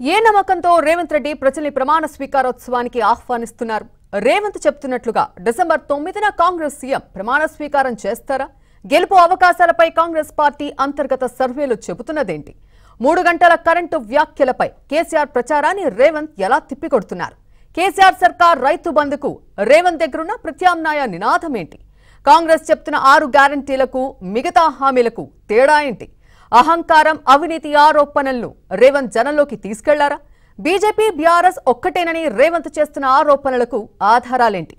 ఏ నమ్మకంతో రేవంత్ రెడ్డి ప్రజల్ని ప్రమాణ స్వీకారోత్సవానికి ఆహ్వానిస్తున్నారు రేవంత్ చెప్తున్నట్లుగా డిసెంబర్ తొమ్మిదిన కాంగ్రెస్ సీఎం ప్రమాణ స్వీకారం చేస్తారా గెలుపు అవకాశాలపై కాంగ్రెస్ పార్టీ అంతర్గత సర్వేలు చెబుతున్నదేంటి మూడు గంటల కరెంటు వ్యాఖ్యలపై కేసీఆర్ ప్రచారాన్ని రేవంత్ ఎలా తిప్పికొడుతున్నారు కేసీఆర్ సర్కార్ రైతు బంధుకు రేవంత్ దగ్గరున్న ప్రత్యామ్నాయ నినాదమేంటి కాంగ్రెస్ చెప్తున్న ఆరు గ్యారంటీలకు మిగతా హామీలకు తేడా ఏంటి అహంకారం అవినీతి ఆరోపణలను రేవంత్ జనంలోకి తీసుకెళ్లారా బీజేపీ బీఆర్ఎస్ ఒక్కటేనని రేవంత్ చేస్తున్న ఆరోపణలకు ఆధారాలేంటి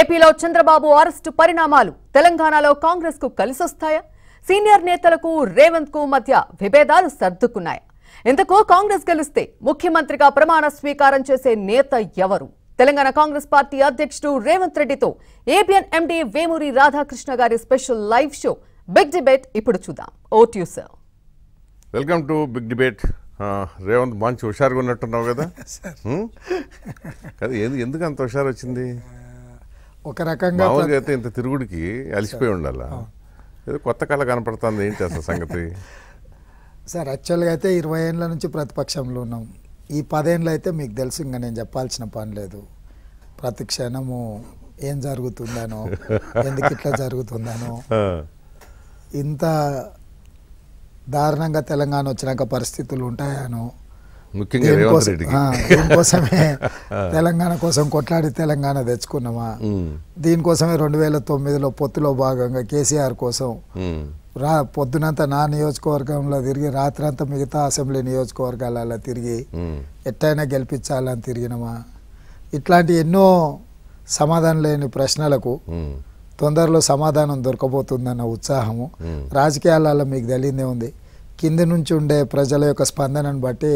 ఏపీలో చంద్రబాబు అరెస్టు పరిణామాలు తెలంగాణలో కాంగ్రెస్ కు కలిసొస్తాయా సీనియర్ నేతలకు రేవంత్ కు మధ్య విభేదాలు సర్దుకున్నాయి ఇంతకు కాంగ్రెస్ గెలిస్తే ముఖ్యమంత్రిగా ప్రమాణ స్వీకారం చేసే నేత ఎవరు తెలంగాణ కాంగ్రెస్ పార్టీ అధ్యక్షుడు రేవంత్ రెడ్డితో ఏబిఎన్ ఎండీ వేమూరి రాధాకృష్ణ గారి special live show big debate ఇప్పుడు చూద్దాం ఓ sir welcome to big debate Revanth మంచి హుషారుగా ఉన్నట్టున్నావు కదా కదా ఏది ఎందుకు అంత హుషారు వచ్చింది ఒక రకంగా అయితే ఇంత తిరుగుడికి అలసిపోయి ఉండాల ఏదో కొత్త కళ కనపడుతుంది ఏంటి అసలు సంగతి సార్ యాక్చువల్గా అయితే ఇరవై ఏళ్ళ నుంచి ప్రతిపక్షంలో ఉన్నాం ఈ పదేళ్ళు అయితే మీకు తెలుసు ఇంకా నేను చెప్పాల్సిన పని లేదు ప్రతి క్షణము ఏం జరుగుతుందనో ఎందుకు ఇట్లా జరుగుతుందనో ఇంత దారుణంగా తెలంగాణ వచ్చినాక పరిస్థితులు ఉంటాయను దీనికోసమే తెలంగాణ కోసం కొట్లాడి తెలంగాణ తెచ్చుకున్నామా దీనికోసమే రెండు వేల తొమ్మిదిలో పొత్తులో భాగంగా కేసీఆర్ కోసం రా పొద్దునంతా నా నియోజకవర్గంలో తిరిగి రాత్రంతా మిగతా అసెంబ్లీ నియోజకవర్గాలలో తిరిగి ఎట్టయినా గెలిపించాలని తిరిగినమా ఇట్లాంటి ఎన్నో సమాధానం లేని ప్రశ్నలకు తొందరలో సమాధానం దొరకబోతుందన్న ఉత్సాహము రాజకీయాలలో మీకు తెలియదే ఉంది కింది నుంచి ఉండే ప్రజల యొక్క స్పందనను బట్టి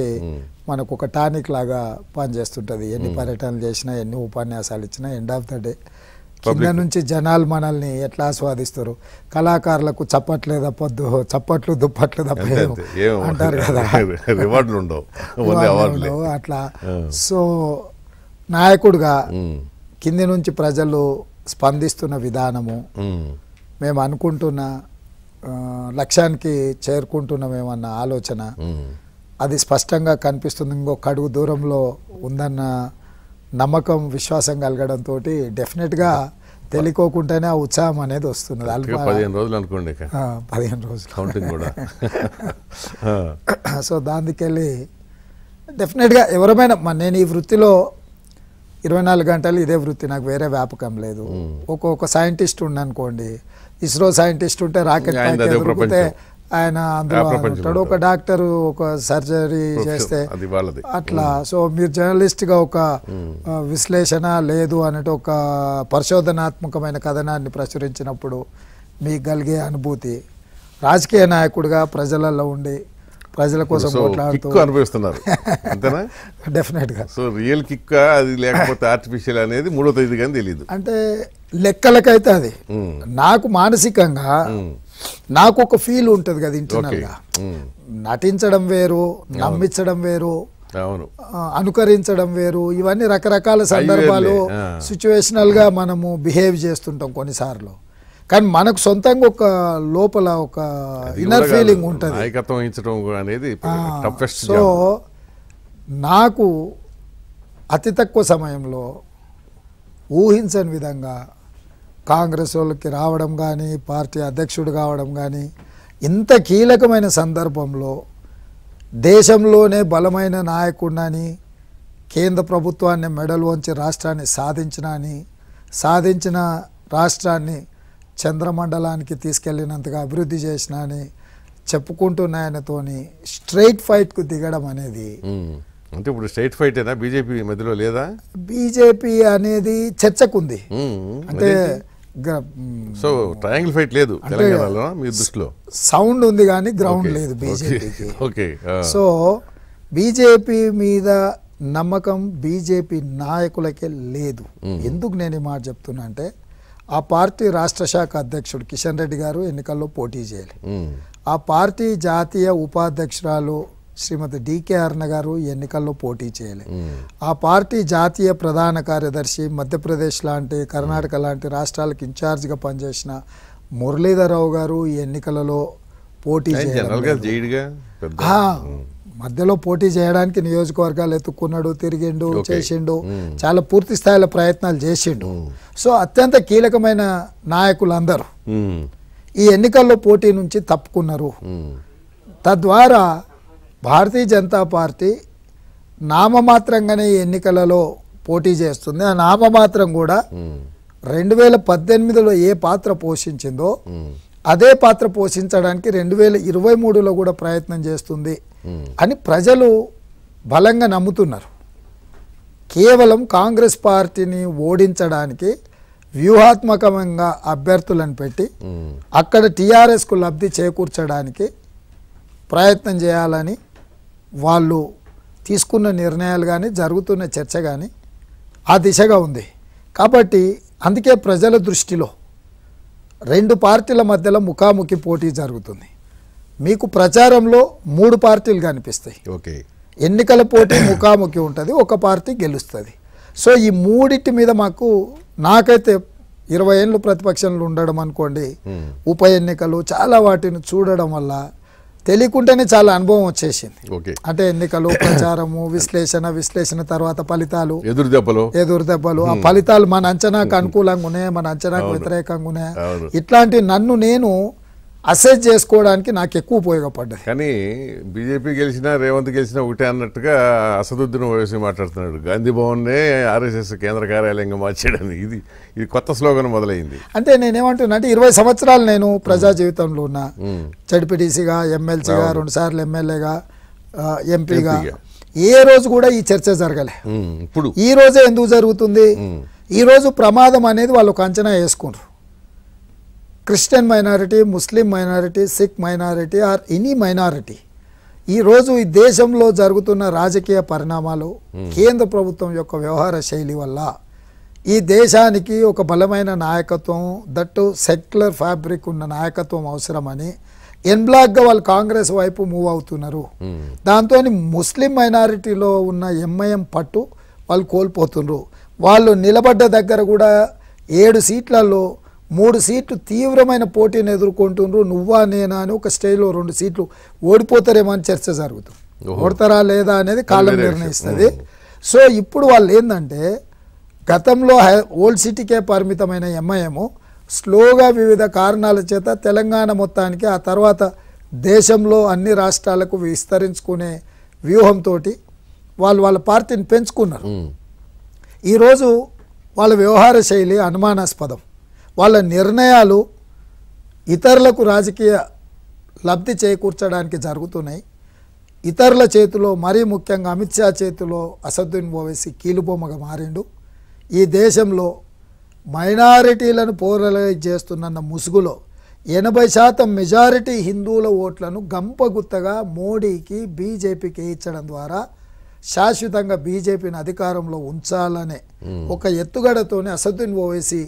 మనకు ఒక టానిక్ లాగా పనిచేస్తుంటుంది ఎన్ని పర్యటనలు చేసినా ఎన్ని ఉపన్యాసాలు ఇచ్చినా ఎండ్ ఆఫ్ ద డే కింద నుంచి జనాలు మనల్ని ఎట్లా ఆస్వాదిస్తారు కళాకారులకు చప్పట్లే తప్పద్దు చప్పట్లు దుప్పట్లు తప్పలేదు అంటారు కదా అట్లా సో నాయకుడుగా కింది నుంచి ప్రజలు స్పందిస్తున్న విధానము మేము అనుకుంటున్న లక్ష్యానికి చేరుకుంటున్నామేమన్న ఆలోచన అది స్పష్టంగా కనిపిస్తుంది ఇంకొక అడుగు దూరంలో ఉందన్న నమ్మకం విశ్వాసం కలగడంతో డెఫినెట్గా తెలియకోకుండానే ఆ ఉత్సాహం అనేది వస్తున్నది పదిహేను రోజులు అనుకోండి పదిహేను రోజులు సో దానికెళ్ళి డెఫినెట్గా ఎవరమైనా నేను ఈ వృత్తిలో ఇరవై నాలుగు గంటలు ఇదే వృత్తి నాకు వేరే వ్యాపకం లేదు ఒక్కొక్క సైంటిస్ట్ ఉండనుకోండి ఇస్రో సైంటిస్ట్ ఉంటే రాకెట్ దొరికితే ఆయన అందులో ఉంటాడు ఒక డాక్టర్ ఒక సర్జరీ చేస్తే అట్లా సో మీరు జర్నలిస్ట్గా ఒక విశ్లేషణ లేదు అనేది ఒక పరిశోధనాత్మకమైన కథనాన్ని ప్రచురించినప్పుడు మీకు కలిగే అనుభూతి రాజకీయ నాయకుడిగా ప్రజలలో ఉండి ప్రజల కోసం అనిపిస్తున్నారు అంతేనా డెఫినెట్గా సో రియల్ కిక్ అది లేకపోతే ఆర్టిఫిషియల్ అనేది మూడో తేదీ కానీ తెలియదు అంటే లెక్కలకైతే అది నాకు మానసికంగా నాకు ఒక ఫీల్ ఉంటుంది కదా ఇంటర్నల్గా నటించడం వేరు నమ్మించడం వేరు అవును అనుకరించడం వేరు ఇవన్నీ రకరకాల సందర్భాలు గా మనము బిహేవ్ చేస్తుంటాం కొన్నిసార్లు కానీ మనకు సొంతంగా ఒక లోపల ఒక ఇన్నర్ ఫీలింగ్ ఉంటుంది అనేది సో నాకు అతి తక్కువ సమయంలో ఊహించని విధంగా కాంగ్రెస్ వాళ్ళకి రావడం కానీ పార్టీ అధ్యక్షుడు కావడం కానీ ఇంత కీలకమైన సందర్భంలో దేశంలోనే బలమైన నాయకుడినని కేంద్ర ప్రభుత్వాన్ని మెడల్ వంచి రాష్ట్రాన్ని సాధించినని సాధించిన రాష్ట్రాన్ని చంద్రమండలానికి తీసుకెళ్ళినంతగా అభివృద్ధి చేసిన అని చెప్పుకుంటున్న ఆయనతోని స్ట్రైట్ ఫైట్కు దిగడం అనేది అంటే ఇప్పుడు స్ట్రైట్ ఫైట్ బీజేపీ మధ్యలో లేదా బీజేపీ అనేది చర్చకుంది అంటే సో ట్రయాంగిల్ ఫైట్ లేదు దృష్టిలో సౌండ్ ఉంది కానీ గ్రౌండ్ లేదు బీజేపీకి ఓకే సో బీజేపీ మీద నమ్మకం బీజేపీ నాయకులకే లేదు ఎందుకు నేను ఈ మాట చెప్తున్నా అంటే ఆ పార్టీ రాష్ట్ర శాఖ అధ్యక్షుడు కిషన్ రెడ్డి గారు ఎన్నికల్లో పోటీ చేయాలి ఆ పార్టీ జాతీయ ఉపాధ్యక్షురాలు శ్రీమతి డికే అరుణ గారు ఎన్నికల్లో పోటీ చేయాలి ఆ పార్టీ జాతీయ ప్రధాన కార్యదర్శి మధ్యప్రదేశ్ లాంటి కర్ణాటక లాంటి రాష్ట్రాలకు ఇన్ఛార్జ్గా పనిచేసిన మురళీధరరావు గారు ఈ ఎన్నికలలో పోటీ చేయగా మధ్యలో పోటీ చేయడానికి నియోజకవర్గాలు ఎత్తుక్కున్నాడు తిరిగిండు చేసిండు చాలా పూర్తి స్థాయిలో ప్రయత్నాలు చేసిండు సో అత్యంత కీలకమైన నాయకులందరూ ఈ ఎన్నికల్లో పోటీ నుంచి తప్పుకున్నారు తద్వారా భారతీయ జనతా పార్టీ నామమాత్రంగానే ఈ ఎన్నికలలో పోటీ చేస్తుంది ఆ నామమాత్రం కూడా రెండు వేల పద్దెనిమిదిలో ఏ పాత్ర పోషించిందో అదే పాత్ర పోషించడానికి రెండు వేల ఇరవై మూడులో కూడా ప్రయత్నం చేస్తుంది అని ప్రజలు బలంగా నమ్ముతున్నారు కేవలం కాంగ్రెస్ పార్టీని ఓడించడానికి వ్యూహాత్మకంగా అభ్యర్థులను పెట్టి అక్కడ టీఆర్ఎస్కు లబ్ధి చేకూర్చడానికి ప్రయత్నం చేయాలని వాళ్ళు తీసుకున్న నిర్ణయాలు కానీ జరుగుతున్న చర్చ కానీ ఆ దిశగా ఉంది కాబట్టి అందుకే ప్రజల దృష్టిలో రెండు పార్టీల మధ్యలో ముఖాముఖి పోటీ జరుగుతుంది మీకు ప్రచారంలో మూడు పార్టీలు కనిపిస్తాయి ఓకే ఎన్నికల పోటీ ముఖాముఖి ఉంటుంది ఒక పార్టీ గెలుస్తుంది సో ఈ మూడింటి మీద మాకు నాకైతే ఇరవై ఏళ్ళు ప్రతిపక్షంలో ఉండడం అనుకోండి ఉప ఎన్నికలు చాలా వాటిని చూడడం వల్ల తెలియకుండానే చాలా అనుభవం వచ్చేసింది అంటే ఎన్నికలు ప్రచారము విశ్లేషణ విశ్లేషణ తర్వాత ఫలితాలు ఎదురు దెబ్బలు ఎదురు దెబ్బలు ఆ ఫలితాలు మన అంచనాకు అనుకూలంగా ఉన్నాయి మన అంచనాకు వ్యతిరేకంగా ఉన్నాయి ఇట్లాంటి నన్ను నేను అసెస్ చేసుకోవడానికి నాకు ఎక్కువ ఉపయోగపడ్డది కానీ బీజేపీ గెలిచినా రేవంత్ గెలిచినా ఒకటే అన్నట్టుగా అసదుద్దీన్ ఓవేసి మాట్లాడుతున్నాడు గాంధీ భవన్నే ఆర్ఎస్ఎస్ కేంద్ర కార్యాలయంగా మార్చేయడం ఇది ఇది కొత్త స్లోగన్ మొదలైంది అంటే నేనేమంటున్నా అంటే ఇరవై సంవత్సరాలు నేను ప్రజా జీవితంలో ఉన్నా చెడిపిటీసీగా ఎమ్మెల్సీగా రెండుసార్లు ఎమ్మెల్యేగా ఎంపీగా ఏ రోజు కూడా ఈ చర్చ జరగలే ఇప్పుడు ఈ రోజే ఎందుకు జరుగుతుంది ఈ రోజు ప్రమాదం అనేది వాళ్ళు ఒక అంచనా వేసుకుంటారు Christian minority Muslim minority Sikh minority or any minority ఈరోజు ఈ దేశంలో జరుగుతున్న రాజకీయ పరిణామాలు hmm. కేంద్ర ప్రభుత్వం యొక్క వ్యవహార శైలి వల్ల ఈ దేశానికి ఒక బలమైన నాయకత్వం దట్టు సెక్యులర్ ఫ్యాబ్రిక్ ఉన్న నాయకత్వం అవసరమని ఎన్బ్లాక్గా వాళ్ళు కాంగ్రెస్ వైపు మూవ్ అవుతున్నారు hmm. దాంతో ముస్లిం మైనారిటీలో ఉన్న ఎంఐఎం పట్టు వాళ్ళు కోల్పోతున్నారు వాళ్ళు నిలబడ్డ దగ్గర కూడా ఏడు సీట్లలో మూడు సీట్లు తీవ్రమైన పోటీని ఎదుర్కొంటుండ్రు నువ్వా నేనా అని ఒక స్టైల్లో రెండు సీట్లు ఓడిపోతారేమో అని చర్చ జరుగుతుంది ఓడతారా లేదా అనేది కాలం నిర్ణయిస్తుంది సో ఇప్పుడు వాళ్ళు ఏంటంటే గతంలో ఓల్డ్ సిటీకే పరిమితమైన ఎంఐఎం స్లోగా వివిధ కారణాల చేత తెలంగాణ మొత్తానికి ఆ తర్వాత దేశంలో అన్ని రాష్ట్రాలకు విస్తరించుకునే వ్యూహంతో వాళ్ళు వాళ్ళ పార్టీని పెంచుకున్నారు ఈరోజు వాళ్ళ వ్యవహార శైలి అనుమానాస్పదం వాళ్ళ నిర్ణయాలు ఇతరులకు రాజకీయ లబ్ధి చేకూర్చడానికి జరుగుతున్నాయి ఇతరుల చేతిలో మరీ ముఖ్యంగా అమిత్ షా చేతిలో అసదుద్దీన్ ఓవైసీ కీలుబొమ్మగా మారిండు ఈ దేశంలో మైనారిటీలను పోరలైజ్ చేస్తున్న ముసుగులో ఎనభై శాతం మెజారిటీ హిందువుల ఓట్లను గంపగుత్తగా మోడీకి బీజేపీకి ఇచ్చడం ద్వారా శాశ్వతంగా బీజేపీని అధికారంలో ఉంచాలనే ఒక ఎత్తుగడతోనే అసదుద్దీన్ ఓవైసీ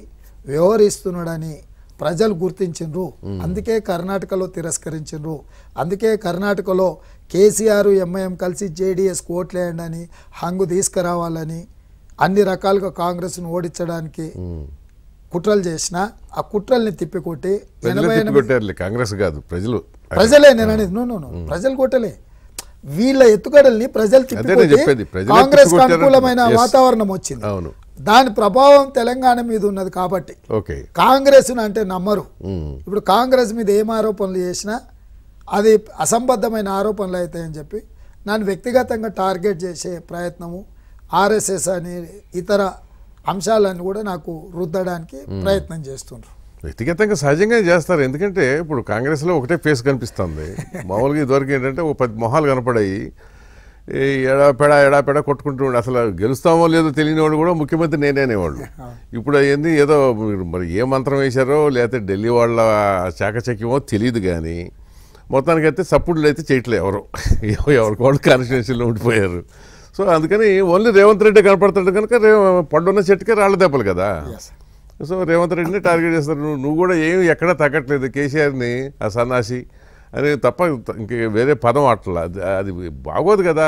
వ్యవహరిస్తున్నాడని ప్రజలు గుర్తించిండ్రు అందుకే కర్ణాటకలో తిరస్కరించిండ్రు అందుకే కర్ణాటకలో కేసీఆర్ ఎంఐఎం కలిసి జేడిఎస్ ఓట్లేయండి అని హంగు తీసుకురావాలని అన్ని రకాలుగా కాంగ్రెస్ను ఓడించడానికి కుట్రలు చేసిన ఆ కుట్రల్ని తిప్పికొట్టి కాంగ్రెస్ కాదు ప్రజలు ప్రజలే నేను అనేది ప్రజలు కొట్టలే వీళ్ళ ఎత్తుగడల్ని ప్రజలు తిప్పి కాంగ్రెస్ అనుకూలమైన వాతావరణం వచ్చింది దాని ప్రభావం తెలంగాణ మీద ఉన్నది కాబట్టి కాంగ్రెస్ అంటే నమ్మరు ఇప్పుడు కాంగ్రెస్ మీద ఏం ఆరోపణలు చేసినా అది అసంబద్ధమైన ఆరోపణలు అవుతాయని చెప్పి నన్ను వ్యక్తిగతంగా టార్గెట్ చేసే ప్రయత్నము ఆర్ఎస్ఎస్ అనే ఇతర అంశాలను కూడా నాకు రుద్దడానికి ప్రయత్నం చేస్తుండ్రు వ్యక్తిగతంగా సహజంగా చేస్తారు ఎందుకంటే ఇప్పుడు కాంగ్రెస్లో ఒకటే ఫేస్ కనిపిస్తుంది మామూలుగా ఇదివరకు ఏంటంటే ఒక పది మొహాలు కనపడాయి ఎడాపెడా ఎడాపెడా కొట్టుకుంటూ అసలు గెలుస్తామో లేదో తెలియని వాళ్ళు కూడా ముఖ్యమంత్రి నేనేనేవాళ్ళు ఇప్పుడు అయ్యింది ఏదో మరి ఏ మంత్రం వేశారో లేకపోతే ఢిల్లీ వాళ్ళ చాకచక్యమో తెలియదు కానీ మొత్తానికైతే సపోర్ట్లు అయితే చేయట్లేదు ఎవరు ఎవరికి వాళ్ళు కాన్స్టిట్యున్సీలో ఉండిపోయారు సో అందుకని ఓన్లీ రేవంత్ రెడ్డి కనపడతాడు కనుక రే పడున్న చెట్టుకే రాళ్ళ దెబ్బలు కదా సో రేవంత్ రెడ్డిని టార్గెట్ చేస్తారు నువ్వు కూడా ఏమి ఎక్కడా తగ్గట్లేదు కేసీఆర్ని ఆ సన్నాసి అని తప్ప ఇంక వేరే పదం అట్లా అది బాగోదు కదా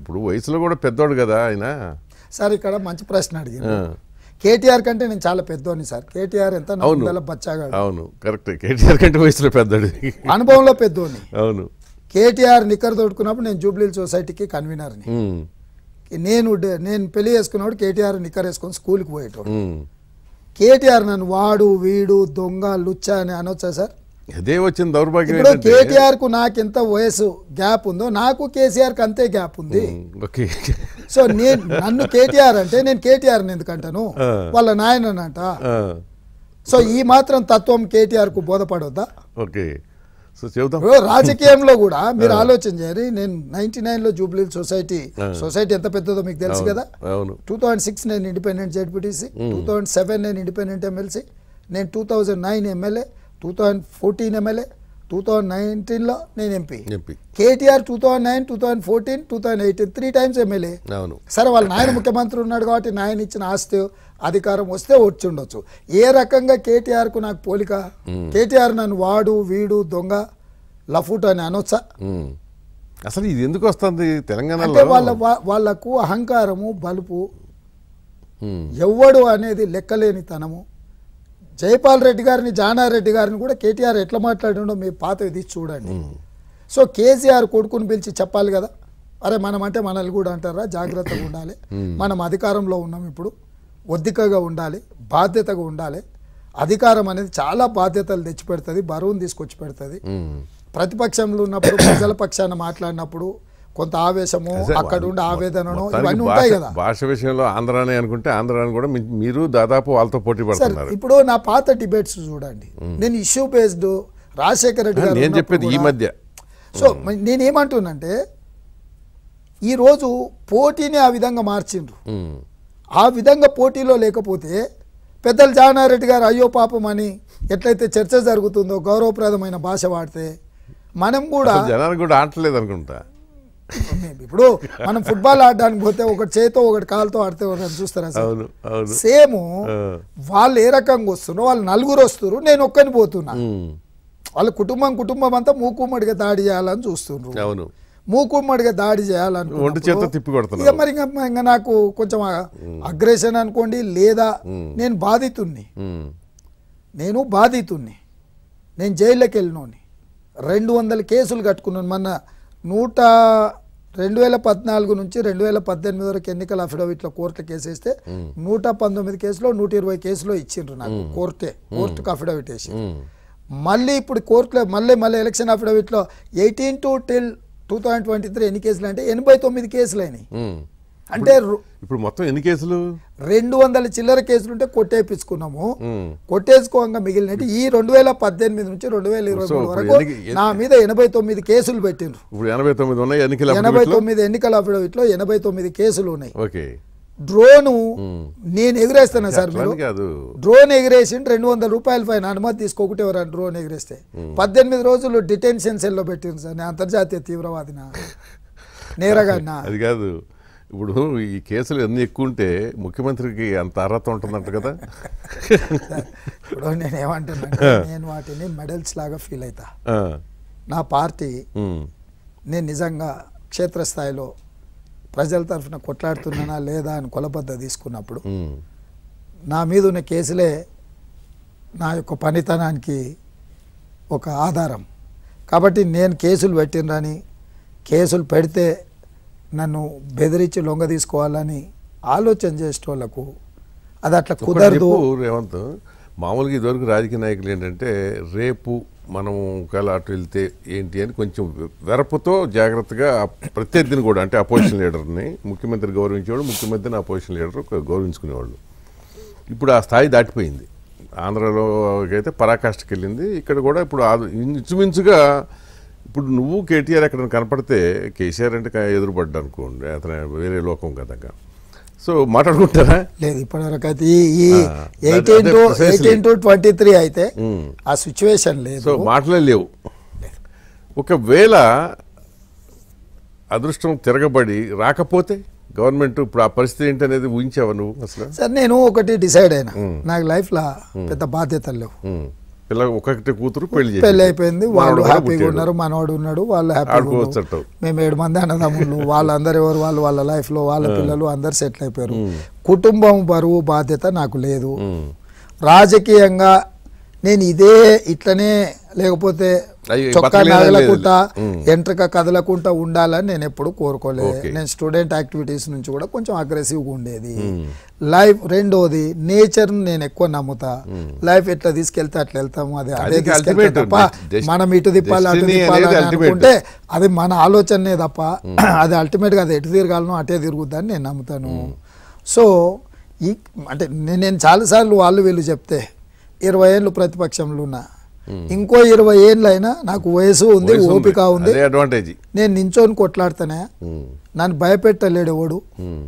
ఇప్పుడు వయసులో కూడా పెద్దోడు కదా ఆయన సార్ ఇక్కడ మంచి ప్రశ్న అడిగి కేటీఆర్ కంటే నేను చాలా పెద్దోని సార్ కేటీఆర్ ఎంత బచ్చాగా అవును కరెక్ట్ కేటీఆర్ కంటే వయసులో పెద్దోడు అనుభవంలో పెద్దోని అవును కేటీఆర్ నిక్కర్ తోడుకున్నప్పుడు నేను జూబ్లీ సొసైటీకి కన్వీనర్ని నేను నేను పెళ్లి చేసుకున్నప్పుడు కేటీఆర్ నిక్కర్ వేసుకొని స్కూల్కి పోయేటోడు కేటీఆర్ నన్ను వాడు వీడు దొంగ లుచ్చ అని అనొచ్చా సార్ అదే వచ్చిన దౌర్భాగ్యం ఇప్పుడు కేటీఆర్ కు నాకు ఎంత వయసు గ్యాప్ ఉందో నాకు కేసీఆర్ కు అంతే గ్యాప్ ఉంది ఓకే సో నేను నన్ను కేటీఆర్ అంటే నేను కేటీఆర్ ఎందుకంటాను వాళ్ళ నాయననంట సో ఈ మాత్రం తత్వం కేటీఆర్ కు బోధపడొద్దా ఓకే రాజకీయంలో కూడా మీరు ఆలోచన చేయాలి నేను నైన్టీ నైన్లో జూబ్లీ సొసైటీ సొసైటీ ఎంత పెద్దదో మీకు తెలుసు కదా టూ థౌజండ్ సిక్స్ నేను independent ZPTC two thousand seven నేను ఇండిపెండెంట్ ఎమ్మెల్సీ నేను two thousand nine MLA two thousand fourteen MLA two thousand నైన్టీన్లో నేను MP KTR two thousand nine two thousand fourteen two thousand eighteen three times MLA అవును సరే వాళ్ళ నాయన ముఖ్యమంత్రి ఉన్నాడు కాబట్టి నాయన ఇచ్చిన ఆస్తి అధికారం వస్తే వచ్చి ఉండొచ్చు ఏ రకంగా కేటీఆర్కు నాకు పోలిక కేటీఆర్ నన్ను వాడు వీడు దొంగ లఫూట్ అని అనొచ్చా అసలు ఇది ఎందుకు వస్తుంది అంటే వాళ్ళ వాళ్ళకు అహంకారము బలుపు ఎవ్వడు అనేది లెక్కలేని తనము జయపాల్ రెడ్డి గారిని జానారెడ్డి గారిని కూడా కేటీఆర్ ఎట్లా మాట్లాడినో మీ పాత ఇది చూడండి సో కేసీఆర్ కొడుకుని పిలిచి చెప్పాలి కదా అరే మనం అంటే మనల్ని కూడా అంటారా జాగ్రత్తగా ఉండాలి మనం అధికారంలో ఉన్నాం ఇప్పుడు ఒద్దికగా ఉండాలి బాధ్యతగా ఉండాలి అధికారం అనేది చాలా బాధ్యతలు తెచ్చిపెడుతుంది బరువును తీసుకొచ్చి పెడుతుంది ప్రతిపక్షంలో ఉన్నప్పుడు ప్రజల పక్షాన మాట్లాడినప్పుడు కొంత ఆవేశము అక్కడ ఉండే ఆవేదనను ఇవన్నీ ఉంటాయి కదా భాష విషయంలో ఆంధ్రానే అనుకుంటే ఆంధ్రాని కూడా మీరు దాదాపు వాళ్ళతో పోటీ పడుతున్నారు ఇప్పుడు నా పాత డిబేట్స్ చూడండి నేను ఇష్యూ బేస్డ్ రాజశేఖర రెడ్డి నేను చెప్పేది ఈ మధ్య సో నేనేమంటున్నంటే ఈరోజు పోటీని ఆ విధంగా మార్చిండ్రు ఆ విధంగా పోటీలో లేకపోతే పెద్దలు జానారెడ్డి గారు అయ్యో పాపం అని ఎట్లయితే చర్చ జరుగుతుందో గౌరవప్రదమైన భాష వాడితే మనం కూడా జనానికి కూడా ఆడలేదు అనుకుంటా ఇప్పుడు మనం ఫుట్బాల్ ఆడడానికి పోతే ఒకటి చేతో ఒకటి కాలుతో ఆడితే ఒకటి చూస్తారా సార్ సేమ్ వాళ్ళు ఏ రకంగా వస్తున్నారు వాళ్ళు నలుగురు వస్తున్నారు నేను ఒక్కని పోతున్నా వాళ్ళ కుటుంబం కుటుంబం అంతా మూకుమ్మడిగా దాడి చేయాలని చూస్తున్నారు మూకుమ్మడిగా దాడి చేయాలని ఇక మరి ఇంకా నాకు కొంచెం అగ్రెషన్ అనుకోండి లేదా నేను బాధితుణ్ణి నేను బాధితుణ్ణి నేను జైల్లోకి వెళ్ళినోని రెండు వందల కేసులు కట్టుకున్నాను మొన్న నూట రెండు వేల పద్నాలుగు నుంచి రెండు వేల పద్దెనిమిది వరకు ఎన్నికల అఫిడవిట్ల కోర్టు కేసేస్తే నూట పంతొమ్మిది కేసులో నూట ఇరవై కేసులో ఇచ్చిండ్రు నాకు కోర్టే కోర్టుకు అఫిడవిట్ వేసి మళ్ళీ ఇప్పుడు కోర్టులో మళ్ళీ మళ్ళీ ఎలక్షన్ అఫిడవిట్లో eighteen to till two thousand twenty three ఎన్ని కేసులు అంటే ఎనభై తొమ్మిది కేసులు అయినాయి అంటే ఇప్పుడు మొత్తం ఎన్ని కేసులు రెండు వందల చిల్లర కేసులు ఉంటే కొట్టేపించుకున్నాము కొట్టేసుకోగా మిగిలినట్టు ఈ రెండు వేల పద్దెనిమిది నుంచి రెండు వేల ఇరవై వరకు నా మీద ఎనభై తొమ్మిది కేసులు పెట్టిండ్రు ఇప్పుడు ఎనభై తొమ్మిది ఉన్నాయి ఎన్నికల ఎనభై తొమ్మిది ఎన్నికల అఫిడవిట్లో ఎనభై తొమ్మిది కేసులు ఉన్నాయి ఓకే డ్రోను నేను ఎగిరేస్తాను సార్ మీరు డ్రోన్ ఎగిరేసి రెండు వందల రూపాయల పైన అనుమతి తీసుకోకుంటే ఎవరైనా డ్రోన్ ఎగిరేస్తే పద్దెనిమిది రోజులు డిటెన్షన్ సెల్లో పెట్టింది సార్ నేను అంతర్జాతీయ తీవ్రవాదిన నేరగా అది కాదు ఇప్పుడు ఈ కేసులు ఎన్ని ఎక్కువ ఉంటే ముఖ్యమంత్రికి అంత అర్హత ఉంటుందంట కదా ఇప్పుడు నేను ఏమంటున్నా నేను వాటిని మెడల్స్ లాగా ఫీల్ అవుతా నా పార్టీ నేను నిజంగా క్షేత్రస్థాయిలో ప్రజల తరఫున కొట్లాడుతున్నానా లేదా అని కొలబద్ద తీసుకున్నప్పుడు నా మీద ఉన్న కేసులే నా యొక్క పనితనానికి ఒక ఆధారం కాబట్టి నేను కేసులు పెట్టినరని కేసులు పెడితే నన్ను బెదిరించి లొంగ తీసుకోవాలని ఆలోచన వాళ్ళకు అది అట్లా కుదరదు రేవంత్ మామూలుగా ఇదివరకు రాజకీయ నాయకులు ఏంటంటే రేపు మనం ఒకవేళ అటు వెళ్తే ఏంటి అని కొంచెం వెరపుతో జాగ్రత్తగా ప్రత్యర్థిని కూడా అంటే అపోజిషన్ లీడర్ని ముఖ్యమంత్రి గౌరవించేవాడు ముఖ్యమంత్రిని అపోజిషన్ లీడర్ గౌరవించుకునేవాళ్ళు ఇప్పుడు ఆ స్థాయి దాటిపోయింది ఆంధ్రలోకి అయితే పరాకాష్ఠకి వెళ్ళింది ఇక్కడ కూడా ఇప్పుడు ఇంచుమించుగా ఇప్పుడు నువ్వు కేటీఆర్ ఎక్కడ కనపడితే కేసీఆర్ అంటే ఎదురుపడ్డా అనుకోండి అతను వేరే లోకం కదా సో మాట్లాడుకుంటారా లేదు ఇప్పటివరకు అయితే ఈ eighteen to eighteen to twenty three అయితే ఆ సిచ్యువేషన్ లేదు సో మాట్లాడలేవు ఒకవేళ అదృష్టం తిరగబడి రాకపోతే గవర్నమెంట్ ఇప్పుడు ఆ పరిస్థితి అనేది ఊహించావా నువ్వు అసలు సార్ నేను ఒకటి డిసైడ్ అయినా నాకు లైఫ్లో పెద్ద బాధ్యతలు లేవు పిల్ల ఒకటి కూతురు పెళ్లి పెళ్లి అయిపోయింది వాళ్ళు హ్యాపీగా ఉన్నారు మనవాడు ఉన్నాడు వాళ్ళు హ్యాపీగా మేము ఏడు మంది అన్నదమ్ములు వాళ్ళందరూ ఎవరు వాళ్ళు వాళ్ళ లైఫ్లో వాళ్ళ పిల్లలు అందరు సెటిల్ అయిపోయారు కుటుంబం బరువు బాధ్యత నాకు లేదు రాజకీయంగా నేను ఇదే ఇట్లనే లేకపోతే చొక్కా నగలకుండా ఎంట్రక కదలకుండా ఉండాలని నేను ఎప్పుడు కోరుకోలేదు నేను స్టూడెంట్ యాక్టివిటీస్ నుంచి కూడా కొంచెం అగ్రెసివ్గా ఉండేది లైఫ్ రెండోది నేచర్ని నేను ఎక్కువ నమ్ముతా లైఫ్ ఎట్లా తీసుకెళ్తే అట్లా వెళ్తాము అది అదే తప్ప మనం ఇటు తిప్పాలి అటు తిప్పాలి అనుకుంటే అది మన ఆలోచననే తప్ప అది అల్టిమేట్గా అది ఎటు తిరగాలనో అటే తిరుగుద్దని నేను నమ్ముతాను సో ఈ అంటే నేను చాలాసార్లు వాళ్ళు వీళ్ళు చెప్తే ఇరవై ఏళ్ళు ప్రతిపక్షంలో ఉన్నా Hmm. ఇంకో ఇరవై అయినా నాకు వయసు ఉంది ఓపిక ఉంది నేను నించోని కొట్లాడుతానే hmm. నన్ను భయపెట్టలేడు ఎవడు hmm.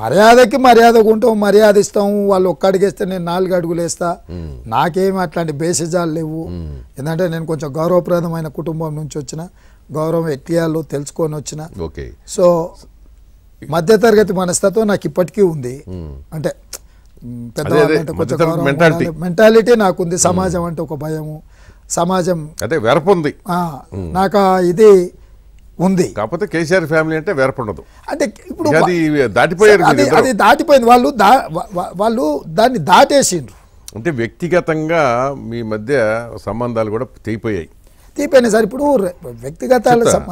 మర్యాదకి మర్యాద ఉంటాం మర్యాద ఇస్తాం వాళ్ళు ఒక్క అడిగేస్తే నేను నాలుగు అడుగులు వేస్తా నాకేమి అట్లాంటి బేసిజాలు లేవు ఎందుకంటే నేను కొంచెం గౌరవప్రదమైన కుటుంబం నుంచి వచ్చిన గౌరవం ఎట్టియాలో తెలుసుకొని వచ్చిన సో మధ్యతరగతి మనస్తత్వం నాకు ఇప్పటికీ ఉంది అంటే పెద్ద మెంటాలిటీ నాకుంది సమాజం అంటే ఒక భయము సమాజం అదే ఉంది నాకు ఇది ఉంది కాకపోతే కేసీఆర్ ఫ్యామిలీ అంటే వెరపు ఉండదు అంటే ఇప్పుడు అది దాటిపోయారు అది దాటిపోయింది వాళ్ళు దా వాళ్ళు దాన్ని దాటేసిండ్రు అంటే వ్యక్తిగతంగా మీ మధ్య సంబంధాలు కూడా తీపోయాయి తీపోయినాయి సార్ ఇప్పుడు వ్యక్తిగత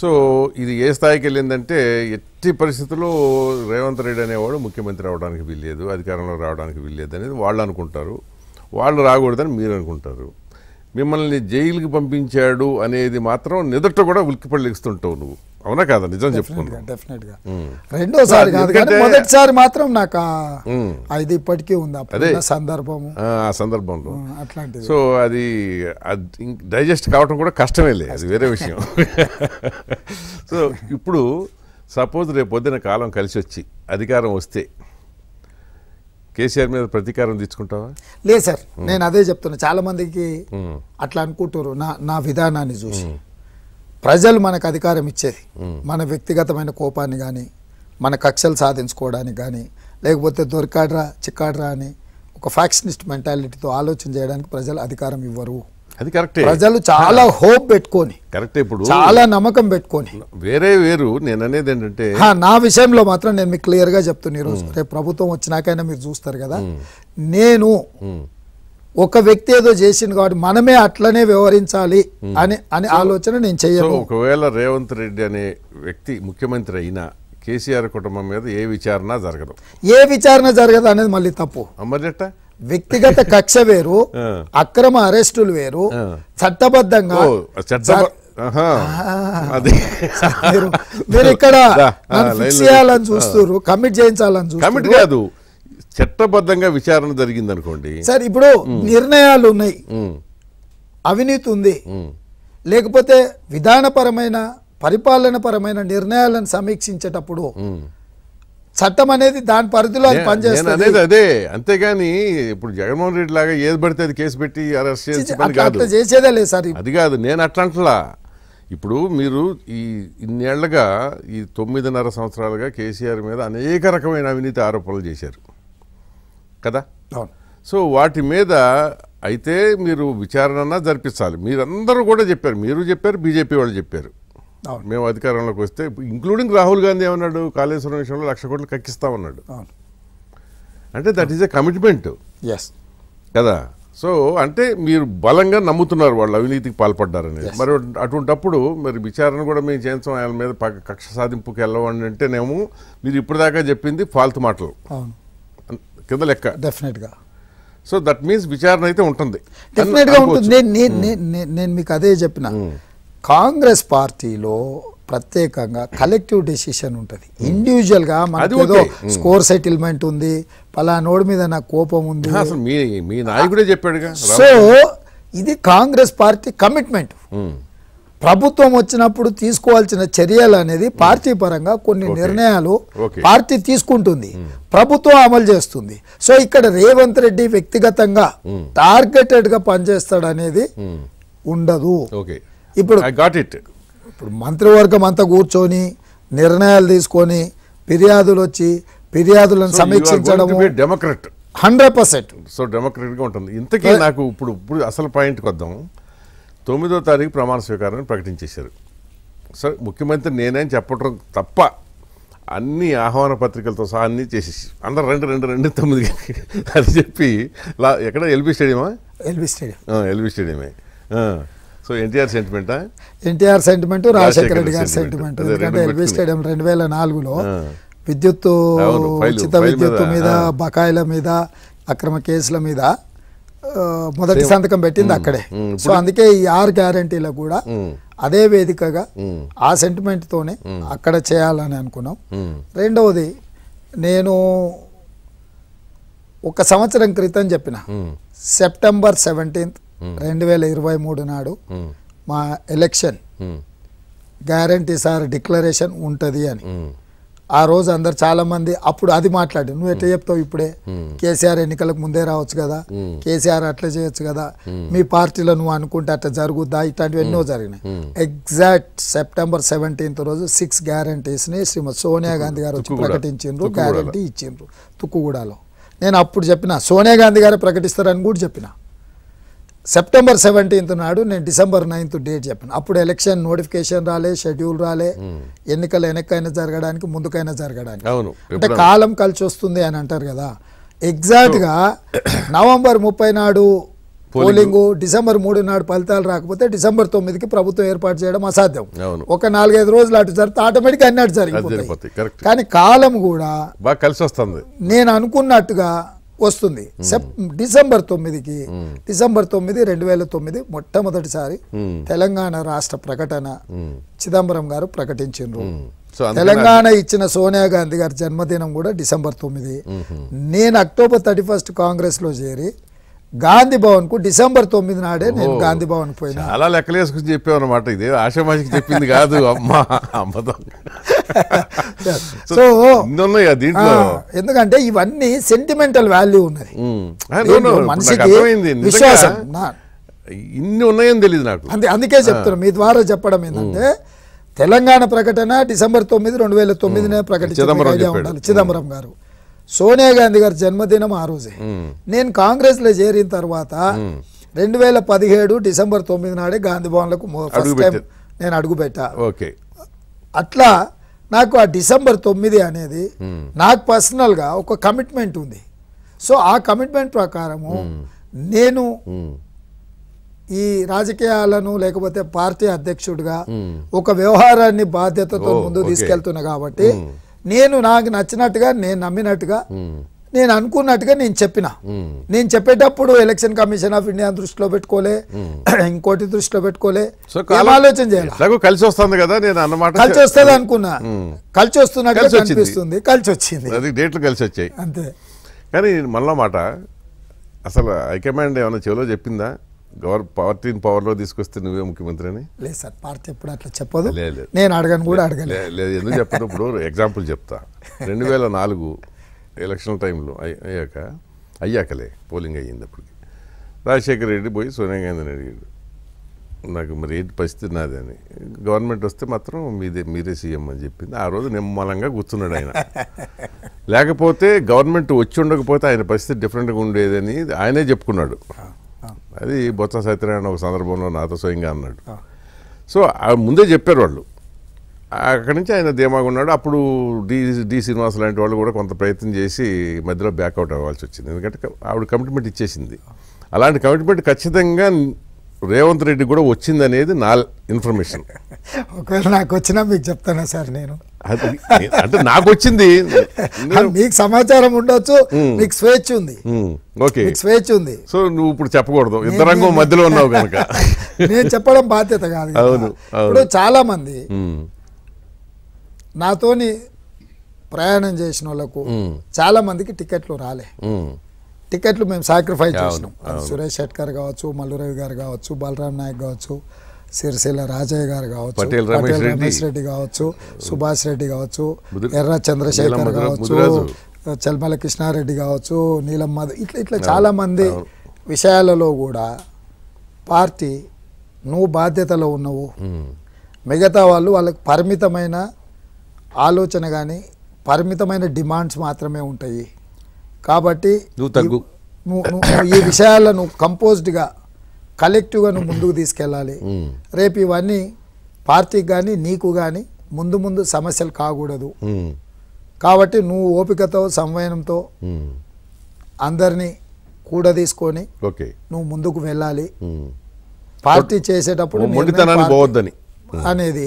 సో ఇది ఏ స్థాయికి వెళ్ళిందంటే ఎట్టి పరిస్థితుల్లో రేవంత్ రెడ్డి అనేవాడు ముఖ్యమంత్రి అవడానికి వీల్లేదు అధికారంలో రావడానికి వీల్లేదు అనేది వాళ్ళు అనుకుంటారు వాళ్ళు రాకూడదని మీరు అనుకుంటారు మిమ్మల్ని జైలుకి పంపించాడు అనేది మాత్రం నిదట కూడా ఉలిక్కిపళ్ళిస్తుంటావు నువ్వు అవునా కాదా నిజం చెప్పుకున్నా రెండోసారి మొదటిసారి మాత్రం నాకు అది ఇప్పటికీ ఉంది అదే సందర్భం ఆ సందర్భంలో అట్లాంటి సో అది డైజెస్ట్ కావటం కూడా కష్టమే లేదు అది వేరే విషయం సో ఇప్పుడు సపోజ్ రేపు పొద్దున కాలం కలిసి వచ్చి అధికారం వస్తే కేసీఆర్ మీద ప్రతీకారం తీసుకుంటావా లేదు సార్ నేను అదే చెప్తున్నా చాలా మందికి అట్లా అనుకుంటారు నా నా విధానాన్ని చూసి ప్రజలు మనకు అధికారం ఇచ్చేది మన వ్యక్తిగతమైన కోపాన్ని కానీ మన కక్షలు సాధించుకోవడానికి కానీ లేకపోతే దొరికాడ్రా చిక్కాడ్రా అని ఒక ఫ్యాక్షనిస్ట్ మెంటాలిటీతో ఆలోచన చేయడానికి ప్రజలు అధికారం ఇవ్వరు అది కరెక్ట్ ప్రజలు చాలా హోప్ పెట్టుకొని కరెక్ట్ ఇప్పుడు చాలా నమ్మకం పెట్టుకొని వేరే వేరు నేను అనేది ఏంటంటే నా విషయంలో మాత్రం నేను మీకు క్లియర్గా చెప్తున్నా ఈరోజు రేపు ప్రభుత్వం వచ్చినాకైనా మీరు చూస్తారు కదా నేను ఒక వ్యక్తి ఏదో చేసింది కాబట్టి మనమే అట్లనే వ్యవహరించాలి అని అనే ఆలోచన నేను చేయను ఒకవేళ రేవంత్ రెడ్డి అనే వ్యక్తి ముఖ్యమంత్రి అయినా కేసీఆర్ కుటుంబం మీద ఏ విచారణ జరగదు ఏ విచారణ జరగదు అనేది మళ్ళీ తప్పు అమ్మజట్ట వ్యక్తిగత కక్ష వేరు అక్రమ అరెస్టులు వేరు చట్టబద్ధంగా మీరు ఇక్కడ చేయాలని చూస్తున్నారు కమిట్ చేయించాలని కమిట్ కాదు చట్టబద్ధంగా విచారణ జరిగింది అనుకోండి సార్ ఇప్పుడు నిర్ణయాలు ఉన్నాయి అవినీతి ఉంది లేకపోతే విధానపరమైన పరిపాలనపరమైన నిర్ణయాలను సమీక్షించేటప్పుడు చట్టం అనేది దాని పరిధిలో అది పనిచేస్తుంది అదే అంతేగాని ఇప్పుడు జగన్మోహన్ రెడ్డి లాగా ఏది పడితే అది కేసు పెట్టి అరెస్ట్ చేసి చేసేదే లేదు సార్ అది కాదు నేను అట్లా ఇప్పుడు మీరు ఈ ఇన్నేళ్లుగా ఈ తొమ్మిదిన్నర సంవత్సరాలుగా కేసీఆర్ మీద అనేక రకమైన అవినీతి ఆరోపణలు చేశారు కదా సో వాటి మీద అయితే మీరు విచారణ జరిపించాలి మీరందరూ కూడా చెప్పారు మీరు చెప్పారు బీజేపీ వాళ్ళు చెప్పారు మేము అధికారంలోకి వస్తే ఇంక్లూడింగ్ రాహుల్ గాంధీ ఏమన్నాడు కాళేశ్వరం విషయంలో లక్ష కోట్లు కక్కిస్తామన్నాడు అంటే that is a commitment yes కదా సో అంటే మీరు బలంగా నమ్ముతున్నారు వాళ్ళు అవినీతికి పాల్పడ్డారనేది మరి అటువంటప్పుడు మరి విచారణ కూడా మేము చేయించాం ఆయన మీద కక్ష సాధింపుకి వెళ్ళవండి అంటేనేమో మీరు ఇప్పటిదాకా చెప్పింది ఫాల్తు మాటలు కింద లెక్క డెఫినెట్గా సో దట్ మీన్స్ విచారణ అయితే ఉంటుంది డెఫినెట్గా ఉంటుంది hmm. నేను మీకు అదే చెప్పిన hmm. కాంగ్రెస్ పార్టీలో ప్రత్యేకంగా కలెక్టివ్ డెసిషన్ ఉంటుంది ఇండివిజువల్గా hmm. మనకి ఏదో hmm. స్కోర్ సెటిల్మెంట్ ఉంది పలానోడి మీద నాకు కోపం ఉంది మీ నాయకుడే చెప్పాడు సో ఇది కాంగ్రెస్ పార్టీ కమిట్మెంట్ hmm. ప్రభుత్వం వచ్చినప్పుడు తీసుకోవాల్సిన చర్యలు అనేది పార్టీ పరంగా కొన్ని నిర్ణయాలు పార్టీ తీసుకుంటుంది ప్రభుత్వం అమలు చేస్తుంది సో ఇక్కడ రేవంత్ రెడ్డి వ్యక్తిగతంగా టార్గెటెడ్గా పనిచేస్తాడనేది ఉండదు ఇప్పుడు ఐ గాట్ ఇట్ ఇప్పుడు మంత్రివర్గం అంతా కూర్చొని నిర్ణయాలు తీసుకొని ఫిర్యాదులు వచ్చి ఫిర్యాదులను సమీక్షించడం డెమోక్రట్ హండ్రెడ్ పర్సెంట్ సో డెమోక్రటిక్గా ఉంటుంది ఇంతకీ నాకు ఇప్పుడు ఇప్పుడు అసలు పాయింట్కి వద్దాం తొమ్మిదో తారీఖు ప్రమాణ స్వీకారాన్ని ప్రకటించేశారు సార్ ముఖ్యమంత్రి నేనేం చెప్పడం తప్ప అన్ని ఆహ్వాన పత్రికలతో సహా అన్నీ చేసి అందరు రెండు రెండు రెండు తొమ్మిది అని చెప్పి ఎక్కడ ఎల్బీ స్టేడియమా ఎల్బీ స్టేడియం ఎల్బీ స్టేడియమే so NTR sentiment NTR sentiment Rajasekhara Reddy గారి సెంటిమెంట్ ఎందుకంటే ఎల్బీ స్టేడియం రెండు వేల నాలుగులో విద్యుత్ ఉచిత విద్యుత్ మీద బకాయిల మీద అక్రమ కేసుల మీద మొదటి సంతకం పెట్టింది అక్కడే సో అందుకే ఈ ఆరు గ్యారంటీలో కూడా అదే వేదికగా ఆ సెంటిమెంట్తోనే అక్కడ చేయాలని అనుకున్నాం రెండవది నేను ఒక సంవత్సరం క్రితం చెప్పిన సెప్టెంబర్ సెవెంటీన్త్ రెండు వేల ఇరవై మూడు నాడు మా ఎలక్షన్ గ్యారంటీ ఆర్ డిక్లరేషన్ ఉంటుంది అని ఆ రోజు అందరు చాలా మంది అప్పుడు అది మాట్లాడి నువ్వు ఎట్లా చెప్తావు ఇప్పుడే కేసీఆర్ ఎన్నికలకు ముందే రావచ్చు కదా కేసీఆర్ అట్లా చేయొచ్చు కదా మీ పార్టీలో నువ్వు అనుకుంటే అట్లా జరుగుద్దా ఇట్లాంటివి ఎన్నో జరిగినాయి ఎగ్జాక్ట్ సెప్టెంబర్ సెవెంటీన్త్ రోజు సిక్స్ గ్యారంటీస్ని శ్రీమతి సోనియా గాంధీ గారు వచ్చి ప్రకటించిండ్రు గ్యారంటీ ఇచ్చిండ్రు తుక్కుగూడలో నేను అప్పుడు చెప్పిన సోనియా గాంధీ గారు ప్రకటిస్తారని కూడా చెప్పిన సెప్టెంబర్ సెవెంటీన్త్ నాడు నేను డిసెంబర్ నైన్త్ డేట్ చెప్పాను అప్పుడు ఎలక్షన్ నోటిఫికేషన్ రాలే షెడ్యూల్ రాలే hmm. ఎన్నికలు వెనక్కైనా జరగడానికి ముందుకైనా జరగడానికి అంటే కాలం కలిసి వస్తుంది అని అంటారు కదా ఎగ్జాక్ట్గా నవంబర్ ముప్పై నాడు పోలింగ్ డిసెంబర్ మూడు నాడు ఫలితాలు రాకపోతే డిసెంబర్ తొమ్మిదికి ప్రభుత్వం ఏర్పాటు చేయడం అసాధ్యం ఒక నాలుగైదు రోజులు అటు జరిగితే ఆటోమేటిక్ అన్నట్టు జరిగిపోతాయి కానీ కాలం కూడా కలిసి వస్తుంది నేను అనుకున్నట్టుగా వస్తుంది సెప్ డిసెంబర్ తొమ్మిదికి డిసెంబర్ తొమ్మిది రెండు వేల తొమ్మిది మొట్టమొదటిసారి తెలంగాణ రాష్ట్ర ప్రకటన చిదంబరం గారు ప్రకటించారు తెలంగాణ ఇచ్చిన సోనియా గాంధీ గారి జన్మదినం కూడా డిసెంబర్ తొమ్మిది నేను అక్టోబర్ థర్టీ ఫస్ట్ కాంగ్రెస్లో చేరి గాంధీ భవన్ కు డిసెంబర్ తొమ్మిది నాడే నేను గాంధీ భవన్ పోయినా చాలా లెక్కలు వేసుకుని చెప్పావు అనమాట ఇది ఆశామాషికి చెప్పింది కాదు అమ్మతో సో ఎందుకంటే ఇవన్నీ సెంటిమెంటల్ వాల్యూ ఉన్నది మనిషికి విశ్వాసం ఇన్ని ఉన్నాయని తెలియదు నాకు అంతే అందుకే చెప్తున్నా మీ ద్వారా చెప్పడం ఏంటంటే తెలంగాణ ప్రకటన డిసెంబర్ తొమ్మిది రెండు వేల తొమ్మిదినే ప్రకటించారు చిదంబరం గారు సోనియా గాంధీ గారి జన్మదినం ఆ రోజే నేను కాంగ్రెస్లో చేరిన తర్వాత రెండు వేల పదిహేడు డిసెంబర్ తొమ్మిది నాడే గాంధీ భవన్లకు నేను అడుగుపెట్టా ఓకే అట్లా నాకు ఆ డిసెంబర్ తొమ్మిది అనేది నాకు పర్సనల్గా ఒక కమిట్మెంట్ ఉంది సో ఆ కమిట్మెంట్ ప్రకారము నేను ఈ రాజకీయాలను లేకపోతే పార్టీ అధ్యక్షుడిగా ఒక వ్యవహారాన్ని బాధ్యతతో ముందు తీసుకెళ్తున్నా కాబట్టి నేను నాకు నచ్చినట్టుగా నేను నమ్మినట్టుగా నేను అనుకున్నట్టుగా నేను చెప్పిన నేను చెప్పేటప్పుడు ఎలక్షన్ కమిషన్ ఆఫ్ ఇండియా దృష్టిలో పెట్టుకోలే ఇంకోటి దృష్టిలో పెట్టుకోలే ఆలోచన చేయాలి కలిసి వస్తుంది కదా నేను అన్నమాట కలిసి వస్తుంది అనుకున్నా కలిసి వస్తున్నట్టు అనిపిస్తుంది కలిసి వచ్చింది అది డేట్లు కలిసి వచ్చాయి అంతే కానీ మళ్ళా మాట అసలు హైకమాండ్ ఏమైనా చెవిలో చెప్పిందా గవర్ పార్టీని పవర్లో తీసుకొస్తే నువ్వే ముఖ్యమంత్రి అని లేదు సార్ పార్టీ ఎప్పుడు అట్లా చెప్పదు నేను అడగను కూడా అడగలేదు లేదు ఎందుకు చెప్పదు ఇప్పుడు ఎగ్జాంపుల్ చెప్తా రెండు వేల నాలుగు ఎలక్షన్ టైంలో అయ్యాక అయ్యాకలే పోలింగ్ అయ్యింది అప్పటికి రాజశేఖర రెడ్డి పోయి సోనియా గాంధీని అడిగాడు నాకు మరి ఏంటి పరిస్థితి నాది అని గవర్నమెంట్ వస్తే మాత్రం మీదే మీరే సీఎం అని చెప్పింది ఆ రోజు నిమ్మలంగా కూర్చున్నాడు ఆయన లేకపోతే గవర్నమెంట్ వచ్చి ఉండకపోతే ఆయన పరిస్థితి డిఫరెంట్గా ఉండేదని ఆయనే చెప్పుకున్నాడు అది బొత్స సత్యనారాయణ ఒక సందర్భంలో నాతో స్వయంగా అన్నాడు సో ముందే చెప్పారు వాళ్ళు అక్కడి నుంచి ఆయన ధీమాగా ఉన్నాడు అప్పుడు డి డి శ్రీనివాస్ లాంటి వాళ్ళు కూడా కొంత ప్రయత్నం చేసి మధ్యలో బ్యాక్అవుట్ అవ్వాల్సి వచ్చింది ఎందుకంటే ఆవిడ కమిట్మెంట్ ఇచ్చేసింది అలాంటి కమిట్మెంట్ ఖచ్చితంగా రేవంత్ రెడ్డి కూడా వచ్చిందనేది నా ఇన్ఫర్మేషన్ ఒకవేళ నాకు వచ్చినా మీకు చెప్తానా సార్ నేను అంటే నాకు వచ్చింది మీకు సమాచారం ఉండొచ్చు మీకు స్వేచ్ఛ ఉంది ఓకే స్వేచ్ఛ ఉంది సో నువ్వు ఇప్పుడు చెప్పకూడదు ఇద్దరంగం మధ్యలో ఉన్నావు కనుక నేను చెప్పడం బాధ్యత కాదు అవును ఇప్పుడు చాలా మంది నాతోని ప్రయాణం చేసిన వాళ్ళకు చాలా మందికి టికెట్లు రాలే టికెట్లు మేము సాక్రిఫై చేసినాం సురేష్ శెట్కర్ కావచ్చు మల్లురవి గారు కావచ్చు బలరాం నాయక్ కావచ్చు సిరిసిల్ల రాజయ్య గారు కావచ్చు పటేల్ రమేష్ రెడ్డి కావచ్చు సుభాష్ రెడ్డి కావచ్చు ఎర్ర చంద్రశేఖర్ కావచ్చు చల్మల కృష్ణారెడ్డి కావచ్చు నీలం మాధవ్ ఇట్లా ఇట్లా చాలామంది విషయాలలో కూడా పార్టీ నువ్వు బాధ్యతలో ఉన్నావు మిగతా వాళ్ళు వాళ్ళకి పరిమితమైన ఆలోచన కానీ పరిమితమైన డిమాండ్స్ మాత్రమే ఉంటాయి కాబట్టి నువ్వు తగ్గు నువ్వు ఈ విషయాలను కంపోజ్డ్గా కలెక్టివ్గా నువ్వు ముందుకు తీసుకెళ్ళాలి రేపు ఇవన్నీ పార్టీకి కానీ నీకు కానీ ముందు ముందు సమస్యలు కాకూడదు కాబట్టి నువ్వు ఓపికతో సంవయనంతో అందరినీ కూడా తీసుకొని నువ్వు ముందుకు వెళ్ళాలి పార్టీ చేసేటప్పుడు అనేది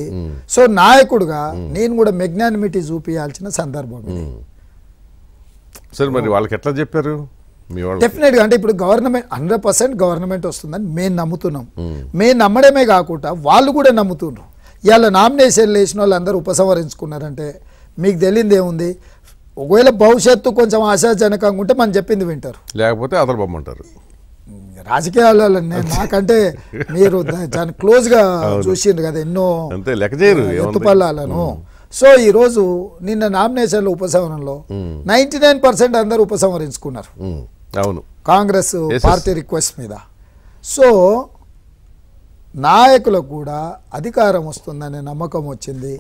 సో నాయకుడుగా నేను కూడా మెగ్నానిమిటీ చూపించాల్సిన సందర్భం సరే మరి వాళ్ళకి ఎట్లా చెప్పారు డెఫినెట్గా అంటే ఇప్పుడు గవర్నమెంట్ హండ్రెడ్ పర్సెంట్ గవర్నమెంట్ వస్తుందని మేము నమ్ముతున్నాం మేము నమ్మడమే కాకుండా వాళ్ళు కూడా నమ్ముతున్నారు ఇవాళ నామినేషన్లు వేసిన వాళ్ళందరూ ఉపసంహరించుకున్నారంటే మీకు తెలియదు ఏముంది ఒకవేళ భవిష్యత్తు కొంచెం ఆశాజనకంగా ఉంటే మనం చెప్పింది వింటారు లేకపోతే అదలు బొమ్మంటారు రాజకీయాలు నాకంటే మీరు దాన్ని క్లోజ్గా చూసిండ్రు కదా ఎన్నో ఎత్తుపల్లాలను సో ఈరోజు నిన్న నామినేషన్ల ఉపసంహరణలో నైన్టీ నైన్ పర్సెంట్ అందరూ ఉపసంహరించుకున్నారు అవును కాంగ్రెస్ పార్టీ రిక్వెస్ట్ మీద సో నాయకులకు కూడా అధికారం వస్తుందనే నమ్మకం వచ్చింది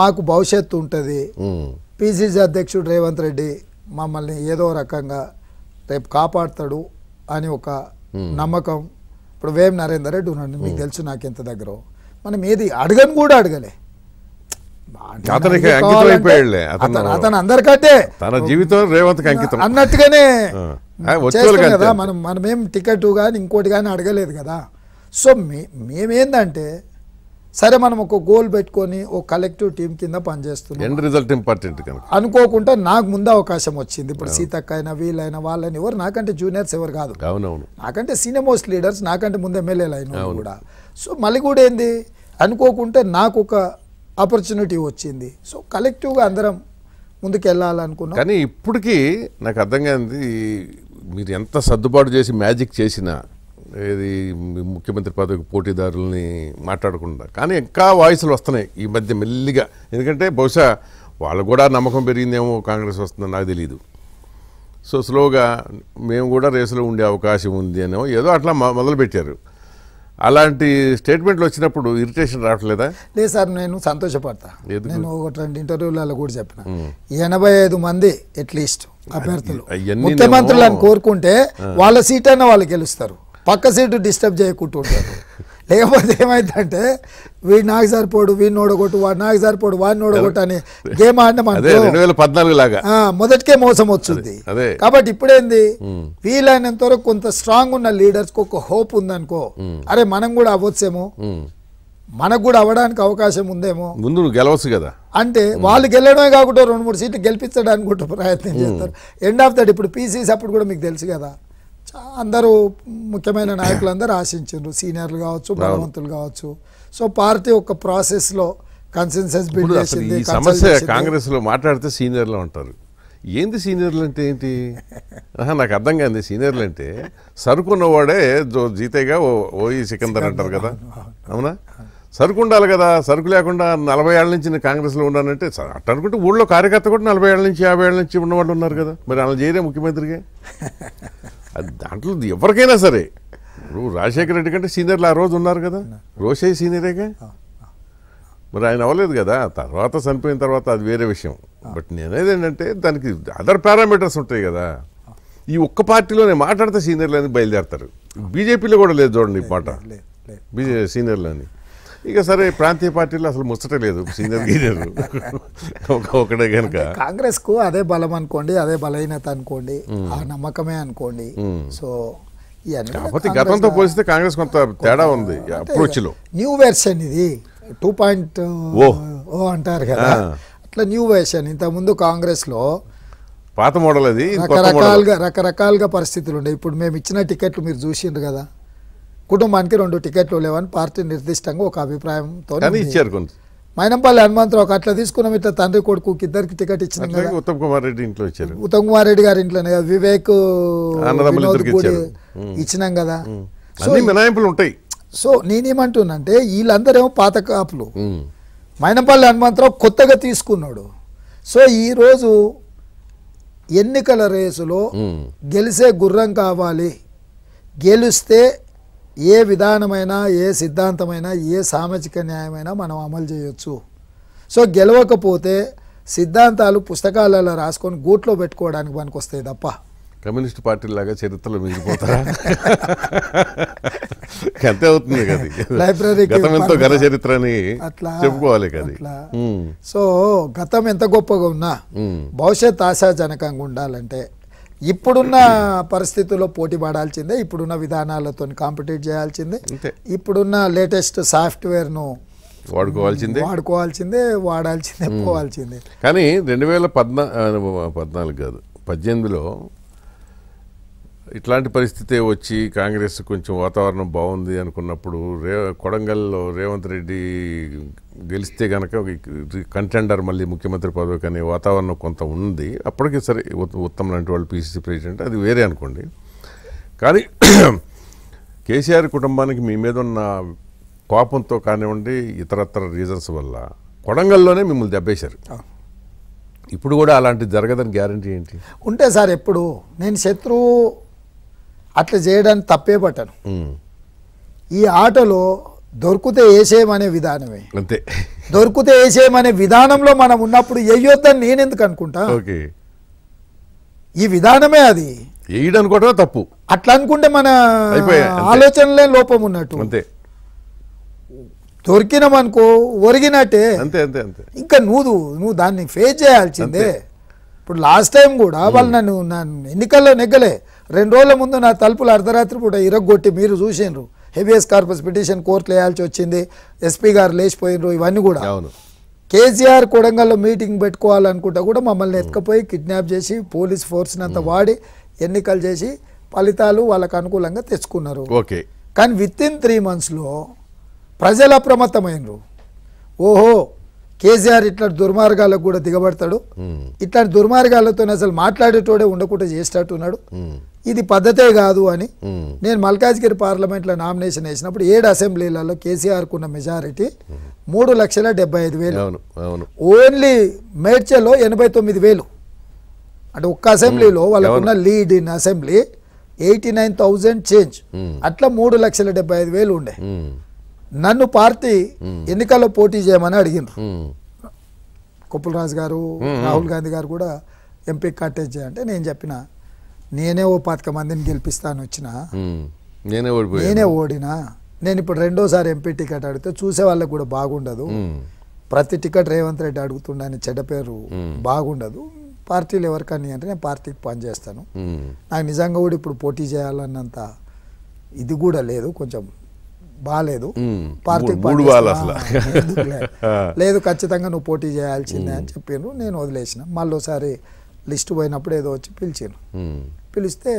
మాకు భవిష్యత్తు ఉంటుంది పిసిసి అధ్యక్షుడు రేవంత్ రెడ్డి మమ్మల్ని ఏదో రకంగా రేపు కాపాడుతాడు అని ఒక నమ్మకం ఇప్పుడు వేం నరేందర్ రెడ్డి ఉన్నాడు మీకు తెలుసు నాకు ఎంత దగ్గర మనం ఏది అడగను కూడా అడగలే అతనికి అంకితం అయిపోయాడులే అతను అందరికంటే తన జీవితం రేవంత్కి అంకితం అన్నట్టుగానే కదా మనం మనమేం టికెట్ కానీ ఇంకోటి కానీ అడగలేదు కదా సో మే మేమేందంటే సరే మనం ఒక గోల్ పెట్టుకొని ఒక కలెక్టివ్ టీం కింద పనిచేస్తున్నాం రిజల్ట్ ఇంపార్టెంట్ అనుకోకుండా నాకు ముందు అవకాశం వచ్చింది ఇప్పుడు సీతక్క అయినా వీళ్ళైనా వాళ్ళని ఎవరు నాకంటే జూనియర్స్ ఎవరు కాదు నాకంటే సీనియర్ మోస్ట్ లీడర్స్ నాకంటే ముందు ఎమ్మెల్యేలు అయినా కూడా సో మళ్ళీ కూడా ఏంది అనుకోకుంటే నాకు ఒక ఆపర్చునిటీ వచ్చింది సో కలెక్టివ్గా అందరం ముందుకెళ్ళాలనుకున్నాం కానీ ఇప్పటికీ నాకు అర్థం కానిది మీరు ఎంత సర్దుబాటు చేసి మ్యాజిక్ చేసినా ఇది ముఖ్యమంత్రి పదవికి పోటీదారుల్ని మాట్లాడకుండా కానీ ఇంకా వాయిస్లు వస్తున్నాయి ఈ మధ్య మెల్లిగా ఎందుకంటే బహుశా వాళ్ళు కూడా నమ్మకం పెరిగిందేమో కాంగ్రెస్ వస్తుందని నాకు తెలియదు సో స్లోగా మేము కూడా రేసులో ఉండే అవకాశం ఉంది అనేమో ఏదో అట్లా మొదలుపెట్టారు అలాంటి స్టేట్మెంట్లు వచ్చినప్పుడు ఇరిటేషన్ రావట్లేదా లేదు సార్ నేను సంతోషపడతా నేను ఒకటి రెండు ఇంటర్వ్యూలలో కూడా చెప్పిన ఎనభై ఐదు మంది అట్లీస్ట్ అభ్యర్థులు ముఖ్యమంత్రులను కోరుకుంటే వాళ్ళ సీట్ అయినా వాళ్ళు గెలుస్తారు పక్క సీటు డిస్టర్బ్ ఉంటారు లేకపోతే ఏమైందంటే వీడు నాకు సరిపోడు వీడిని ఓడగొట్టు వాడు నాకు సరిపోడు వాడిని ఓడగొట్టు అని గేమ్ ఆడినా మొదటికే మోసం వచ్చింది కాబట్టి ఇప్పుడేంది వీలైనంత వరకు కొంత స్ట్రాంగ్ ఉన్న కు ఒక హోప్ ఉందనుకో అరే మనం కూడా అవ్వచ్చేమో మనకు కూడా అవ్వడానికి అవకాశం ఉందేమో ముందు గెలవచ్చు కదా అంటే వాళ్ళు గెలడమే కాకుండా రెండు మూడు సీట్లు గెలిపించడానికి కూడా ప్రయత్నం చేస్తారు ఎండ్ ఆఫ్ దట్ ఇప్పుడు పీసీస్ అప్పుడు కూడా మీకు తెలుసు కదా అందరూ ముఖ్యమైన నాయకులు అందరు ఆశించారు సీనియర్లు కావచ్చు బలవంతులు కావచ్చు సో పార్టీ ఒక ప్రాసెస్లో కన్సెన్సెస్ బిల్డ్ చేసింది సమస్య కాంగ్రెస్లో మాట్లాడితే సీనియర్లు ఉంటారు ఏంది సీనియర్లు అంటే ఏంటి నాకు అర్థం కాదు సీనియర్లు అంటే సరుకున్నవాడే జీతేగా ఓయి సికందర్ అంటారు కదా అవునా సరుకు ఉండాలి కదా సరుకు లేకుండా నలభై ఏళ్ళ నుంచి నేను కాంగ్రెస్లో ఉన్నానంటే అట్ట అనుకుంటే ఊళ్ళో కార్యకర్త కూడా నలభై ఏళ్ళ నుంచి యాభై ఏళ్ళ నుంచి ఉన్నవాళ్ళు ఉన్నారు కదా మరి అలా చేయలే ముఖ్యమంత్రిగా దాంట్లో ఎవరికైనా సరే ఇప్పుడు రాజశేఖర రెడ్డి కంటే సీనియర్లు ఆ రోజు ఉన్నారు కదా రోషే సీనియరేగా మరి ఆయన అవ్వలేదు కదా తర్వాత చనిపోయిన తర్వాత అది వేరే విషయం బట్ నేనేది ఏంటంటే దానికి అదర్ పారామీటర్స్ ఉంటాయి కదా ఈ ఒక్క పార్టీలోనే మాట్లాడితే సీనియర్లు అని బయలుదేరతారు బీజేపీలో కూడా లేదు చూడండి ఈ మాట బీజే సీనియర్లు అని ఇక సరే ప్రాంతీయ పార్టీలో అసలు ముచ్చట లేదు సీనియర్ గీనియర్ ఒకటే కనుక కాంగ్రెస్ కు అదే బలం అనుకోండి అదే బలహీనత అనుకోండి ఆ నమ్మకమే అనుకోండి సో కాకపోతే గతంతో పోలిస్తే కాంగ్రెస్ కొంత తేడా ఉంది అప్రోచ్ లో న్యూ వెర్షన్ ఇది టూ పాయింట్ ఓ అంటారు కదా అట్లా న్యూ వెర్షన్ ముందు కాంగ్రెస్ లో పాత మోడల్ అది రకరకాలుగా రకరకాలుగా పరిస్థితులు ఉండే ఇప్పుడు మేము ఇచ్చిన టికెట్లు మీరు చూసిండ్రు కదా కుటుంబానికి రెండు టికెట్లు లేవని పార్టీ నిర్దిష్టంగా ఒక అభిప్రాయంతో ఇచ్చారు మైనంపల్లి హనుమంతరావు అట్లా తీసుకున్న ఇట్లా తండ్రి కొడుకు ఇద్దరికి టికెట్ ఇచ్చిన ఉత్తమ్ కుమార్ రెడ్డి ఇంట్లో ఇచ్చారు ఉత్తమ్ కుమార్ రెడ్డి గారి ఇంట్లోనే కదా వివేక్ ఇచ్చినాం కదా సో మినాయింపులు ఉంటాయి సో నేనేమంటున్నంటే వీళ్ళందరేమో పాత కాపులు మైనంపల్లి హనుమంతరావు కొత్తగా తీసుకున్నాడు సో ఈరోజు ఎన్నికల రేసులో గెలిసే గుర్రం కావాలి గెలిస్తే ఏ విధానమైనా ఏ సిద్ధాంతమైనా ఏ సామాజిక న్యాయమైనా మనం అమలు చేయొచ్చు సో గెలవకపోతే సిద్ధాంతాలు పుస్తకాలలో రాసుకొని గూట్లో పెట్టుకోవడానికి పనికొస్తాయి తప్ప కమ్యూనిస్ట్ పార్టీలాగా చరిత్రలో మిగిలిపోతారా ఎంత అవుతుంది కదా లైబ్రరీ గతం ఎంతో ఘన చరిత్ర అని చెప్పుకోవాలి కదా సో గతం ఎంత గొప్పగా ఉన్నా భవిష్యత్ ఆశాజనకంగా ఉండాలంటే ఇప్పుడున్న పరిస్థితుల్లో పోటీ పడాల్సిందే ఇప్పుడున్న విధానాలతో కాంపిటీట్ చేయాల్సిందే ఇప్పుడున్న లేటెస్ట్ సాఫ్ట్వేర్ను వాడుకోవాల్సిందే వాడుకోవాల్సిందే వాడాల్సిందే పోవాల్సిందే కానీ రెండు వేల పద్నా పద్నాలుగు కాదు పద్దెనిమిదిలో ఇట్లాంటి పరిస్థితే వచ్చి కాంగ్రెస్ కొంచెం వాతావరణం బాగుంది అనుకున్నప్పుడు రే కొడంగల్లో రేవంత్ రెడ్డి గెలిస్తే కనుక కంటెండర్ మళ్ళీ ముఖ్యమంత్రి పదవికి అనే వాతావరణం కొంత ఉంది అప్పటికే సరే ఉత్తమ్ లాంటి వాళ్ళు పీసీసీ ప్రెసిడెంట్ అది వేరే అనుకోండి కానీ కేసీఆర్ కుటుంబానికి మీ మీద ఉన్న కోపంతో కానివ్వండి ఇతరత్ర రీజన్స్ వల్ల కొడంగల్లోనే మిమ్మల్ని దెబ్బేశారు ఇప్పుడు కూడా అలాంటి జరగదని గ్యారంటీ ఏంటి ఉంటే సార్ ఎప్పుడు నేను శత్రువు అట్లా చేయడానికి తప్పే పట్టను ఈ ఆటలో దొరికితే వేసేయమనే విధానమే అంతే దొరికితే వేసేయమనే విధానంలో మనం ఉన్నప్పుడు వేయొద్దని నేను ఎందుకు అనుకుంటా ఈ విధానమే అది తప్పు అట్లా అనుకుంటే మన ఆలోచనలే లోపం ఉన్నట్టు అంతే దొరికినామనుకో ఒరిగినట్టే అంతే అంతే అంతే ఇంకా నువ్వు నువ్వు దాన్ని ఫేస్ చేయాల్సిందే ఇప్పుడు లాస్ట్ టైం కూడా వాళ్ళు నన్ను నన్ను ఎన్నికల్లో నెగ్గలే రెండు రోజుల ముందు నా తలుపులు అర్ధరాత్రి పూట ఇరగొట్టి మీరు చూసిండ్రు హెబియస్ కార్పస్ పిటిషన్ కోర్టులు వేయాల్సి వచ్చింది ఎస్పీ గారు లేచిపోయినరు ఇవన్నీ కూడా కేసీఆర్ కొడంగల్లో మీటింగ్ పెట్టుకోవాలనుకుంటే కూడా మమ్మల్ని ఎత్తుకపోయి కిడ్నాప్ చేసి పోలీస్ ఫోర్స్ని అంతా వాడి ఎన్నికలు చేసి ఫలితాలు వాళ్ళకు అనుకూలంగా తెచ్చుకున్నారు ఓకే కానీ విత్ ఇన్ త్రీ మంత్స్లో ప్రజలు అప్రమత్తమైనరు ఓహో కేసీఆర్ ఇట్లాంటి దుర్మార్గాలకు కూడా దిగబడతాడు hmm. ఇట్లాంటి దుర్మార్గాలతో అసలు మాట్లాడేటోడే ఉండకుండా చేసేటట్టున్నాడు hmm. ఇది పద్ధతే కాదు అని hmm. నేను మల్కాజ్గిరి పార్లమెంట్లో నామినేషన్ వేసినప్పుడు ఏడు అసెంబ్లీలలో ఉన్న మెజారిటీ మూడు లక్షల డెబ్బై ఐదు వేలు ఓన్లీ మేడ్చలో ఎనభై తొమ్మిది వేలు అంటే ఒక్క అసెంబ్లీలో వాళ్ళకున్న lead in assembly eighty nine thousand change అట్లా మూడు లక్షల డెబ్బై ఐదు వేలు ఉండే నన్ను పార్టీ ఎన్నికల్లో పోటీ చేయమని అడిగినారు కొప్పుల రాజు గారు రాహుల్ గాంధీ గారు కూడా ఎంపీ కంటెస్ట్ అంటే నేను చెప్పిన నేనే ఓ పాతిక మందిని గెలిపిస్తాను వచ్చిన నేనే నేనే ఓడినా నేను ఇప్పుడు రెండోసారి ఎంపీ టికెట్ అడిగితే చూసే వాళ్ళకి కూడా బాగుండదు ప్రతి టికెట్ రేవంత్ రెడ్డి అడుగుతుండని చెడ్డ పేరు బాగుండదు పార్టీలు ఎవరికన్నా అంటే నేను పార్టీకి పనిచేస్తాను నాకు నిజంగా కూడా ఇప్పుడు పోటీ చేయాలన్నంత ఇది కూడా లేదు కొంచెం బాగాలేదు పార్టీ లేదు ఖచ్చితంగా నువ్వు పోటీ చేయాల్సిందే అని చెప్పిండ్రు నేను వదిలేసిన మళ్ళీ ఒకసారి లిస్ట్ పోయినప్పుడు ఏదో వచ్చి పిలిచాను పిలిస్తే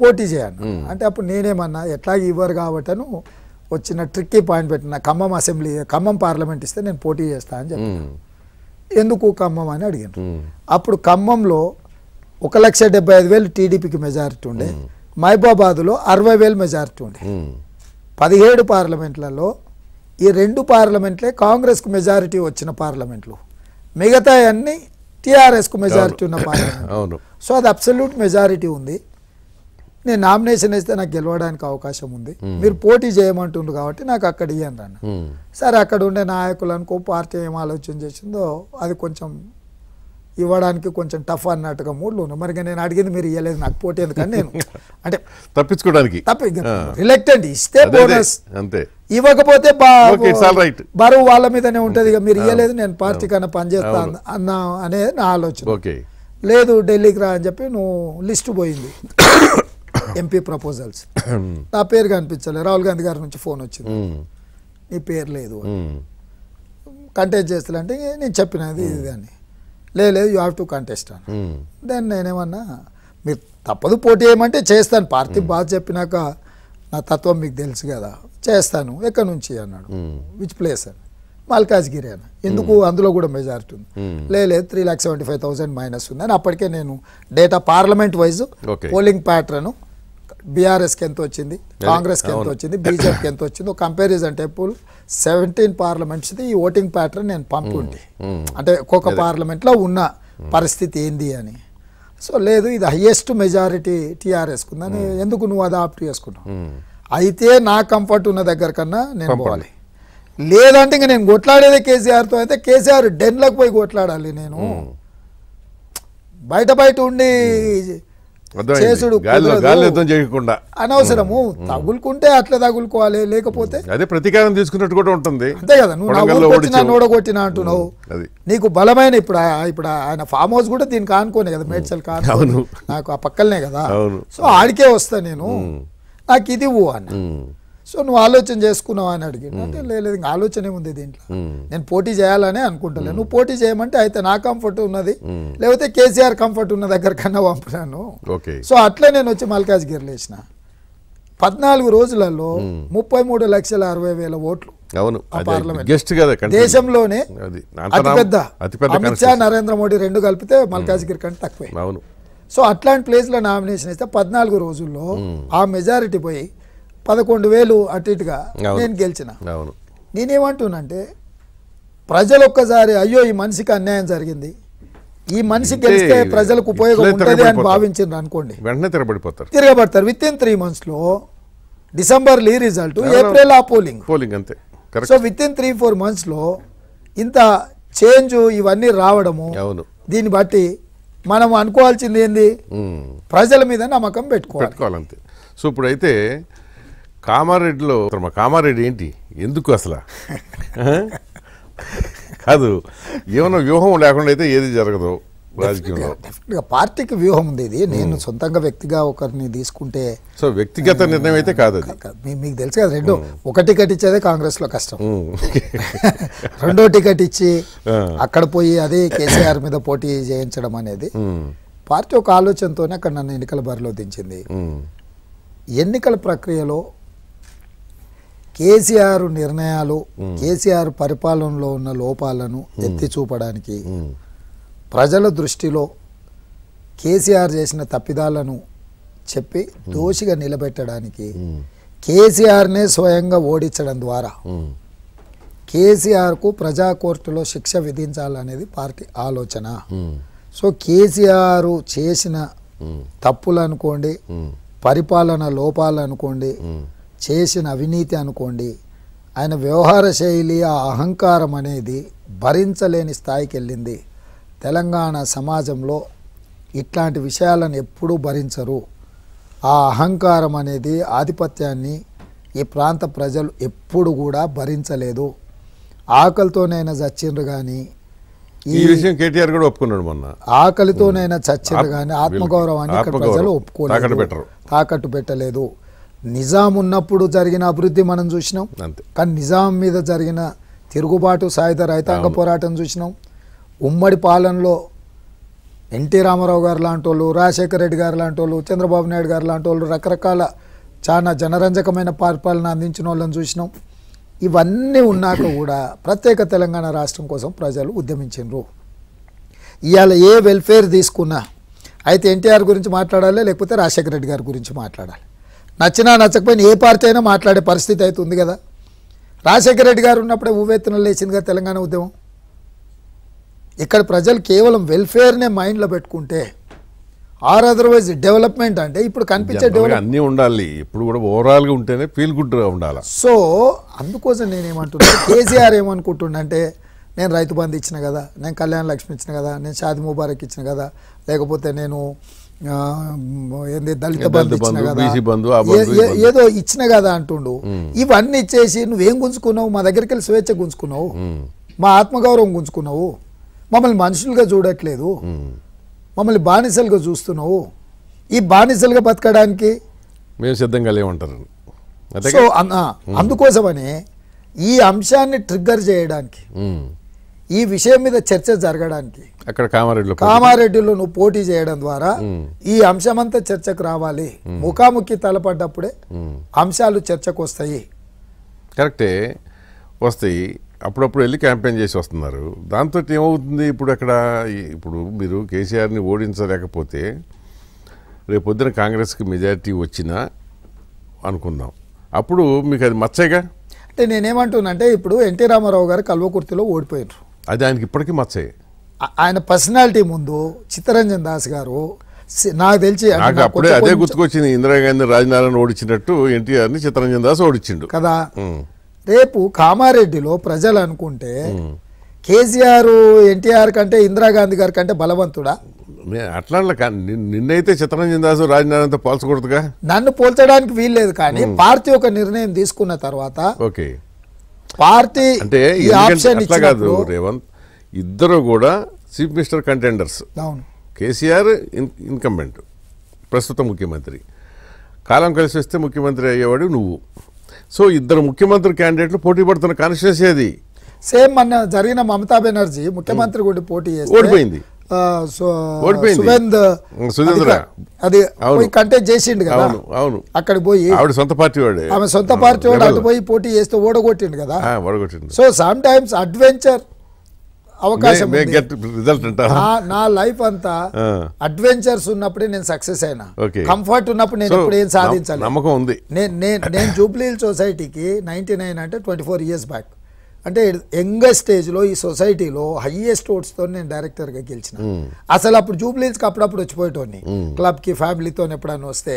పోటీ చేయను అంటే అప్పుడు నేనేమన్నా ఎట్లా ఇవ్వరు కాబట్టను వచ్చిన ట్రిక్కి పాయింట్ పెట్టిన ఖమ్మం అసెంబ్లీ ఖమ్మం పార్లమెంట్ ఇస్తే నేను పోటీ చేస్తా అని చెప్పాను ఎందుకు ఖమ్మం అని అడిగాను అప్పుడు ఖమ్మంలో ఒక లక్ష డెబ్బై ఐదు వేలు టీడీపీకి మెజారిటీ ఉండే మహబాబాద్లో అరవై వేలు మెజారిటీ ఉండే పదిహేడు పార్లమెంట్లలో ఈ రెండు పార్లమెంట్లే కాంగ్రెస్కు మెజారిటీ వచ్చిన పార్లమెంట్లు మిగతా అన్నీ టీఆర్ఎస్కు మెజారిటీ ఉన్న పార్లమెంట్ సో అది అబ్సల్యూట్ మెజారిటీ ఉంది నేను నామినేషన్ వేస్తే నాకు గెలవడానికి అవకాశం ఉంది మీరు పోటీ చేయమంటుండ్రు కాబట్టి నాకు అక్కడ ఇయ్యండి అన్న సరే అక్కడ ఉండే నాయకులనుకో పార్టీ ఏం ఆలోచన చేసిందో అది కొంచెం ఇవ్వడానికి కొంచెం టఫ్ అన్నట్టుగా మూడ్లో ఉన్నాయి మరిగా నేను అడిగింది మీరు ఇవ్వలేదు నాకు పోటీ ఎందుకని నేను అంటే తప్పించుకోవడానికి తప్పి రిలెక్టెంట్ ఇస్తే బోనస్ అంతే ఇవ్వకపోతే బరువు వాళ్ళ మీదనే ఉంటుంది ఇక మీరు ఇవ్వలేదు నేను పార్టీ కన్నా పనిచేస్తా అన్న అనేది నా ఆలోచన ఓకే లేదు ఢిల్లీకి రా అని చెప్పి నువ్వు లిస్ట్ పోయింది ఎంపీ ప్రపోజల్స్ hmm. నా పేరు కనిపించలేదు రాహుల్ గాంధీ గారి నుంచి ఫోన్ వచ్చింది hmm. నీ పేరు లేదు hmm. కంటెస్ట్ అంటే నేను చెప్పినది ఇది అని లేదు లేదు యూ హ్యావ్ టు కంటెస్ట్ అని దెన్ hmm. నేనేమన్నా మీరు తప్పదు పోటీ చేయమంటే చేస్తాను పార్టీ hmm. బాధ చెప్పినాక నా తత్వం మీకు తెలుసు కదా చేస్తాను ఎక్కడి నుంచి అన్నాడు విచ్ hmm. ప్లేస్ అని మల్కాజ్గిరి అని ఎందుకు అందులో కూడా మెజారిటీ ఉంది లేదు three lakh seventy five thousand minus ఉంది అని అప్పటికే నేను data parliament wise polling pattern బీఆర్ఎస్కి ఎంత వచ్చింది కాంగ్రెస్కి ఎంత వచ్చింది బీజేపీకి ఎంత వచ్చిందో కంపారిజన్ టెంపుల్ సెవెంటీన్ పార్లమెంట్స్ది ఈ ఓటింగ్ ప్యాటర్న్ నేను పంపి అంటే ఒక్కొక్క పార్లమెంట్లో ఉన్న పరిస్థితి ఏంది అని సో లేదు ఇది హయ్యెస్ట్ మెజారిటీ టీఆర్ఎస్ కుందని ఎందుకు నువ్వు అది ఆప్ట్ చేసుకున్నావు అయితే నా కంఫర్ట్ ఉన్న దగ్గర కన్నా నేను పోవాలి లేదంటే ఇంక నేను కొట్లాడేది కేసీఆర్తో అయితే కేసీఆర్ డెన్లకు పోయి కొట్లాడాలి నేను బయట బయట ఉండి చేసుడు చేయకుండా అనవసరము తగులుకుంటే అట్లా తగులుకోవాలి లేకపోతే అదే ప్రతీకారం తీసుకున్నట్టు కూడా ఉంటుంది అంతే కదా నువ్వు నవ్వుకొచ్చినా నోడగొట్టినా అంటున్నావు నీకు బలమైన ఇప్పుడు ఇప్పుడు ఆయన ఫామ్ హౌస్ కూడా దీనికి ఆనుకోనే కదా మేడ్చల్ కాను నాకు ఆ పక్కలనే కదా సో ఆడికే వస్తా నేను నాకు ఇది ఊ అన్న సో నువ్వు ఆలోచన చేసుకున్నావు అని అడిగిండు అంటే లేదు ఇంకా ఆలోచన ఉంది దీంట్లో నేను పోటీ చేయాలనే అనుకుంటలేదు నువ్వు పోటీ చేయమంటే అయితే నా కంఫర్ట్ ఉన్నది లేకపోతే కేసీఆర్ కంఫర్ట్ ఉన్న దగ్గర కన్నా పంపినాను సో అట్లా నేను వచ్చి మల్కాజ్గిరిలో వేసిన పద్నాలుగు రోజులలో ముప్పై మూడు లక్షల అరవై వేల ఓట్లు దేశంలోనే అతిపెద్ద అమిత్ షా నరేంద్ర మోడీ రెండు కలిపితే మల్కాజ్గిరి కంటే తక్కువే అవును సో అట్లాంటి ప్లేస్లో నామినేషన్ ఇస్తే పద్నాలుగు రోజుల్లో ఆ మెజారిటీ పోయి పదకొండు వేలు అటు ఇటుగా నేను గెలిచిన నేనేమంటున్నానంటే ప్రజలు ఒక్కసారి అయ్యో ఈ మనిషికి అన్యాయం జరిగింది ఈ మనిషి గెలిస్తే ప్రజలకు ఉపయోగం ఉంటుంది అని భావించింది అనుకోండి వెంటనే తిరగబడిపోతారు తిరగబడతారు విత్ ఇన్ త్రీ మంత్స్లో డిసెంబర్ లీ రిజల్ట్ ఏప్రిల్ ఆ పోలింగ్ పోలింగ్ అంతే so within three four మంత్స్లో ఇంత చేంజ్ ఇవన్నీ రావడము దీన్ని బట్టి మనం అనుకోవాల్సింది ఏంది ప్రజల మీద నమ్మకం పెట్టుకోవాలి సో ఇప్పుడైతే కామారెడ్డిలో కామారెడ్డి ఏంటి ఎందుకు అసలు కాదు ఏమైనా వ్యూహం లేకుండా అయితే ఏది జరగదు రాజకీయంలో పార్టీకి వ్యూహం ఉంది ఇది నేను hmm. సొంతంగా వ్యక్తిగా ఒకరిని తీసుకుంటే సో వ్యక్తిగత hmm. నిర్ణయం అయితే కాదు మీకు తెలుసు కదా రెండు hmm. ఒక టికెట్ ఇచ్చేదే కాంగ్రెస్ లో కష్టం రెండో టికెట్ ఇచ్చి అక్కడ పోయి అదే కేసీఆర్ మీద పోటీ చేయించడం అనేది పార్టీ ఒక ఆలోచనతోనే అక్కడ నన్ను ఎన్నికల బరిలో దించింది ఎన్నికల ప్రక్రియలో కేసీఆర్ నిర్ణయాలు కేసీఆర్ పరిపాలనలో ఉన్న లోపాలను ఎత్తి చూపడానికి ప్రజల దృష్టిలో కేసీఆర్ చేసిన తప్పిదాలను చెప్పి దోషిగా నిలబెట్టడానికి కేసీఆర్నే స్వయంగా ఓడించడం ద్వారా కేసీఆర్కు ప్రజా కోర్టులో శిక్ష విధించాలనేది పార్టీ ఆలోచన సో కేసీఆర్ చేసిన తప్పులు అనుకోండి పరిపాలన లోపాలు అనుకోండి చేసిన అవినీతి అనుకోండి ఆయన వ్యవహార శైలి ఆ అహంకారం అనేది భరించలేని స్థాయికి వెళ్ళింది తెలంగాణ సమాజంలో ఇట్లాంటి విషయాలను ఎప్పుడూ భరించరు ఆ అహంకారం అనేది ఆధిపత్యాన్ని ఈ ప్రాంత ప్రజలు ఎప్పుడు కూడా భరించలేదు ఆకలితోనైనా చచ్చిండ్రు కానీ ఈ విషయం కేటీఆర్ కూడా ఒప్పుకున్నాడు మొన్న ఆకలితోనైనా చచ్చిండ్రు కానీ ఆత్మగౌరవాన్ని ప్రజలు ఒప్పుకోలేదు తాకట్టు పెట్టలేదు నిజాం ఉన్నప్పుడు జరిగిన అభివృద్ధి మనం చూసినాం కానీ నిజాం మీద జరిగిన తిరుగుబాటు సాయుధ రైతాంగ పోరాటం చూసినాం ఉమ్మడి పాలనలో ఎన్టీ రామారావు గారు లాంటి వాళ్ళు రాజశేఖర రెడ్డి గారు లాంటి వాళ్ళు చంద్రబాబు నాయుడు గారు లాంటి వాళ్ళు రకరకాల చాలా జనరంజకమైన పరిపాలన అందించిన వాళ్ళని చూసినాం ఇవన్నీ ఉన్నాక కూడా ప్రత్యేక తెలంగాణ రాష్ట్రం కోసం ప్రజలు ఉద్యమించారు ఇవాళ ఏ వెల్ఫేర్ తీసుకున్నా అయితే ఎన్టీఆర్ గురించి మాట్లాడాలి లేకపోతే రాజశేఖర రెడ్డి గారి గురించి మాట్లాడాలి నచ్చినా నచ్చకపోయినా ఏ పార్టీ అయినా మాట్లాడే పరిస్థితి అయితే ఉంది కదా రాజశేఖర రెడ్డి గారు ఉన్నప్పుడే ఊవెత్తున లేచింది కదా తెలంగాణ ఉద్యమం ఇక్కడ ప్రజలు కేవలం వెల్ఫేర్నే మైండ్లో పెట్టుకుంటే ఆర్ అదర్వైజ్ డెవలప్మెంట్ అంటే ఇప్పుడు కనిపించే డెవలప్ అన్నీ ఉండాలి ఇప్పుడు కూడా ఓవరాల్గా ఉంటేనే ఫీల్ గుడ్ ఉండాలి సో అందుకోసం నేనేమంటున్నాను కేసీఆర్ ఏమనుకుంటుండంటే నేను రైతు బంధు ఇచ్చిన కదా నేను కళ్యాణ లక్ష్మి ఇచ్చిన కదా నేను షాది ముబారక్ ఇచ్చిన కదా లేకపోతే నేను ఏంది దళిత బంధు కదా ఏదో ఇచ్చిన కదా అంటుండు ఇవన్నీ ఇచ్చేసి నువ్వేం గుంజుకున్నావు మా దగ్గరికి వెళ్ళి స్వేచ్ఛ గుంజుకున్నావు మా ఆత్మగౌరవం గుంజుకున్నావు మమ్మల్ని మనుషులుగా చూడట్లేదు మమ్మల్ని బానిసలుగా చూస్తున్నావు ఈ బానిసలుగా బతకడానికి మేము సిద్ధంగా లేవంటారు సో అందుకోసమని ఈ అంశాన్ని ట్రిగ్గర్ చేయడానికి ఈ విషయం మీద చర్చ జరగడానికి అక్కడ కామారెడ్డిలో కామారెడ్డిలో నువ్వు పోటీ చేయడం ద్వారా ఈ అంశమంతా చర్చకు రావాలి ముఖాముఖి తలపడ్డప్పుడే అంశాలు చర్చకు వస్తాయి కరెక్టే వస్తాయి అప్పుడప్పుడు వెళ్ళి క్యాంపెయిన్ చేసి వస్తున్నారు దాంతో ఏమవుతుంది ఇప్పుడు అక్కడ ఇప్పుడు మీరు కేసీఆర్ని ఓడించలేకపోతే రేపు పొద్దున కాంగ్రెస్కి మెజారిటీ వచ్చినా అనుకుందాం అప్పుడు మీకు అది మచ్చగా అంటే నేనేమంటున్నా అంటే ఇప్పుడు ఎన్టీ రామారావు గారు కల్వకుర్తిలో ఓడిపోయారు అది ఆయనకి ఇప్పటికీ మచ్చే ఆయన పర్సనాలిటీ ముందు చిత్తరంజన్ దాస్ గారు నాకు తెలిసి నాకు అప్పుడే అదే గుర్తుకొచ్చింది ఇందిరాగాంధీ రాజనారాయణ ఓడించినట్టు ఎన్టీఆర్ని చిత్తరంజన్ దాస్ ఓడించిండు కదా రేపు కామారెడ్డిలో ప్రజలు అనుకుంటే కేసీఆర్ ఎన్టీఆర్ కంటే ఇందిరాగాంధీ గారి కంటే బలవంతుడా అట్లా నిన్నైతే చిత్తరంజన్ దాస్ రాజనారాయణతో పోల్చకూడదుగా నన్ను పోల్చడానికి వీల్లేదు కానీ పార్టీ ఒక నిర్ణయం తీసుకున్న తర్వాత ఓకే పార్టీ అంటే అట్లా కాదు రేవంత్ ఇద్దరు కూడా చీఫ్ మినిస్టర్ కంటెండర్స్ అవును కేసీఆర్ ఇన్కంబెంట్ ప్రస్తుత ముఖ్యమంత్రి కాలం కలిసి వస్తే ముఖ్యమంత్రి అయ్యేవాడు నువ్వు సో ఇద్దరు ముఖ్యమంత్రి క్యాండిడేట్లు పోటీ పడుతున్న కాన్షియస్ ఏది సేమ్ మన జరిగిన మమతా బెనర్జీ ముఖ్యమంత్రి కూడా పోటీ ఓడిపోయింది అవును పోయి ఆవిడ సొంత పార్టీ ఆమె సొంత పార్టీ వాడు పోయి పోటీ చేస్తే కదా సో సమ్ టైమ్స్ అడ్వెంచర్ అవకాశం నా లైఫ్ అంతా అడ్వెంచర్స్ ఉన్నప్పుడే నేను సక్సెస్ అయినా కంఫర్ట్ ఉన్నప్పుడు నేను సాధించాలి నమ్మకం ఉంది నేను నేను జూబ్లీ సొసైటీకి నైన్టీ నైన్ అంటే ట్వంటీ ఫోర్ ఇయర్స్ బ్యాక్ అంటే యంగర్ స్టేజ్లో ఈ సొసైటీలో హయ్యెస్ట్ ఓట్స్తో నేను డైరెక్టర్గా గెలిచిన అసలు అప్పుడు జూబ్లీస్కి అప్పుడప్పుడు వచ్చిపోయేటోని క్లబ్కి ఫ్యామిలీతో ఎప్పుడైనా వస్తే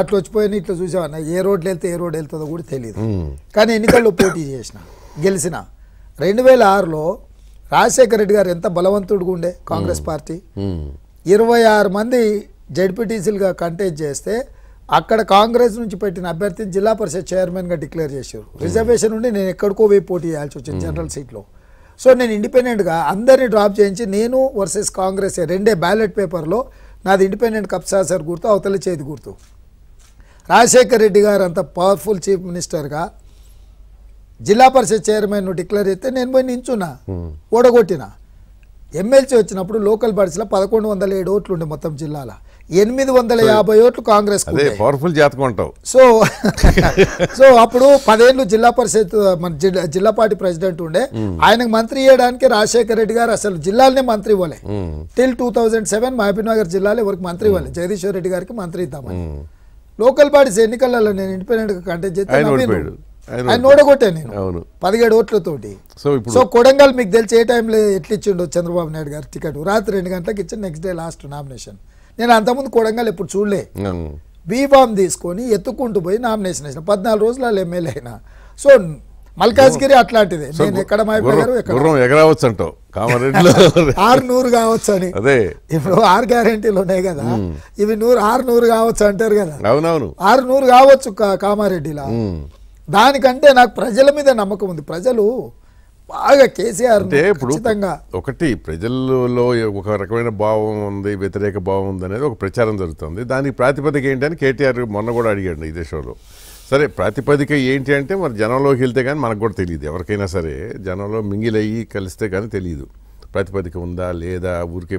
అట్లా వచ్చిపోయాను ఇట్లా చూసామన్న ఏ రోడ్లు వెళ్తే ఏ రోడ్ వెళ్తుందో కూడా తెలియదు కానీ ఎన్నికల్లో పోటీ చేసిన గెలిచిన రెండు వేల ఆరులో రాజశేఖర రెడ్డి గారు ఎంత బలవంతుడుగా ఉండే కాంగ్రెస్ పార్టీ ఇరవై ఆరు మంది జడ్పీటీసీలుగా కంటెస్ట్ చేస్తే అక్కడ కాంగ్రెస్ నుంచి పెట్టిన అభ్యర్థిని జిల్లా పరిషత్ చైర్మన్గా డిక్లేర్ చేశారు రిజర్వేషన్ నుండి నేను ఎక్కడికో పోయి పోటీ చేయాల్సి వచ్చింది hmm. జనరల్ సీట్లో సో నేను ఇండిపెండెంట్గా అందరినీ డ్రాప్ చేయించి నేను వర్సెస్ కాంగ్రెస్ రెండే బ్యాలెట్ పేపర్లో నాది ఇండిపెండెంట్ సార్ గుర్తు అవతల చేతి గుర్తు రాజశేఖర్ రెడ్డి గారు అంత పవర్ఫుల్ చీఫ్ మినిస్టర్గా జిల్లా పరిషత్ చైర్మన్ డిక్లేర్ చేస్తే నేను పోయి నించున్నా hmm. ఓడగొట్టిన ఎమ్మెల్సీ వచ్చినప్పుడు లోకల్ బడ్స్లో పదకొండు వందల ఏడు ఓట్లు ఉండే మొత్తం జిల్లాలో ఎనిమిది వందల యాభై ఓట్లు కాంగ్రెస్ పవర్ఫుల్ జాతకం అంటావు సో సో అప్పుడు పదేళ్ళు జిల్లా పరిషత్ మన జిల్లా పార్టీ ప్రెసిడెంట్ ఉండే ఆయనకు మంత్రి ఇవ్వడానికి రాజశేఖర రెడ్డి గారు అసలు జిల్లాలనే మంత్రి ఇవ్వలే till two thousand seven Mahabubnagar జిల్లాలో ఎవరికి మంత్రి ఇవ్వలే జగదీశ్వర్ రెడ్డి గారికి మంత్రి ఇద్దామని లోకల్ పార్టీస్ ఎన్నికలలో నేను ఇండిపెండెంట్ గా కంటెస్ట్ చేస్తే ఆయన ఓడగొట్టాను నేను పదిహేడు ఓట్లతోటి సో కొడంగల్ మీకు తెలిసి ఏ టైంలో ఎట్లు ఇచ్చిండో చంద్రబాబు నాయుడు గారు టికెట్ రాత్రి రెండు గంటలకు ఇచ్చి నెక్స్ట్ డే లాస్ట్ నామినేషన్ నేను అంతకుముందు కొడంగల్ ఎప్పుడు చూడలే బీఫామ్ తీసుకొని ఎత్తుకుంటూ పోయి నామినేషన్ వేసిన పద్నాలుగు రోజులు వాళ్ళు ఎమ్మెల్యే అయినా సో మల్కాజ్గిరి అట్లాంటిదే నేను ఎక్కడ ఎగరవచ్చు అంటావు కామారెడ్డిలో ఆరు నూరు కావచ్చు అని అదే ఇప్పుడు ఆరు గ్యారంటీలు ఉన్నాయి కదా ఇవి నూరు ఆరు నూరు కావచ్చు అంటారు కదా అవునవును ఆరు నూరు కావచ్చు కామారెడ్డిలా దానికంటే నాకు ప్రజల మీద నమ్మకం ఉంది ప్రజలు బాగా కేసీఆర్ అంటే ఇప్పుడు ఒకటి ప్రజల్లో ఒక రకమైన భావం ఉంది వ్యతిరేక భావం ఉంది అనేది ఒక ప్రచారం జరుగుతుంది దానికి ప్రాతిపదిక ఏంటి అని కేటీఆర్ మొన్న కూడా అడిగాడు ఇదే షోలో సరే ప్రాతిపదిక ఏంటి అంటే మరి జనంలోకి వెళ్తే కానీ మనకు కూడా తెలియదు ఎవరికైనా సరే జనంలో మింగిలయ్యి కలిస్తే కానీ తెలియదు ప్రాతిపదిక ఉందా లేదా ఊరికే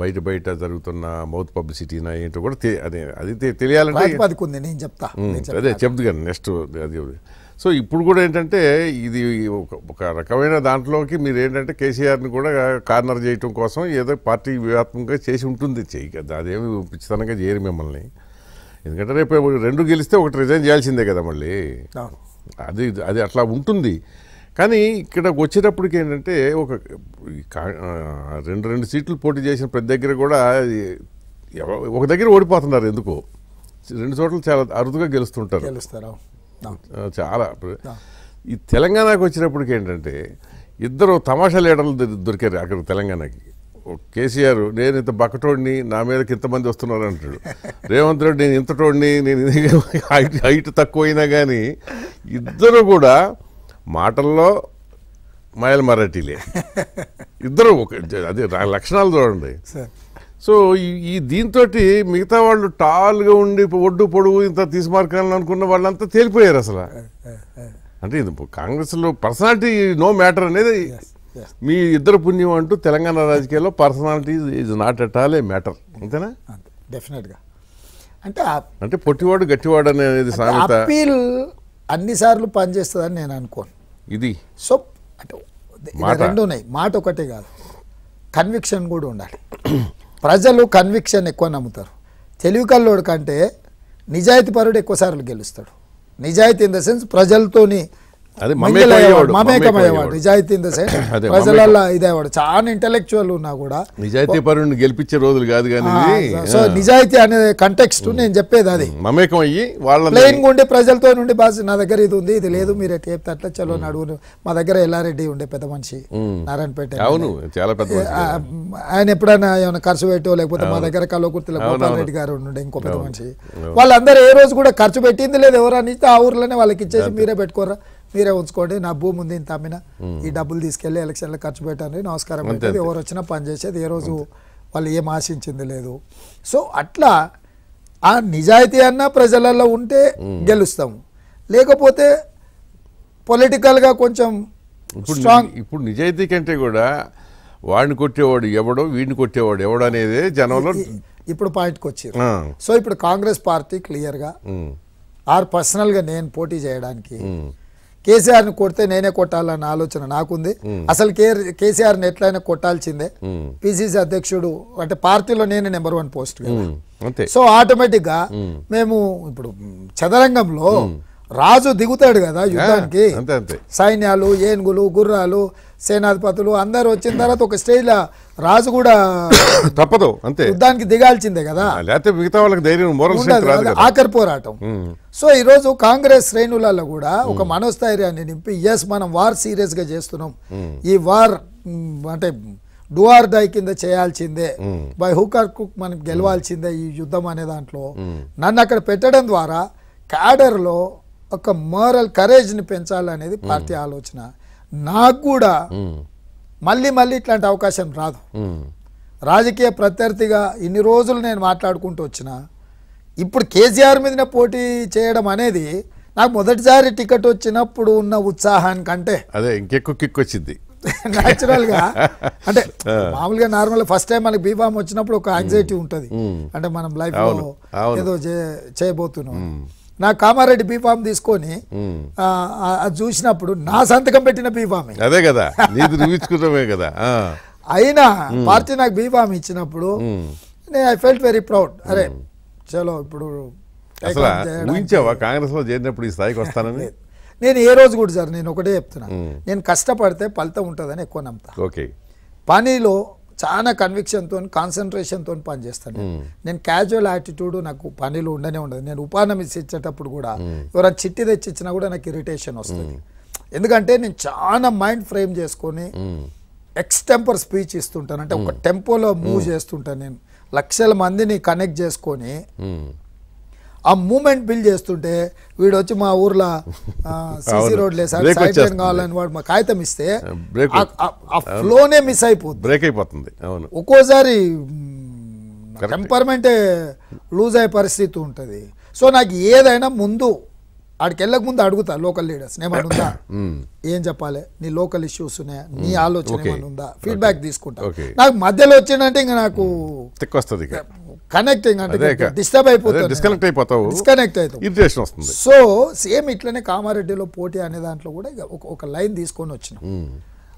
బయట బయట జరుగుతున్న మౌత్ పబ్లిసిటీనా ఏంటో కూడా అదే అది తెలియాలంటే నేను చెప్తా అదే చెప్దు కానీ నెక్స్ట్ అది సో ఇప్పుడు కూడా ఏంటంటే ఇది ఒక రకమైన దాంట్లోకి మీరు ఏంటంటే కేసీఆర్ని కూడా కార్నర్ చేయటం కోసం ఏదో పార్టీ వ్యూహాత్మకంగా చేసి ఉంటుంది చేయి కదా అదేమి పిచ్చితనంగా చేయరు మిమ్మల్ని ఎందుకంటే రేపు రెండు గెలిస్తే ఒకటి రిజైన్ చేయాల్సిందే కదా మళ్ళీ అది అది అట్లా ఉంటుంది కానీ ఇక్కడ వచ్చేటప్పటికి ఏంటంటే ఒక రెండు రెండు సీట్లు పోటీ చేసిన ప్రతి దగ్గర కూడా ఒక దగ్గర ఓడిపోతున్నారు ఎందుకో రెండు చోట్ల చాలా అరుదుగా గెలుస్తుంటారు గెలుస్తారు చాలా ఈ తెలంగాణకు వచ్చినప్పటికి ఏంటంటే ఇద్దరు తమాషా లీడర్లు దొరికారు అక్కడ తెలంగాణకి కేసీఆర్ నేను ఇంత బక్కటోడిని నా మీదకి ఇంతమంది వస్తున్నారు అంటాడు రేవంత్ రెడ్డి నేను ఇంతటోడిని నేను హైట్ హైట్ తక్కువైనా కానీ ఇద్దరు కూడా మాటల్లో మాయల్ మరాఠీలే ఇద్దరు ఒక అదే లక్షణాలు చూడండి సో ఈ దీంతో మిగతా వాళ్ళు టాల్గా ఉండి ఒడ్డు పొడుగు ఇంత తీసుమార్కాలని అనుకున్న వాళ్ళంతా తేలిపోయారు అసలు అంటే ఇది కాంగ్రెస్లో పర్సనాలిటీ నో మ్యాటర్ అనేది మీ ఇద్దరు పుణ్యం అంటూ తెలంగాణ రాజకీయాల్లో personality is not at all a matter అంతేనా డెఫినెట్గా అంటే అంటే పొట్టివాడు గట్టివాడు అనేది అన్ని అప్పీల్ అన్నిసార్లు పనిచేస్తుందని నేను అనుకోను ఇది సో అంటే రెండు ఉన్నాయి మాట ఒకటే కాదు కన్విక్షన్ కూడా ఉండాలి ప్రజలు కన్విక్షన్ ఎక్కువ నమ్ముతారు తెలివి కల్లోడు కంటే నిజాయితీ పరుడు ఎక్కువసార్లు గెలుస్తాడు నిజాయితీ ఇన్ ద సెన్స్ ప్రజలతోని అదే ఇదేవాడు చాలా ఉన్నా కూడా నిజాయితీ రోజులు కాదు సో నిజాయితీ అనే నేను చెప్పేది అది ఉండే ప్రజలతో నుండి బాస్ నా దగ్గర ఇది ఉంది ఇది లేదు మీరు అట్లా చలో నడువు మా దగ్గర ఎల్లారెడ్డి ఉండే పెద్ద మనిషి నారాయణపేట అవును చాలా పెద్ద ఆయన ఎప్పుడైనా ఏమైనా ఖర్చు పెట్టో లేకపోతే మా దగ్గర కల్వకుర్తిలో గోపాల్ రెడ్డి గారు ఉండే ఇంకో పెద్ద మనిషి వాళ్ళందరూ ఏ రోజు కూడా ఖర్చు పెట్టింది లేదు అని ఆ ఊర్లోనే వాళ్ళకి ఇచ్చేసి మీరే పెట్టుకోరా మీరే ఉంచుకోండి నా భూమి ఉంది ఇంత అమ్మిన ఈ డబ్బులు తీసుకెళ్లి ఎలక్షన్లో ఖర్చు పెట్టండి నమస్కారం పెట్టేది ఎవరు వచ్చినా పనిచేసేది ఏ రోజు వాళ్ళు ఏం ఆశించింది లేదు సో అట్లా ఆ నిజాయితీ అన్నా ప్రజలలో ఉంటే గెలుస్తాము లేకపోతే పొలిటికల్గా కొంచెం స్ట్రాంగ్ ఇప్పుడు నిజాయితీ కంటే కూడా వాడిని కొట్టేవాడు ఎవడో వీడిని కొట్టేవాడు ఎవడు అనేది జనంలో ఇప్పుడు పాయింట్కి వచ్చారు సో ఇప్పుడు కాంగ్రెస్ పార్టీ క్లియర్గా ఆర్ పర్సనల్గా నేను పోటీ చేయడానికి కేసీఆర్ ని కొడితే నేనే కొట్టాలన్న ఆలోచన నాకుంది అసలు కేసీఆర్ ని ఎట్లయినా కొట్టాల్సిందే పిసిసి అధ్యక్షుడు అంటే పార్టీలో నేనే number one post so automatic గా మేము ఇప్పుడు చదరంగంలో రాజు దిగుతాడు కదా యుద్ధానికి సైన్యాలు ఏనుగులు గుర్రాలు సేనాధిపతులు అందరు వచ్చిన తర్వాత ఒక స్టేజ్లో రాజు కూడా తప్పదు అంతే యుద్ధానికి దిగాల్సిందే కదా లేకపోతే మిగతా వాళ్ళకి ధైర్యం ఆఖరి పోరాటం సో ఈరోజు కాంగ్రెస్ శ్రేణులలో కూడా ఒక మనోస్థైర్యాన్ని నింపి ఎస్ మనం వార్ సీరియస్గా చేస్తున్నాం ఈ వార్ అంటే డూఆర్ డై కింద చేయాల్సిందే బై హుకర్ కుక్ మనం గెలవాల్సిందే ఈ యుద్ధం అనే దాంట్లో నన్ను అక్కడ పెట్టడం ద్వారా క్యాడర్లో ఒక మోరల్ కరేజ్ని పెంచాలనేది పార్టీ ఆలోచన నాకు కూడా మళ్ళీ మళ్ళీ ఇట్లాంటి అవకాశం రాదు రాజకీయ ప్రత్యర్థిగా ఇన్ని రోజులు నేను మాట్లాడుకుంటూ వచ్చిన ఇప్పుడు కేసీఆర్ మీదనే పోటీ చేయడం అనేది నాకు మొదటిసారి టికెట్ వచ్చినప్పుడు ఉన్న ఉత్సాహానికంటే అదే ఇంకెక్కువ కిక్ వచ్చింది న్యాచురల్గా అంటే మామూలుగా నార్మల్ ఫస్ట్ టైం మనకి బీఫామ్ వచ్చినప్పుడు ఒక యాంగ్జైటీ ఉంటుంది అంటే మనం లైఫ్లో ఏదో చేయబోతున్నాం నా కామారెడ్డి బీఫామ్ తీసుకొని అది చూసినప్పుడు నా సంతకం పెట్టిన బీఫామే అదే కదా చూపించుకుంటామే కదా అయినా పార్టీ నాకు బీఫామ్ ఇచ్చినప్పుడు నేను ఐ ఫెల్ట్ వెరీ ప్రౌడ్ అరే చలో ఇప్పుడు కాంగ్రెస్ లో చేరినప్పుడు ఈ స్థాయికి వస్తానని నేను ఏ రోజు కూడా సార్ నేను ఒకటే చెప్తున్నా నేను కష్టపడితే ఫలితం ఉంటుందని ఎక్కువ నమ్ముతా ఓకే పనిలో చాలా కన్విక్షన్తో కాన్సన్ట్రేషన్తో పనిచేస్తాను నేను క్యాజువల్ యాటిట్యూడ్ నాకు పనిలో ఉండనే ఉండదు నేను ఉపానం ఇచ్చేటప్పుడు కూడా ఎవరైనా చిట్టి తెచ్చి ఇచ్చినా కూడా నాకు ఇరిటేషన్ వస్తుంది ఎందుకంటే నేను చాలా మైండ్ ఫ్రేమ్ చేసుకొని ఎక్స్టెంపర్ స్పీచ్ ఇస్తుంటాను అంటే ఒక టెంపోలో మూవ్ చేస్తుంటాను నేను లక్షల మందిని కనెక్ట్ చేసుకొని ఆ మూమెంట్ బిల్డ్ చేస్తుంటే వీడు వచ్చి మా ఊర్లో సిసి రోడ్ లేదు కావాలని వాడు మా కాగితం ఇస్తే ఆ ఫ్లోనే మిస్ అయిపోతుంది బ్రేక్ అయిపోతుంది అవును ఒక్కోసారి టెంపర్మెంటే లూజ్ అయ్యే పరిస్థితి ఉంటుంది సో నాకు ఏదైనా ముందు ఆడికి వెళ్ళక ముందు అడుగుతా లోకల్ లీడర్స్ ఏమైనా ఉందా ఏం చెప్పాలి నీ లోకల్ ఇష్యూస్ ఉన్నాయా నీ ఆలోచన ఏమైనా ఉందా ఫీడ్బ్యాక్ తీసుకుంటా నాకు మధ్యలో వచ్చిందంటే ఇంకా నాకు వస్తుంది కనెక్టింగ్ అంటే డిస్టర్బ్ అయిపోతుంది డిస్కనెక్ట్ అయిపోతావు డిస్కనెక్ట్ అవుతావు ఇరిటేషన్ వస్తుంది సో సేమ్ ఇట్లనే కామారెడ్డిలో పోటీ అనే దాంట్లో కూడా ఒక లైన్ తీసుకొని వచ్చిన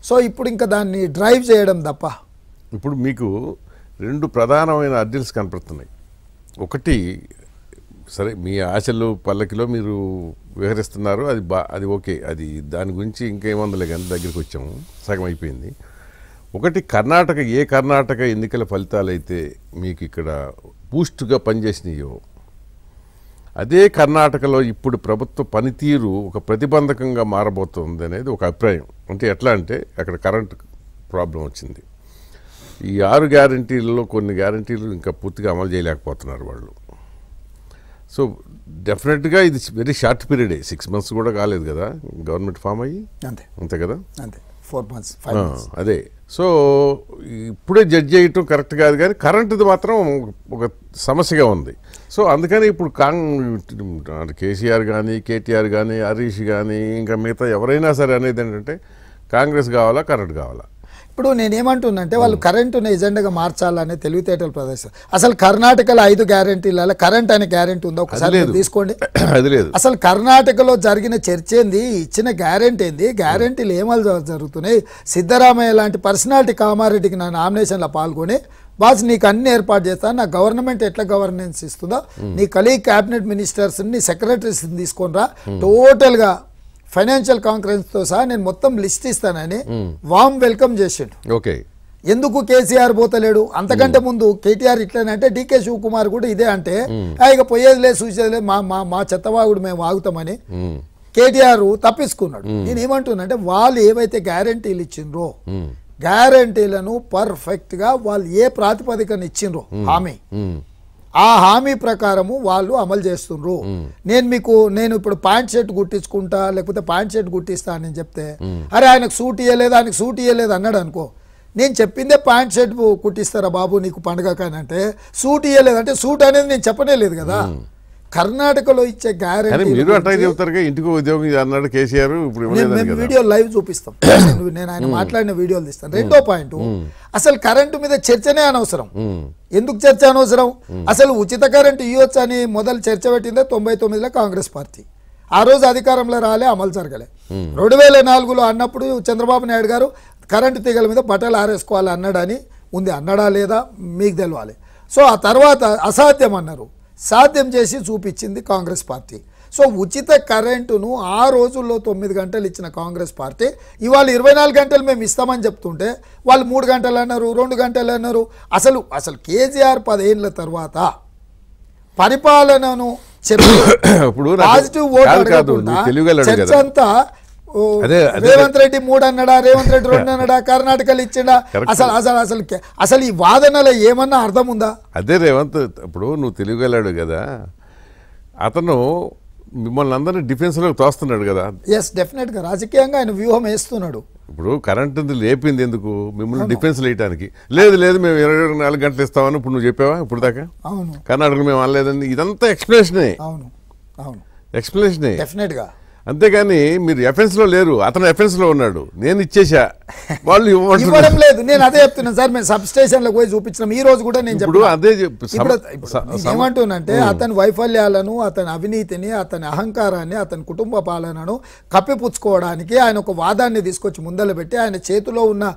సో ఇప్పుడు ఇంకా దాన్ని డ్రైవ్ చేయడం తప్ప ఇప్పుడు మీకు రెండు ప్రధానమైన అర్జీల్స్ కనపడుతున్నాయి ఒకటి సరే మీ ఆశలు పల్లకిలో మీరు విహరిస్తున్నారు అది బా అది ఓకే అది దాని గురించి ఇంకేమందులే కానీ దగ్గరికి వచ్చాము సగం అయిపోయింది ఒకటి కర్ణాటక ఏ కర్ణాటక ఎన్నికల ఫలితాలైతే మీకు ఇక్కడ బూస్ట్గా పనిచేసినాయో అదే కర్ణాటకలో ఇప్పుడు ప్రభుత్వ పనితీరు ఒక ప్రతిబంధకంగా మారబోతుంది అనేది ఒక అభిప్రాయం అంటే ఎట్లా అంటే అక్కడ కరెంట్ ప్రాబ్లం వచ్చింది ఈ ఆరు గ్యారంటీలలో కొన్ని గ్యారంటీలు ఇంకా పూర్తిగా అమలు చేయలేకపోతున్నారు వాళ్ళు సో డెఫినెట్గా ఇది వెరీ షార్ట్ పీరియడే సిక్స్ మంత్స్ కూడా కాలేదు కదా గవర్నమెంట్ ఫామ్ అయ్యి అంతే అంతే కదా అంతే ఫోర్ మంత్స్ అదే సో ఇప్పుడే జడ్జ్ చేయటం కరెక్ట్ కాదు కానీ కరెంటుది మాత్రం ఒక సమస్యగా ఉంది సో అందుకని ఇప్పుడు కాంగ్ కేసీఆర్ కానీ కేటీఆర్ కానీ హరీష్ కానీ ఇంకా మిగతా ఎవరైనా సరే అనేది ఏంటంటే కాంగ్రెస్ కావాలా కరెంట్ కావాలా ఇప్పుడు నేనేమంటున్నంటే వాళ్ళు కరెంటును ఎజెండాగా మార్చాలనే తెలివితేటలు ప్రదర్శిస్తారు అసలు కర్ణాటకలో ఐదు గ్యారంటీలలో కరెంట్ అనే గ్యారంటీ ఉందా ఒకసారి తీసుకోండి అసలు కర్ణాటకలో జరిగిన చర్చ ఏంది ఇచ్చిన గ్యారంటీ ఏంది గ్యారంటీలు ఏమలు జరుగుతున్నాయి సిద్ధరామయ్య లాంటి పర్సనాలిటీ కామారెడ్డికి నా నామినేషన్లో పాల్గొని బాస్ నీకు అన్ని ఏర్పాటు చేస్తాను నా గవర్నమెంట్ ఎట్లా గవర్నెన్స్ ఇస్తుందో నీ కలీగ్ క్యాబినెట్ మినిస్టర్స్ని సెక్రటరీస్ని తీసుకొని రా టోటల్గా ఫైనాన్షియల్ తో సహా నేను మొత్తం లిస్ట్ ఇస్తానని వామ్ వెల్కమ్ చేసిండు ఓకే ఎందుకు కేసీఆర్ పోతలేడు అంతకంటే hmm. ముందు కేటీఆర్ ఇట్లా అంటే శివ్ శివకుమార్ కూడా ఇదే అంటే hmm. ఇక పోయేది లేదు చూసేది లేదు మా మా చెత్తవాగుడు మేము ఆగుతామని hmm. కేటీఆర్ తప్పించుకున్నాడు నేను ఏమంటున్నా అంటే వాళ్ళు ఏవైతే గ్యారంటీలు ఇచ్చిండ్రో గ్యారంటీలను గా వాళ్ళు ఏ ప్రాతిపదికన ఇచ్చిండ్రో హామీ ఆ హామీ ప్రకారము వాళ్ళు అమలు చేస్తుండ్రు నేను మీకు నేను ఇప్పుడు ప్యాంట్ షర్ట్ కుట్టించుకుంటా లేకపోతే ప్యాంట్ షర్ట్ గుర్తిస్తా అని చెప్తే అరే ఆయనకు సూట్ ఇవ్వలేదు ఆయనకు సూట్ ఇవ్వలేదు అన్నాడు అనుకో నేను చెప్పిందే ప్యాంట్ షర్ట్ కుట్టిస్తారా బాబు నీకు పండుగ కానీ అంటే సూట్ ఇవ్వలేదంటే సూట్ అనేది నేను చెప్పనే లేదు కదా కర్ణాటకలో ఇచ్చే గ్యారెంటీ ఇంటికి ఉద్యోగం ఇప్పుడు వీడియో లైవ్ చూపిస్తాం hmm. నేను ఆయన hmm. మాట్లాడిన వీడియోలు తీస్తాను hmm. రెండో పాయింట్ అసలు కరెంటు మీద చర్చనే అనవసరం ఎందుకు చర్చ అనవసరం అసలు ఉచిత కరెంటు ఇవ్వచ్చు అని మొదలు చర్చ పెట్టిందే తొంభై తొమ్మిదిలో కాంగ్రెస్ పార్టీ ఆ రోజు అధికారంలో రాలే అమలు జరగలే రెండు వేల నాలుగులో అన్నప్పుడు చంద్రబాబు నాయుడు గారు కరెంటు తీగల మీద బట్టలు ఆరేసుకోవాలి అన్నాడని ఉంది అన్నడా లేదా మీకు తెలవాలి సో ఆ తర్వాత అసాధ్యం అన్నారు సాధ్యం చేసి చూపించింది కాంగ్రెస్ పార్టీ సో ఉచిత కరెంటును ఆ రోజుల్లో తొమ్మిది గంటలు ఇచ్చిన కాంగ్రెస్ పార్టీ ఇవాళ ఇరవై నాలుగు గంటలు మేము ఇస్తామని చెప్తుంటే వాళ్ళు మూడు గంటలు అన్నారు రెండు గంటలు అన్నారు అసలు అసలు కేజీఆర్ పదేళ్ళ తర్వాత పరిపాలనను చెప్పి పాజిటివ్ ఓట్ చర్చ అంతా రేవంత్ రెడ్డి మూడు అన్నడా రేవంత్ రెడ్డి రెండు అన్నడా కర్ణాటకలు ఇచ్చిండా అసలు అసలు అసలు అసలు ఈ వాదనలో ఏమన్నా అర్థం ఉందా అదే రేవంత్ ఇప్పుడు నువ్వు తెలియగలాడు కదా అతను మిమ్మల్ని అందరినీ లో తోస్తున్నాడు కదా ఎస్ డెఫినెట్ గా రాజకీయంగా ఆయన వ్యూహం వేస్తున్నాడు ఇప్పుడు కరెంటుది లేపింది ఎందుకు మిమ్మల్ని డిఫెన్స్ లేయడానికి లేదు లేదు మేము ఇరవై నాలుగు గంటలు ఇస్తామని ఇప్పుడు నువ్వు చెప్పావా ఇప్పుడు దాకా అవును కర్ణాటక మేము అనలేదండి ఇదంతా ఎక్స్ప్లెనేషన్ అవును అవును గా అంతేగాని మీరు ఎఫెన్స్లో లేరు అతను లో ఉన్నాడు నేను ఇచ్చేసా వాళ్ళు ఇవ్వడం లేదు నేను అదే చెప్తున్నాను సార్ మేము సబ్ లో పోయి చూపించినాం ఈ రోజు కూడా నేను ఇప్పుడు అదే ఏమంటున్నంటే అతని వైఫల్యాలను అతని అవినీతిని అతని అహంకారాన్ని అతని కుటుంబ పాలనను కప్పిపుచ్చుకోవడానికి ఆయన ఒక వాదాన్ని తీసుకొచ్చి ముందల పెట్టి ఆయన చేతిలో ఉన్న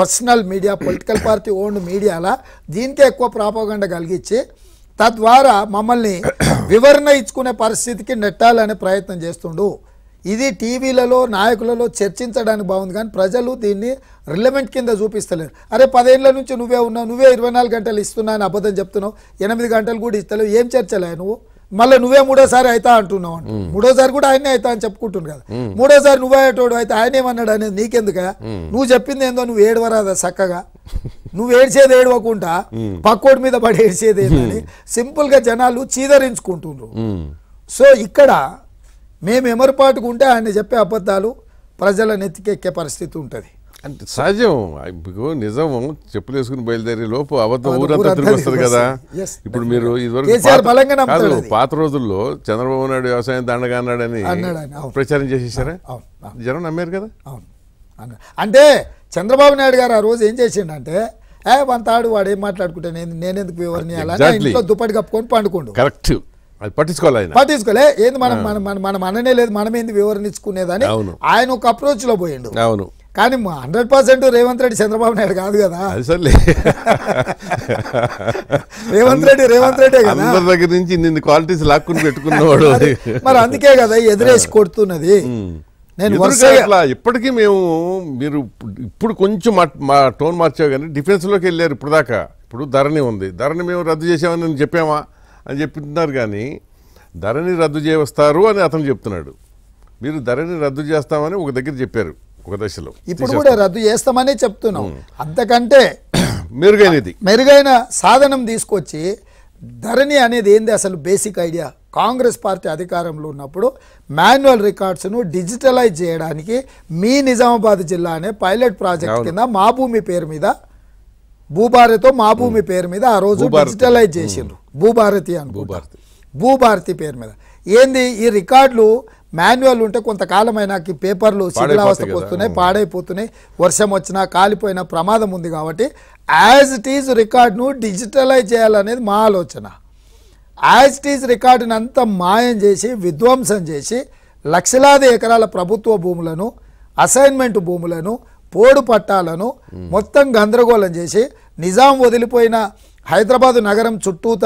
personal media political party own మీడియాల దీనికే ఎక్కువ ప్రాపగండ కలిగించి తద్వారా మమ్మల్ని వివరణ ఇచ్చుకునే పరిస్థితికి నెట్టాలనే ప్రయత్నం చేస్తుండు ఇది టీవీలలో నాయకులలో చర్చించడానికి బాగుంది కానీ ప్రజలు దీన్ని రిలవెంట్ కింద చూపిస్తలేరు అరే పదేళ్ళ నుంచి నువ్వే ఉన్నావు నువ్వే ఇరవై గంటలు ఇస్తున్నా అని అబద్ధం చెప్తున్నావు ఎనిమిది గంటలు కూడా ఇస్తలేవు ఏం చర్చలే నువ్వు మళ్ళీ నువ్వే మూడోసారి అవుతా అంటున్నావు అంట మూడోసారి కూడా ఆయనే అవుతా అని చెప్పుకుంటున్నాను కదా మూడోసారి నువ్వు అయ్యేటోడు అయితే ఆయనేమన్నాడు అనేది నీకెందుక నువ్వు చెప్పింది ఏందో నువ్వు ఏడవరాదా చక్కగా నువ్వు ఏడ్చేది ఏడవకుండా పక్కోడి మీద పడి ఏడ్చేది ఏందని సింపుల్గా జనాలు చీదరించుకుంటున్నారు సో ఇక్కడ మేము ఎమరిపాటుకుంటే ఆయన చెప్పే అబద్ధాలు ప్రజల నెత్తికెక్కే పరిస్థితి ఉంటుంది అంటే సహజం ఇప్పుడు నిజం చెప్పులు వేసుకుని బయలుదేరే లోపు అబద్ధం ఊరంతా తిరిగి వస్తుంది కదా ఇప్పుడు మీరు ఇదివరకు పాత రోజుల్లో చంద్రబాబు నాయుడు వ్యవసాయం దండగా అన్నాడని ప్రచారం చేసేసారా జనం నమ్మారు కదా అంటే చంద్రబాబు నాయుడు గారు ఆ రోజు ఏం చేసిండంటే ఏ వంతాడు వాడు ఏం మాట్లాడుకుంటాను నేనెందుకు వివరణ ఇంట్లో దుప్పటి కప్పుకొని పండుకోండు కరెక్ట్ అది పట్టించుకోలేదు పట్టించుకోలే ఏంది మనం మన మనం అననే లేదు మనం ఏంది ఇచ్చుకునేదని ఆయన ఒక అప్రోచ్ లో పోయిండు అవును కానీ హండ్రెడ్ పర్సెంట్ రేవంత్ రెడ్డి చంద్రబాబు నాయుడు కాదు కదా అసలు రేవంత్ రెడ్డి రేవంత్ రెడ్డి కదా దగ్గర నుంచి నిన్ను క్వాలిటీస్ లాక్కుని పెట్టుకున్నవాడు మరి అందుకే కదా ఎదురేసి కొడుతున్నది నేను అట్లా ఇప్పటికీ మేము మీరు ఇప్పుడు కొంచెం మా టోన్ మార్చావు కానీ డిఫెన్స్లోకి వెళ్ళారు ఇప్పుడు దాకా ఇప్పుడు ధరణి ఉంది ధరణి మేము రద్దు చేసామని చెప్పామా అని చెప్తున్నారు కానీ ధరణి రద్దు చేస్తారు అని అతను చెప్తున్నాడు మీరు ధరణి రద్దు చేస్తామని ఒక దగ్గర చెప్పారు ఒక దశలో ఇప్పుడు కూడా రద్దు చేస్తామనే చెప్తున్నాం అంతకంటే మెరుగైనది మెరుగైన సాధనం తీసుకొచ్చి ధరణి అనేది ఏంది అసలు బేసిక్ ఐడియా కాంగ్రెస్ పార్టీ అధికారంలో ఉన్నప్పుడు మాన్యువల్ రికార్డ్స్ను డిజిటలైజ్ చేయడానికి మీ నిజామాబాద్ జిల్లా అనే పైలట్ ప్రాజెక్ట్ కింద మా భూమి పేరు మీద భూభారతితో మా భూమి పేరు మీద ఆ రోజు డిజిటలైజ్ చేసిండ్రు భూభారతి అని భూభారతి భూభారతి పేరు మీద ఏంది ఈ రికార్డులు మాన్యువల్ ఉంటే కొంతకాలం అయినా పేపర్లు శిథిలావస్థకు వస్తున్నాయి పాడైపోతున్నాయి వర్షం వచ్చినా కాలిపోయినా ప్రమాదం ఉంది కాబట్టి యాజ్ ఇట్ ఈజ్ రికార్డును డిజిటలైజ్ చేయాలనేది మా ఆలోచన యాజ్ ఇట్ ఈజ్ రికార్డుని అంతా మాయం చేసి విధ్వంసం చేసి లక్షలాది ఎకరాల ప్రభుత్వ భూములను అసైన్మెంట్ భూములను పోడు పట్టాలను మొత్తం గందరగోళం చేసి నిజాం వదిలిపోయిన హైదరాబాదు నగరం చుట్టూత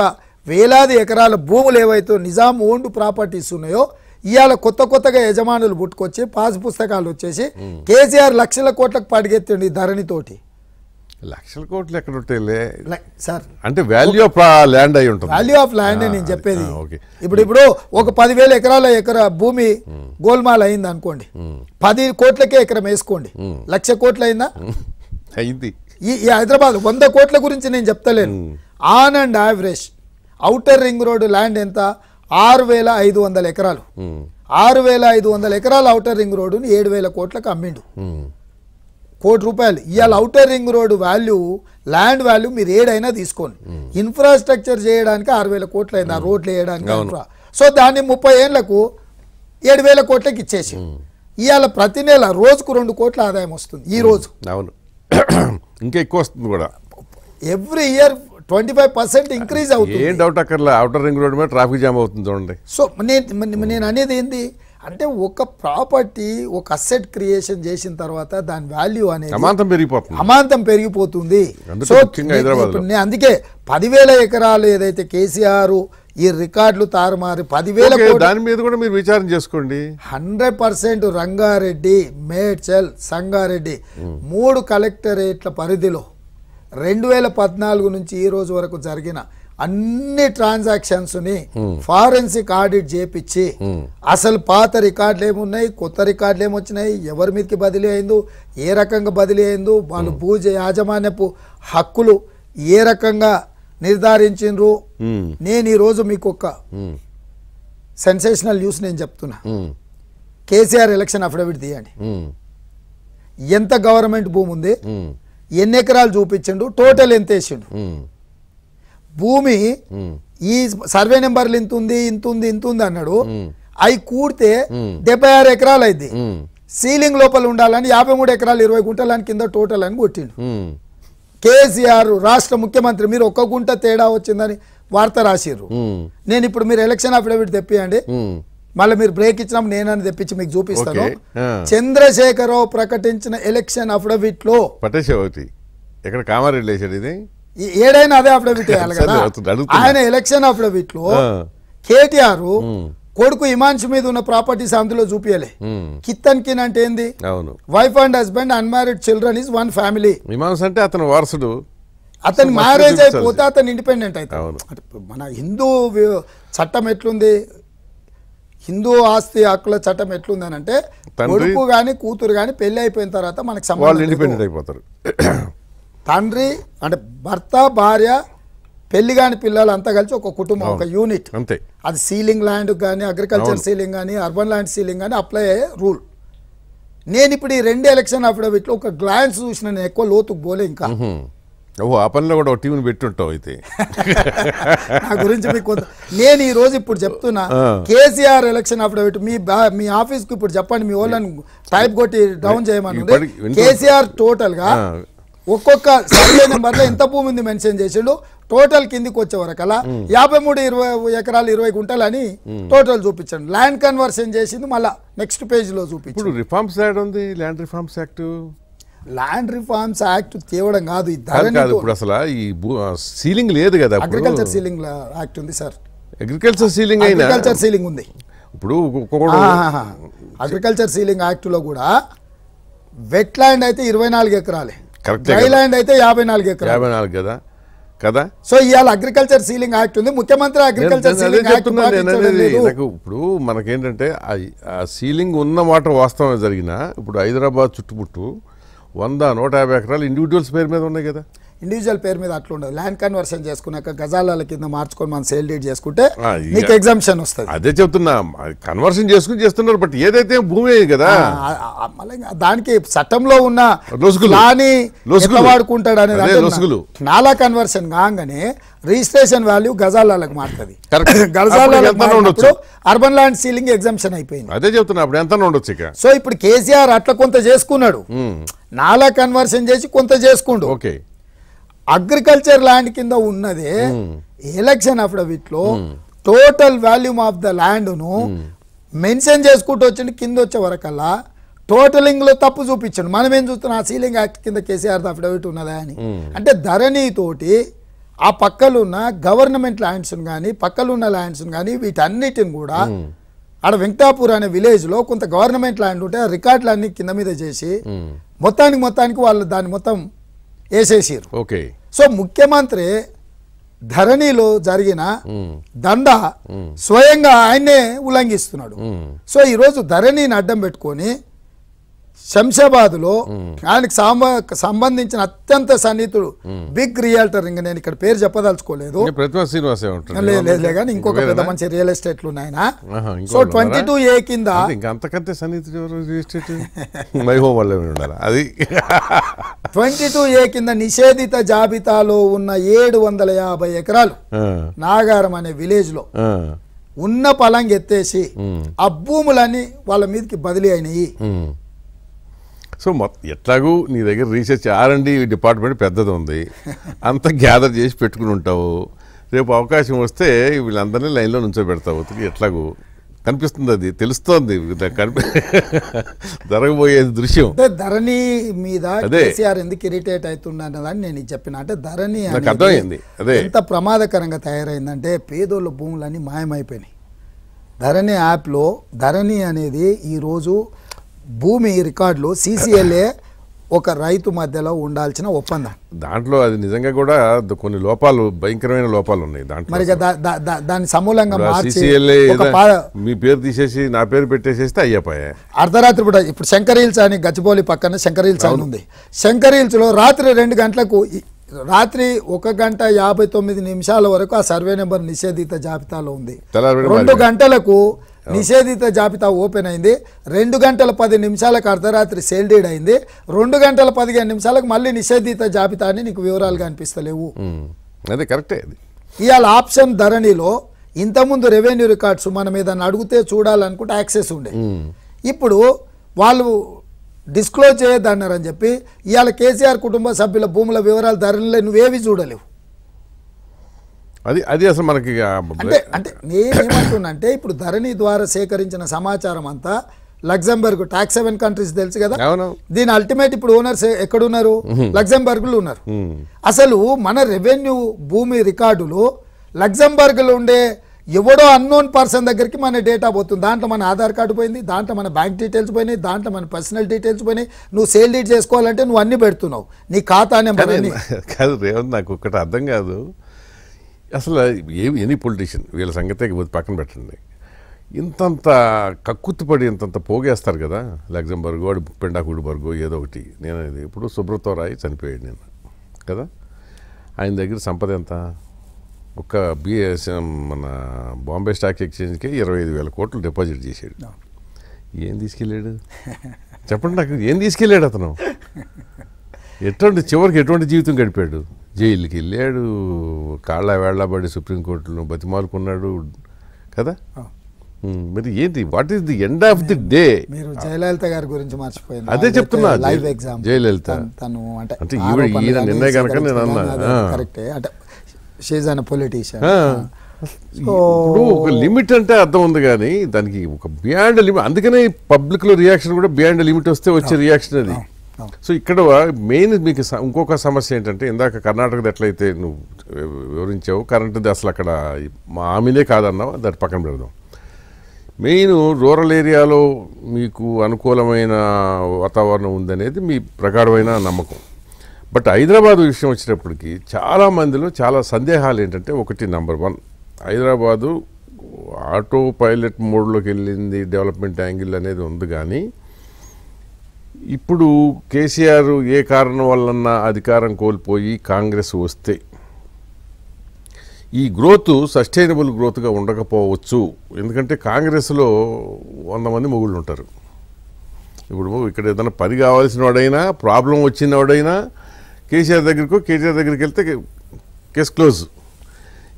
వేలాది ఎకరాల భూములు ఏవైతే నిజాం ఓన్డ్ ప్రాపర్టీస్ ఉన్నాయో ఇవాళ కొత్త కొత్తగా యజమానులు పుట్టుకొచ్చి పాస్ పుస్తకాలు వచ్చేసి కేసీఆర్ లక్షల కోట్లకు పడిగెత్తండి ధరణితోటి లక్షల కోట్లు ఎక్కడ సార్ అంటే వాల్యూ ఆఫ్ ల్యాండ్ అయి ఉంటుంది వాల్యూ ఆఫ్ ల్యాండ్ నేను చెప్పేది ఇప్పుడు ఇప్పుడు ఒక పదివేల ఎకరాల ఎకరా భూమి గోల్మాల్ అయింది అనుకోండి పది కోట్లకే ఎకరం వేసుకోండి లక్ష కోట్లు అయిందా అయింది ఈ హైదరాబాద్ వంద కోట్ల గురించి నేను చెప్తలేను on and average outer ring road land ఎంత ఆరు వేల ఐదు వందల ఎకరాలు ఆరు వేల ఐదు వందల ఎకరాల అవుటర్ రింగ్ రోడ్డుని ఏడు వేల కోట్లకు అమ్మిండు కోటి రూపాయలు ఇవాళ outer ring road value land value మీరు ఏడైనా తీసుకోండి ఇన్ఫ్రాస్ట్రక్చర్ చేయడానికి ఆరు వేల కోట్లు అయింది ఆ రోడ్లు వేయడానికి సో దాన్ని ముప్పై ఏళ్లకు ఏడు వేల కోట్లకి ఇచ్చేసి ఇవాళ ప్రతి నెల రోజుకు రెండు కోట్ల ఆదాయం వస్తుంది ఈ రోజు ఇంకా ఎక్కువ వస్తుంది కూడా every year twenty five percent increase అవుతుంది ఏం డౌట్ అక్కర్లే అవుటర్ రింగ్ రోడ్ మీద ట్రాఫిక్ జామ్ అవుతుంది చూడండి సో నేను నేను అనేది ఏంటి అంటే ఒక ప్రాపర్టీ ఒక అసెట్ క్రియేషన్ చేసిన తర్వాత దాని వాల్యూ అనేది అమాంతం పెరిగిపోతుంది అమాంతం పెరిగిపోతుంది సో నేను అందుకే పదివేల ఎకరాలు ఏదైతే కేసీఆర్ ఈ రికార్డులు తారుమారు పదివేల దాని మీద కూడా మీరు విచారం చేసుకోండి హండ్రెడ్ పర్సెంట్ రంగారెడ్డి మేడ్చల్ సంగారెడ్డి మూడు కలెక్టరేట్ల పరిధిలో రెండు వేల పద్నాలుగు నుంచి ఈ రోజు వరకు జరిగిన అన్ని ట్రాన్సాక్షన్స్ని hmm. ఫారెన్సిక్ ఆడిట్ చేపించి hmm. అసలు పాత రికార్డులు ఏమున్నాయి కొత్త రికార్డులు ఏమొచ్చినాయి ఎవరి మీదకి బదిలీ అయిందో ఏ రకంగా బదిలీ అయిందో వాళ్ళు పూజ hmm. యాజమాన్యపు హక్కులు ఏ రకంగా నిర్ధారించిండ్రు నేను ఈరోజు మీకు ఒక సెన్సేషనల్ న్యూస్ నేను చెప్తున్నా కేసీఆర్ ఎలక్షన్ అఫిడవిట్ తీయండి ఎంత గవర్నమెంట్ భూమి ఉంది ఎన్ని ఎకరాలు చూపించిండు టోటల్ ఎంత వేసిండు hmm. భూమి hmm. ఈ సర్వే నెంబర్లు ఇంత ఉంది ఇంత ఉంది ఇంత ఉంది అన్నాడు hmm. అవి కూడితే డెబ్బై ఆరు ఎకరాలు అయింది సీలింగ్ లోపల ఉండాలని యాభై మూడు ఎకరాలు ఇరవై గుంటలు అని కింద టోటల్ అని కొట్టిండు కేసీఆర్ రాష్ట్ర ముఖ్యమంత్రి మీరు ఒక్క గుంట తేడా వచ్చిందని వార్త రాసిర్రు నేను ఇప్పుడు మీరు ఎలక్షన్ అఫిడవిట్ తెప్పియండి మళ్ళీ మీరు బ్రేక్ ఇచ్చినాం నేనని తెప్పించి మీకు చూపిస్తాను చంద్రశేఖరరావు ప్రకటించిన ఎలక్షన్ అఫిడవిట్ లో పట్టశవతి ఎక్కడ కామారెడ్డి వేసాడు ఇది ఏడైనా అదే అఫిడవిట్ వేయాలి కదా ఆయన ఎలక్షన్ అఫిడవిట్ లో కేటీఆర్ కొడుకు ఇమాన్షు మీద ఉన్న ప్రాపర్టీస్ అందులో చూపించలే కిత్తన్ కిన్ అంటే ఏంది wife and husband unmarried children is one family అంటే అతను వారసుడు అతని మ్యారేజ్ అయిపోతే అతను ఇండిపెండెంట్ అయితే మన హిందూ చట్టం ఎట్లుంది హిందూ ఆస్తి హక్కుల చట్టం ఎట్లుందని అంటే కొడుకు కానీ కూతురు కానీ పెళ్లి అయిపోయిన తర్వాత మనకి ఇండిపెండెంట్ అయిపోతారు తండ్రి అంటే భర్త భార్య పెళ్లి కాని పిల్లలు అంతా కలిసి ఒక కుటుంబం ఒక యూనిట్ అంతే అది సీలింగ్ ల్యాండ్ కానీ అగ్రికల్చర్ సీలింగ్ కానీ అర్బన్ ల్యాండ్ సీలింగ్ కానీ అప్లై అయ్యే రూల్ నేను ఇప్పుడు ఈ రెండు ఎలక్షన్ అఫిడవిట్లో ఒక గ్లాన్స్ చూసిన నేను ఎక్కువ లోతుకు పోలే ఇంకా ఓహో ఆ పనిలో కూడా ఒక టీవీని పెట్టుంటావు అయితే నా గురించి మీకు కొంత నేను ఈ రోజు ఇప్పుడు చెప్తున్నా కేసీఆర్ ఎలక్షన్ అఫిడవిట్ మీ మీ ఆఫీస్కి ఇప్పుడు చెప్పండి మీ ఓలన్ టైప్ కొట్టి డౌన్ చేయమని కేసీఆర్ టోటల్గా ఒక్కొక్క సర్వే నెంబర్లో ఎంత భూమి ఉంది మెన్షన్ చేసిండు టోటల్ కిందికి వచ్చే వరకు అలా యాభై మూడు ఇరవై ఎకరాలు ఇరవై గుంటలు అని టోటల్ చూపించండి ల్యాండ్ కన్వర్షన్ చేసింది మళ్ళీ నెక్స్ట్ పేజ్లో చూపించండి ఇప్పుడు రిఫార్మ్స్ ఉంది land reforms act land reforms act తేవడం కాదు కాదు ఇప్పుడు అసలు ఈ సీలింగ్ లేదు కదా అగ్రికల్చర్ సీలింగ్ యాక్ట్ ఉంది sir agriculture ceiling agriculture ceiling ఉంది ఇప్పుడు అగ్రికల్చర్ సీలింగ్ యాక్ట్లో కూడా వెట్ ల్యాండ్ అయితే ఇరవై నాలుగు ఎకరాలే డ్రై ల్యాండ్ అయితే యాభై నాలుగు ఎకరాలు యాభై నాలుగు కదా కదా సో ఇవాళ అగ్రికల్చర్ సీలింగ్ యాక్ట్ ఉంది ముఖ్యమంత్రి అగ్రికల్చర్ సీలింగ్ యాక్ట్ నాకు ఇప్పుడు మనకేంటంటే ఆ సీలింగ్ ఉన్న మాట వాస్తవమే జరిగిన ఇప్పుడు హైదరాబాద్ చుట్టుముట్టు వంద నూట యాభై ఎకరాలు ఇండివిజువల్స్ పేరు మీద ఉన్నాయి కదా ఇండివిజువల్ పేరు మీద అట్లా ఉండదు ల్యాండ్ కన్వర్షన్ చేసుకున్నాక గజాల కింద మార్చుకొని మనం సేల్ డీడ్ చేసుకుంటే నీకు ఎగ్జామ్షన్ వస్తుంది అదే చెప్తున్నా కన్వర్షన్ చేసుకుని చేస్తున్నారు బట్ ఏదైతే భూమి కదా మళ్ళీ దానికి చట్టంలో ఉన్న లాని వాడుకుంటాడు అనేది నాలా కన్వర్షన్ కాగానే రిజిస్ట్రేషన్ వాల్యూ గజాలకు మారుతుంది గజాలకు అర్బన్ ల్యాండ్ సీలింగ్ ఎగ్జామ్షన్ అయిపోయింది అదే చెప్తున్నా అప్పుడు ఎంత ఉండొచ్చు ఇక సో ఇప్పుడు కేసీఆర్ అట్లా కొంత చేసుకున్నాడు నాలా కన్వర్షన్ చేసి కొంత చేసుకుండు ఓకే అగ్రికల్చర్ ల్యాండ్ కింద ఉన్నదే ఎలక్షన్ లో టోటల్ వాల్యూమ్ ఆఫ్ ద ల్యాండ్ను మెన్షన్ చేసుకుంటూ వచ్చిండు కింద వచ్చే వరకల్లా టోటలింగ్లో తప్పు చూపించండి మనం ఏం చూస్తున్నాం ఆ సీలింగ్ యాక్ట్ కింద కేసీఆర్ అఫిడవిట్ ఉన్నదా అని అంటే ధరణి తోటి ఆ పక్కలున్న గవర్నమెంట్ ల్యాండ్స్ కానీ పక్కలున్న ల్యాండ్స్ కానీ వీటన్నిటిని కూడా ఆడ వెంకటాపూర్ అనే విలేజ్లో కొంత గవర్నమెంట్ ల్యాండ్ ఉంటే రికార్డులన్నీ కింద మీద చేసి మొత్తానికి మొత్తానికి వాళ్ళు దాని మొత్తం వేసేసారు ఓకే సో ముఖ్యమంత్రి ధరణిలో జరిగిన దండ స్వయంగా ఆయనే ఉల్లంఘిస్తున్నాడు సో ఈరోజు ధరణిని అడ్డం పెట్టుకొని శంషాబాద్లో ఆయనకు సంబంధించిన అత్యంత సన్నిహితుడు బిగ్ ఇంకా నేను ఇక్కడ పేరు చెప్పదలుచుకోలేదు కానీ ఇంకొక పెద్ద మంచి రియల్ ఎస్టేట్లు ఉన్నాయి ఆయన సో ట్వంటీ టూ ఏ కింద అంతకంటే ట్వంటీ టూ ఏ కింద నిషేధిత జాబితాలో ఉన్న ఏడు వందల యాభై ఎకరాలు నాగారం అనే విలేజ్ లో ఉన్న పొలం ఎత్తేసి ఆ భూములన్నీ వాళ్ళ మీదకి బదిలీ అయినాయి సో మొత్తం ఎట్లాగూ నీ దగ్గర రీసెర్చ్ ఆర్ డిపార్ట్మెంట్ పెద్దది ఉంది అంత గ్యాదర్ చేసి పెట్టుకుని ఉంటావు రేపు అవకాశం వస్తే వీళ్ళందరినీ లైన్లో నుంచోబెడతావు ఎట్లాగూ కనిపిస్తుంది అది తెలుస్తోంది జరగబోయే దృశ్యం అంటే ధరణి మీద కేసీఆర్ ఎందుకు ఇరిటేట్ అని నేను చెప్పిన అంటే ధరణి అర్థమైంది అదే ఎంత ప్రమాదకరంగా తయారైందంటే పేదోళ్ళ భూములన్నీ మాయమైపోయినాయి ధరణి యాప్లో ధరణి అనేది ఈరోజు భూమి రికార్డులు సీసీఎల్ఏ ఒక రైతు మధ్యలో ఉండాల్సిన ఒప్పందం దాంట్లో అది నిజంగా కూడా కొన్ని లోపాలు భయంకరమైన లోపాలు ఉన్నాయి దాంట్లో మరి దాన్ని సమూలంగా మీ పేరు తీసేసి నా పేరు పెట్టేసేస్తే అయ్యపాయ అర్ధరాత్రి కూడా ఇప్పుడు శంకర్ హిల్స్ అని గచ్చిపోలి పక్కన శంకర్ హిల్స్ అని ఉంది శంకర్ హిల్స్ లో రాత్రి రెండు గంటలకు రాత్రి ఒక గంట యాభై తొమ్మిది నిమిషాల వరకు ఆ సర్వే నెంబర్ నిషేధిత జాబితాలో ఉంది రెండు గంటలకు నిషేధిత జాబితా ఓపెన్ అయింది రెండు గంటల పది నిమిషాలకు అర్ధరాత్రి సేల్ డీడ్ అయింది రెండు గంటల పదిహేను నిమిషాలకు మళ్ళీ నిషేధిత జాబితా అని నీకు వివరాలు కనిపిస్తలేవు అది కరెక్టే అది ఇవాళ ఆప్షన్ ధరణిలో ఇంతకుముందు రెవెన్యూ రికార్డ్స్ మనం ఏదైనా అడిగితే చూడాలనుకుంటే యాక్సెస్ ఉండే ఇప్పుడు వాళ్ళు డిస్క్లోజ్ చేయొద్దన్నారని చెప్పి ఇవాళ కేసీఆర్ కుటుంబ సభ్యుల భూముల వివరాలు ధరణిలో నువ్వేవి చూడలేవు అది అది అసలు మనకి అంటే అంటే నేనేమంటున్నానంటే ఇప్పుడు ధరణి ద్వారా సేకరించిన సమాచారం అంతా లగ్జంబర్గ్ టాక్స్ సెవెన్ కంట్రీస్ తెలుసు కదా దీని అల్టిమేట్ ఇప్పుడు ఓనర్స్ ఎక్కడున్నారు లగ్జంబర్గ్లో ఉన్నారు అసలు మన రెవెన్యూ భూమి రికార్డులు లగ్జంబర్గ్లో ఉండే ఎవడో అన్నోన్ పర్సన్ దగ్గరికి మన డేటా పోతుంది దాంట్లో మన ఆధార్ కార్డు పోయింది దాంట్లో మన బ్యాంక్ డీటెయిల్స్ పోయినాయి దాంట్లో మన పర్సనల్ డీటెయిల్స్ పోయినాయి నువ్వు సేల్ డీట్ చేసుకోవాలంటే నువ్వు అన్ని పెడుతున్నావు నీ ఖాతా నెంబర్ కాదు నాకు ఒక్కటి అర్థం కాదు అసలు ఏమి ఎనీ పొలిటీషియన్ వీళ్ళ సంగతే పక్కన పెట్టండి ఇంతంత కక్కుత్తుపడి ఇంతంత పోగేస్తారు కదా లగ్జంబర్గో వాడు పెండాకుడు బర్గో ఏదో ఒకటి నేను అనేది ఇప్పుడు సుబ్రతరాయి రాయి చనిపోయాడు నేను కదా ఆయన దగ్గర సంపద ఎంత ఒక బిఎస్ఎం మన బాంబే స్టాక్ ఎక్స్చేంజ్కి ఇరవై ఐదు వేల కోట్లు డిపాజిట్ చేశాడు ఏం తీసుకెళ్ళాడు చెప్పండి నాకు ఏం తీసుకెళ్ళాడు అతను ఎటువంటి చివరికి ఎటువంటి జీవితం గడిపాడు జైలుకి వెళ్ళాడు కాళ్ళ వేళ్లబడి సుప్రీంకోర్టులో బతిమాలుకున్నాడు కదా మరి ఏంటి what is the end of the day మీరు జయలలిత గారి గురించి మర్చిపోయాను అదే చెప్తున్నా లైవ్ ఎగ్జామ్ జయలలిత తను అంటే అంటే ఈయన నిన్నే కనుక నేను అన్నా కరెక్టే అంటే షీజ్ అన్ పొలిటీషియన్ ఇప్పుడు ఒక లిమిట్ అంటే అర్థం ఉంది కానీ దానికి ఒక బియాండ్ లిమిట్ అందుకనే పబ్లిక్లో రియాక్షన్ కూడా బియాండ్ లిమిట్ వస్తే వచ్చే రియాక్షన్ అది సో ఇక్కడ మెయిన్ మీకు ఇంకొక సమస్య ఏంటంటే ఇందాక కర్ణాటకది ఎట్లయితే నువ్వు వివరించావు కరెంటుది అసలు అక్కడ మా ఆమెనే కాదన్నావు దాని పక్కన పెడదాం మెయిన్ రూరల్ ఏరియాలో మీకు అనుకూలమైన వాతావరణం ఉందనేది మీ ప్రకారమైన నమ్మకం బట్ హైదరాబాద్ విషయం వచ్చినప్పటికీ చాలా మందిలో చాలా సందేహాలు ఏంటంటే ఒకటి number one Hyderabad auto pilot మోడ్లోకి వెళ్ళింది డెవలప్మెంట్ యాంగిల్ అనేది ఉంది కానీ ఇప్పుడు కేసీఆర్ ఏ కారణం వలన అధికారం కోల్పోయి కాంగ్రెస్ వస్తే ఈ గ్రోత్ సస్టైనబుల్ గ్రోత్గా ఉండకపోవచ్చు ఎందుకంటే కాంగ్రెస్లో వంద మంది మొగుళ్ళు ఉంటారు ఇప్పుడు ఇక్కడ ఏదైనా పని కావాల్సిన వాడైనా ప్రాబ్లం వచ్చిన వాడైనా కేసీఆర్ దగ్గరకు కేసీఆర్ దగ్గరికి వెళ్తే కేసు క్లోజ్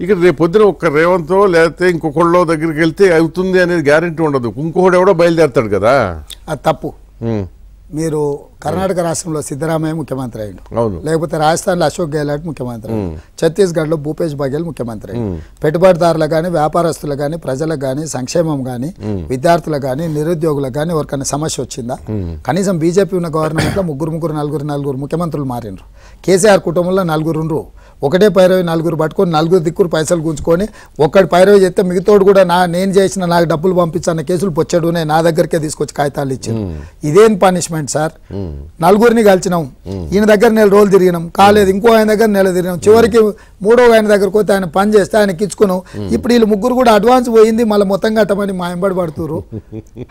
ఇక్కడ రేపు పొద్దున ఒక్క రేవంతో లేకపోతే ఇంకొకళ్ళో దగ్గరికి వెళ్తే అవుతుంది అనేది గ్యారంటీ ఉండదు ఇంకొకడు ఎవడో బయలుదేరుతాడు కదా తప్పు మీరు కర్ణాటక రాష్ట్రంలో సిద్ధరామయ్య ముఖ్యమంత్రి అయ్యిండు లేకపోతే రాజస్థాన్లో అశోక్ గెహ్లాట్ ముఖ్యమంత్రి అయ్యిండు ఛత్తీస్గఢ్లో భూపేష్ బఘేల్ ముఖ్యమంత్రి అయ్యాడు పెట్టుబడిదారులు కానీ వ్యాపారస్తులు కానీ ప్రజలకు కానీ సంక్షేమం కానీ విద్యార్థులకు కానీ నిరుద్యోగులకు కానీ ఎవరికైనా సమస్య వచ్చిందా కనీసం బీజేపీ ఉన్న గవర్నమెంట్లో ముగ్గురు ముగ్గురు నలుగురు నలుగురు ముఖ్యమంత్రులు మారినరు కేసీఆర్ కుటుంబంలో నలుగురు ఒకటే పైరవి నలుగురు పట్టుకొని నలుగురు దిక్కురు పైసలు గుంజుకొని ఒక్కడు పైరవి చేస్తే మిగతాడు కూడా నా నేను చేసిన నాకు డబ్బులు పంపించన్న కేసులు పొచ్చడునే నా దగ్గరికే తీసుకొచ్చి కాగితాలు ఇచ్చాను ఇదేం పనిష్మెంట్ సార్ నలుగురిని కలిసినాం ఈయన దగ్గర నెల రోజులు తిరిగినాం కాలేదు ఇంకో ఆయన దగ్గర నెల తిరిగినాం చివరికి మూడో ఆయన దగ్గరకు పోతే ఆయన పని చేస్తే ఆయన కిచ్చుకును ఇప్పుడు వీళ్ళు ముగ్గురు కూడా అడ్వాన్స్ పోయింది మళ్ళీ మొత్తం కట్టమని మా ఎంబడి పడుతురు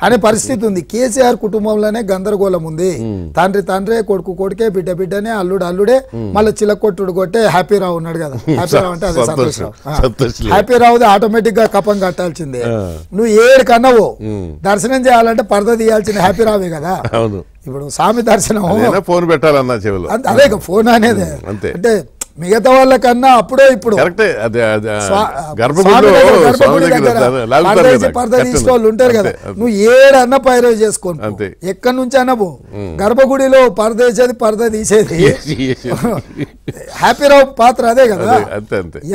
అనే పరిస్థితి ఉంది కేసీఆర్ కుటుంబంలోనే గందరగోళం ఉంది తండ్రి తండ్రే కొడుకు కొడుకే బిడ్డ బిడ్డనే అల్లుడు అల్లుడే మళ్ళీ చిలకొట్టుడు కొట్టే హ్యాపీరావు ఉన్నాడు కదా హ్యాపీరావు అంటే అదే సంతోషం హ్యాపీరావుది ఆటోమేటిక్ గా కపం కట్టాల్సిందే నువ్వు ఏడు కన్నావు దర్శనం చేయాలంటే పరద తీయాల్సిన హ్యాపీరావే కదా ఇప్పుడు స్వామి దర్శనం ఫోన్ పెట్టాలన్నా చెవులు అదే ఫోన్ అనేది అంటే మిగతా వాళ్ళకన్నా అప్పుడే ఇప్పుడు పరద తీసుకోవాలి ఉంటారు కదా నువ్వు ఏడన్నా పైరవ్ చేసుకోను ఎక్కడి నుంచి అనవు గర్భగుడిలో పరదేసేది పరద తీసేది హ్యాపీ రావు పాత్ర అదే కదా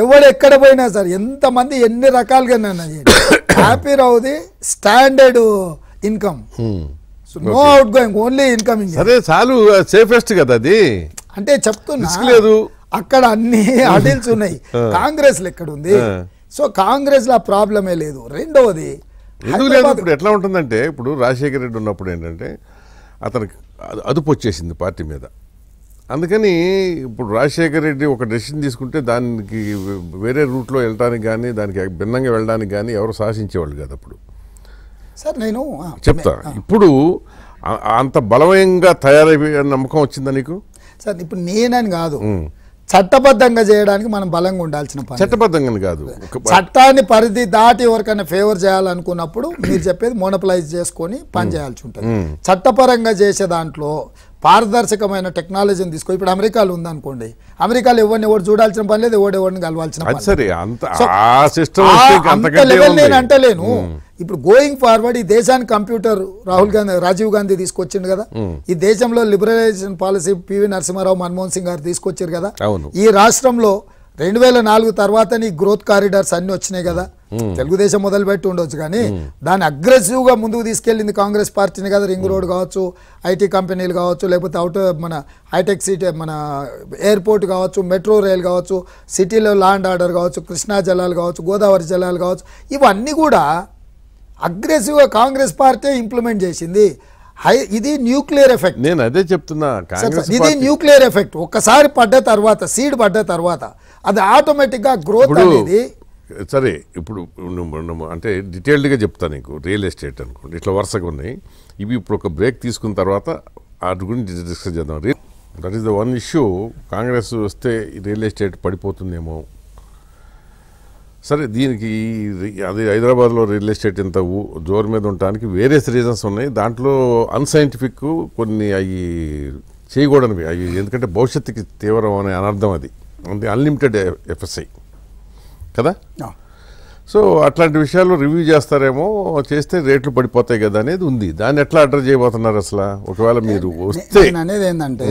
ఎవడు ఎక్కడ పోయినా సార్ ఎంతమంది ఎన్ని రకాలుగా నన్ను రావుది standard income no out going only incoming సరే చాలు సేఫెస్ట్ కదా అది అంటే చెప్తున్నా లేదు అక్కడ అన్ని అడిల్స్ ఉన్నాయి కాంగ్రెస్ లో ఎక్కడ ఉంది సో కాంగ్రెస్ లో ప్రాబ్లమే లేదు రెండవది ఎట్లా ఉంటుందంటే ఇప్పుడు రాజశేఖర రెడ్డి ఉన్నప్పుడు ఏంటంటే అతనికి అదుపు వచ్చేసింది పార్టీ మీద అందుకని ఇప్పుడు రాజశేఖర రెడ్డి ఒక డెసిషన్ తీసుకుంటే దానికి వేరే రూట్లో వెళ్ళడానికి కానీ దానికి భిన్నంగా వెళ్ళడానికి కానీ ఎవరు సాహసించేవాళ్ళు కాదు అప్పుడు సార్ నేను చెప్తా ఇప్పుడు అంత బలమయంగా తయారైపోయే నమ్మకం వచ్చిందా నీకు సార్ ఇప్పుడు నేనని కాదు చట్టబద్ధంగా చేయడానికి మనం బలంగా ఉండాల్సిన పని చట్టబద్ధంగా కాదు చట్టాన్ని పరిధి దాటి ఎవరికైనా ఫేవర్ చేయాలనుకున్నప్పుడు మీరు చెప్పేది మోనపలైజ్ చేసుకొని పని చేయాల్సి ఉంటుంది చట్టపరంగా చేసే దాంట్లో పారదర్శకమైన టెక్నాలజీని తీసుకో ఇప్పుడు అమెరికాలో ఉందనుకోండి అమెరికాలో ఎవరిని ఎవరు చూడాల్సిన పని లేదు ఎవడు ఎవరిని కలవాల్సిన అంటలేను ఇప్పుడు గోయింగ్ ఫార్వర్డ్ ఈ దేశానికి కంప్యూటర్ రాహుల్ గాంధీ రాజీవ్ గాంధీ తీసుకొచ్చిండు కదా ఈ దేశంలో లిబరలైజేషన్ పాలసీ పివి నరసింహారావు మన్మోహన్ సింగ్ గారు తీసుకొచ్చారు కదా ఈ రాష్ట్రంలో రెండు వేల నాలుగు తర్వాత నీ గ్రోత్ కారిడార్స్ అన్ని వచ్చినాయి కదా hmm. తెలుగుదేశం మొదలుపెట్టి ఉండొచ్చు కానీ దాన్ని అగ్రెసివ్గా ముందుకు తీసుకెళ్ళింది కాంగ్రెస్ పార్టీని కదా రింగ్ రోడ్ కావచ్చు ఐటీ కంపెనీలు కావచ్చు లేకపోతే అవుట్ మన హైటెక్ సిటీ మన ఎయిర్పోర్ట్ కావచ్చు మెట్రో రైల్ కావచ్చు సిటీలో ల్యాండ్ ఆర్డర్ కావచ్చు కృష్ణా జలాలు కావచ్చు గోదావరి జలాలు కావచ్చు ఇవన్నీ కూడా అగ్రెసివ్ కాంగ్రెస్ పార్టీ ఇంప్లిమెంట్ చేసింది ఇది న్యూక్లియర్ ఎఫెక్ట్ నేను అదే చెప్తున్నా ఇది న్యూక్లియర్ ఎఫెక్ట్ ఒక్కసారి పడ్డ తర్వాత సీడ్ పడ్డ తర్వాత అది ఆటోమేటిక్గా గ్రోత్ అనేది సరే ఇప్పుడు అంటే డీటెయిల్డ్గా చెప్తాను నీకు రియల్ ఎస్టేట్ అనుకోండి ఇట్లా వరుసగా ఉన్నాయి ఇవి ఇప్పుడు ఒక బ్రేక్ తీసుకున్న తర్వాత వాటి గురించి డిస్కస్ చేద్దాం that is the one issue Congress వస్తే రియల్ ఎస్టేట్ పడిపోతుందేమో సరే దీనికి అది హైదరాబాద్లో రియల్ ఎస్టేట్ ఇంత జోరు మీద ఉండటానికి వేరియస్ రీజన్స్ ఉన్నాయి దాంట్లో అన్సైంటిఫిక్ కొన్ని అవి చేయకూడనివి అవి ఎందుకంటే భవిష్యత్తుకి తీవ్రమనే అనర్థం అది ఉంది అన్లిమిటెడ్ ఎఫ్ఎస్ఐ కదా సో అట్లాంటి విషయాలు రివ్యూ చేస్తారేమో చేస్తే రేట్లు పడిపోతాయి కదా అనేది ఉంది దాన్ని ఎట్లా అడ్రస్ చేయబోతున్నారు అసలు ఒకవేళ మీరు వస్తే అనేది ఏంటంటే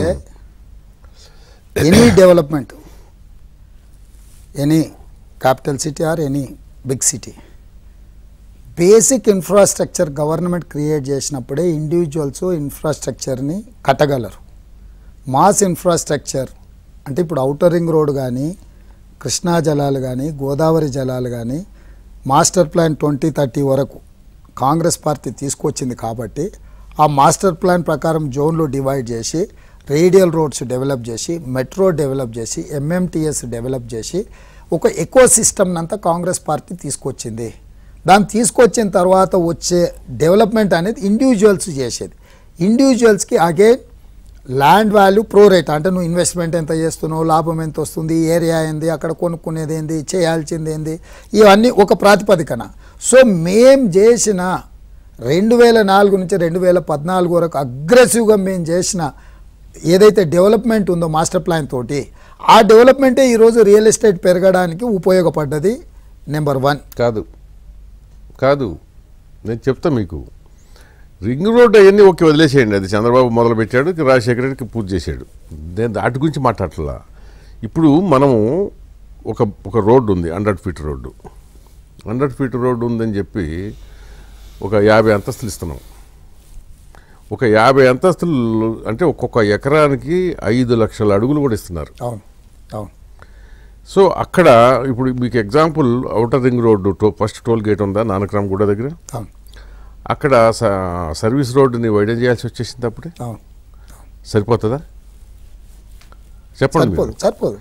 any development any capital city or any big city basic infrastructure government create చేసినప్పుడే ఇండివిజువల్స్ ఇన్ఫ్రాస్ట్రక్చర్ని కట్టగలరు మాస్ ఇన్ఫ్రాస్ట్రక్చర్ అంటే ఇప్పుడు ఔటర్ రింగ్ రోడ్ కానీ కృష్ణా జలాలు కానీ గోదావరి జలాలు కానీ మాస్టర్ ప్లాన్ ట్వంటీ థర్టీ వరకు కాంగ్రెస్ పార్టీ తీసుకొచ్చింది కాబట్టి ఆ మాస్టర్ ప్లాన్ ప్రకారం జోన్లు డివైడ్ చేసి రేడియల్ రోడ్స్ డెవలప్ చేసి మెట్రో డెవలప్ చేసి ఎంఎంటీఎస్ డెవలప్ చేసి ఒక ఎకో సిస్టమ్ని అంతా కాంగ్రెస్ పార్టీ తీసుకొచ్చింది దాన్ని తీసుకొచ్చిన తర్వాత వచ్చే డెవలప్మెంట్ అనేది ఇండివిజువల్స్ చేసేది ఇండివిజువల్స్కి again land value pro rate అంటే నువ్వు ఇన్వెస్ట్మెంట్ ఎంత చేస్తున్నావు లాభం ఎంత వస్తుంది ఏరియా ఏంది అక్కడ కొనుక్కునేది ఏంది చేయాల్సింది ఏంది ఇవన్నీ ఒక ప్రాతిపదికన సో మేం చేసిన రెండు వేల నాలుగు నుంచి రెండు వేల పద్నాలుగు వరకు అగ్రెసివ్గా మేము చేసిన ఏదైతే డెవలప్మెంట్ ఉందో మాస్టర్ ప్లాన్ తోటి ఆ డెవలప్మెంటే ఈరోజు రియల్ ఎస్టేట్ పెరగడానికి ఉపయోగపడ్డది నెంబర్ వన్ కాదు కాదు నేను చెప్తా మీకు రింగ్ రోడ్ అవన్నీ ఒకే వదిలేసేయండి అది చంద్రబాబు మొదలుపెట్టాడు రాజశేఖర రెడ్డికి పూర్తి చేశాడు నేను దాటి గురించి మాట్లాడలా ఇప్పుడు మనము ఒక ఒక రోడ్డు ఉంది hundred feet road hundred feet road ఉందని చెప్పి ఒక యాభై అంతస్తులు ఇస్తున్నాం ఒక యాభై అంతస్తులు అంటే ఒక్కొక్క ఎకరానికి ఐదు లక్షల అడుగులు కూడా ఇస్తున్నారు సో అక్కడ ఇప్పుడు మీకు example outer ring road first toll gate ఉందా నానక్రామ్ గూడ దగ్గర అక్కడ సర్వీస్ రోడ్డుని వైడెన్ చేయాల్సి వచ్చేసింది అప్పుడే సరిపోతుందా చెప్పండి సరిపోదు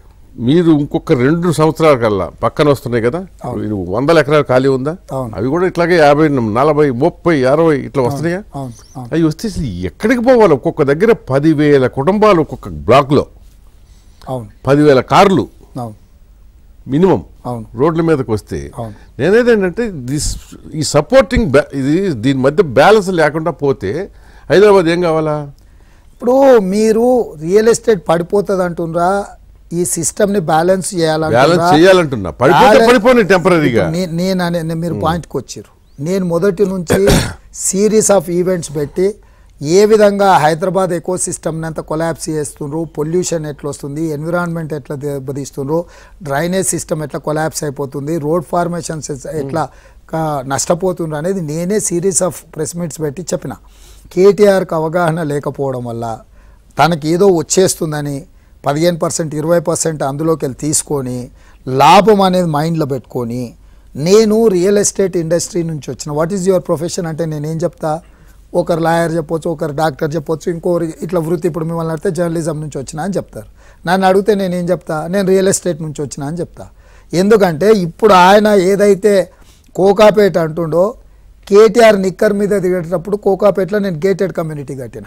మీరు ఇంకొక రెండు సంవత్సరాల కల్లా పక్కన వస్తున్నాయి కదా వందల ఎకరాలు ఖాళీ ఉందా అవి కూడా ఇట్లాగే యాభై నలభై ముప్పై అరవై ఇట్లా వస్తున్నాయా అవి వస్తే ఎక్కడికి పోవాలి ఒక్కొక్క దగ్గర పదివేల కుటుంబాలు ఒక్కొక్క బ్లాక్లో పదివేల కార్లు మినిమం అవును రోడ్ల మీదకి వస్తే నేనేదేంటంటే దిస్ ఈ సపోర్టింగ్ ఇది దీని మధ్య బ్యాలెన్స్ లేకుండా పోతే హైదరాబాద్ ఏం కావాలా ఇప్పుడు మీరు రియల్ ఎస్టేట్ పడిపోతుంది అంటున్నారా ఈ సిస్టమ్ ని బ్యాలెన్స్ చేయాలంటున్నా నేను మీరు పాయింట్కి వచ్చారు నేను మొదటి నుంచి సిరీస్ ఆఫ్ ఈవెంట్స్ పెట్టి ఏ విధంగా హైదరాబాద్ ఎకో సిస్టమ్ని అంత కొలాప్స్ చేస్తుండ్రు పొల్యూషన్ ఎట్లా వస్తుంది ఎన్విరాన్మెంట్ ఎట్లా దెబ్బతీస్తుండ్రు డ్రైనేజ్ సిస్టమ్ ఎట్లా కొలాప్స్ అయిపోతుంది రోడ్ ఫార్మేషన్స్ ఎట్లా నష్టపోతుండ్రు అనేది నేనే సిరీస్ ఆఫ్ ప్రెస్ మీట్స్ పెట్టి చెప్పిన కేటీఆర్కి అవగాహన లేకపోవడం వల్ల తనకి ఏదో వచ్చేస్తుందని పదిహేను పర్సెంట్ ఇరవై పర్సెంట్ అందులోకి వెళ్ళి తీసుకొని లాభం అనేది మైండ్లో పెట్టుకొని నేను రియల్ ఎస్టేట్ ఇండస్ట్రీ నుంచి వచ్చిన వాట్ ఈజ్ యువర్ ప్రొఫెషన్ అంటే నేనేం చెప్తా ఒకరు లాయర్ చెప్పొచ్చు ఒకరు డాక్టర్ చెప్పొచ్చు ఇంకోరు ఇట్లా వృత్తి ఇప్పుడు మిమ్మల్ని అడిగితే జర్నలిజం నుంచి వచ్చినా అని చెప్తారు నన్ను అడిగితే నేను ఏం చెప్తా నేను రియల్ ఎస్టేట్ నుంచి వచ్చినా అని చెప్తా ఎందుకంటే ఇప్పుడు ఆయన ఏదైతే కోకాపేట అంటుండో కేటీఆర్ నిక్కర్ మీద దిగేటప్పుడు కోకాపేటలో నేను గేటెడ్ కమ్యూనిటీ కట్టిన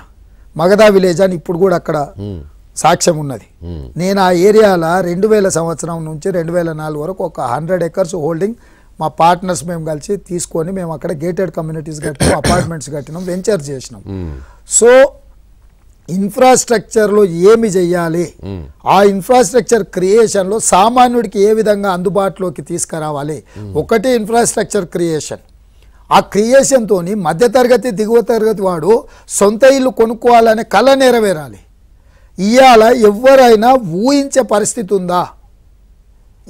మగధా విలేజ్ అని ఇప్పుడు కూడా అక్కడ hmm. సాక్ష్యం ఉన్నది hmm. నేను ఆ ఏరియాలో రెండు వేల సంవత్సరం నుంచి రెండు వేల నాలుగు వరకు ఒక హండ్రెడ్ ఎకర్స్ హోల్డింగ్ మా పార్ట్నర్స్ మేము కలిసి తీసుకొని మేము అక్కడ గేటెడ్ కమ్యూనిటీస్ కట్టినాం అపార్ట్మెంట్స్ కట్టినాం వెంచర్ చేసినాం సో hmm. ఇన్ఫ్రాస్ట్రక్చర్లో ఏమి చెయ్యాలి hmm. ఆ ఇన్ఫ్రాస్ట్రక్చర్ క్రియేషన్లో సామాన్యుడికి ఏ విధంగా అందుబాటులోకి తీసుకురావాలి ఒకటి ఇన్ఫ్రాస్ట్రక్చర్ క్రియేషన్ ఆ క్రియేషన్తో మధ్యతరగతి దిగువ తరగతి వాడు సొంత ఇల్లు కొనుక్కోవాలనే కళ నెరవేరాలి ఇవాళ ఎవరైనా ఊహించే పరిస్థితి ఉందా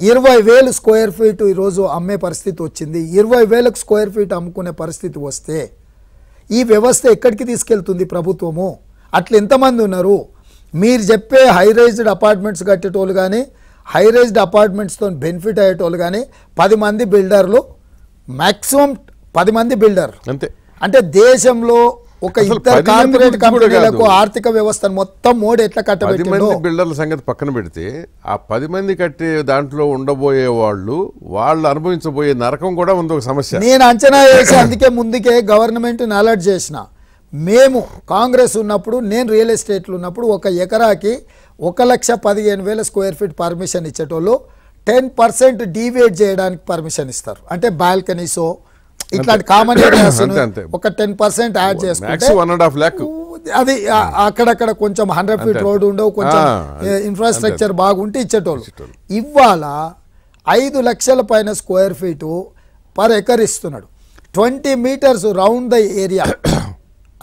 ఇరవై వేలు స్క్వేర్ ఫీట్ ఈరోజు అమ్మే పరిస్థితి వచ్చింది ఇరవై వేలకు స్క్వేర్ ఫీట్ అమ్ముకునే పరిస్థితి వస్తే ఈ వ్యవస్థ ఎక్కడికి తీసుకెళ్తుంది ప్రభుత్వము అట్లా ఎంతమంది ఉన్నారు మీరు చెప్పే హై రేజ్డ్ అపార్ట్మెంట్స్ కట్టేటోళ్ళు కానీ హై రేజ్డ్ అపార్ట్మెంట్స్తో బెనిఫిట్ అయ్యేటోళ్ళు కానీ పది మంది బిల్డర్లు మ్యాక్సిమం పది మంది బిల్డర్ అంతే అంటే దేశంలో ఒక ఇద్దరు కార్పొరేట్ కంపెనీలకు ఆర్థిక వ్యవస్థను మొత్తం మోడీ ఎట్లా కట్టబెట్టి బిల్డర్ల సంగతి పక్కన పెడితే ఆ పది మంది కట్టే దాంట్లో ఉండబోయే వాళ్ళు వాళ్ళు అనుభవించబోయే నరకం కూడా ఉంది ఒక సమస్య నేను అంచనా వేసి అందుకే ముందుకే గవర్నమెంట్ అలర్ట్ చేసిన మేము కాంగ్రెస్ ఉన్నప్పుడు నేను రియల్ ఎస్టేట్లు ఉన్నప్పుడు ఒక ఎకరాకి ఒక లక్ష పదిహేను వేల స్క్వేర్ ఫీట్ పర్మిషన్ ఇచ్చేటోళ్ళు టెన్ పర్సెంట్ డివేట్ చేయడానికి పర్మిషన్ ఇస్తారు అంటే బాల్కనీసో ఇట్లాంటి కామన్ ఏరియాస్ ఒక టెన్ పర్సెంట్ యాడ్ చేసుకుంటే వన్ అండ్ హాఫ్ ల్యాక్ అది hmm. అక్కడక్కడ కొంచెం హండ్రెడ్ ఫీట్ రోడ్ ఉండవు కొంచెం ఇన్ఫ్రాస్ట్రక్చర్ బాగుంటే ఇచ్చేటోళ్ళు ఇవాళ ఐదు లక్షల పైన స్క్వేర్ ఫీటు పర్ ఎకర్ ఇస్తున్నాడు twenty metres round the area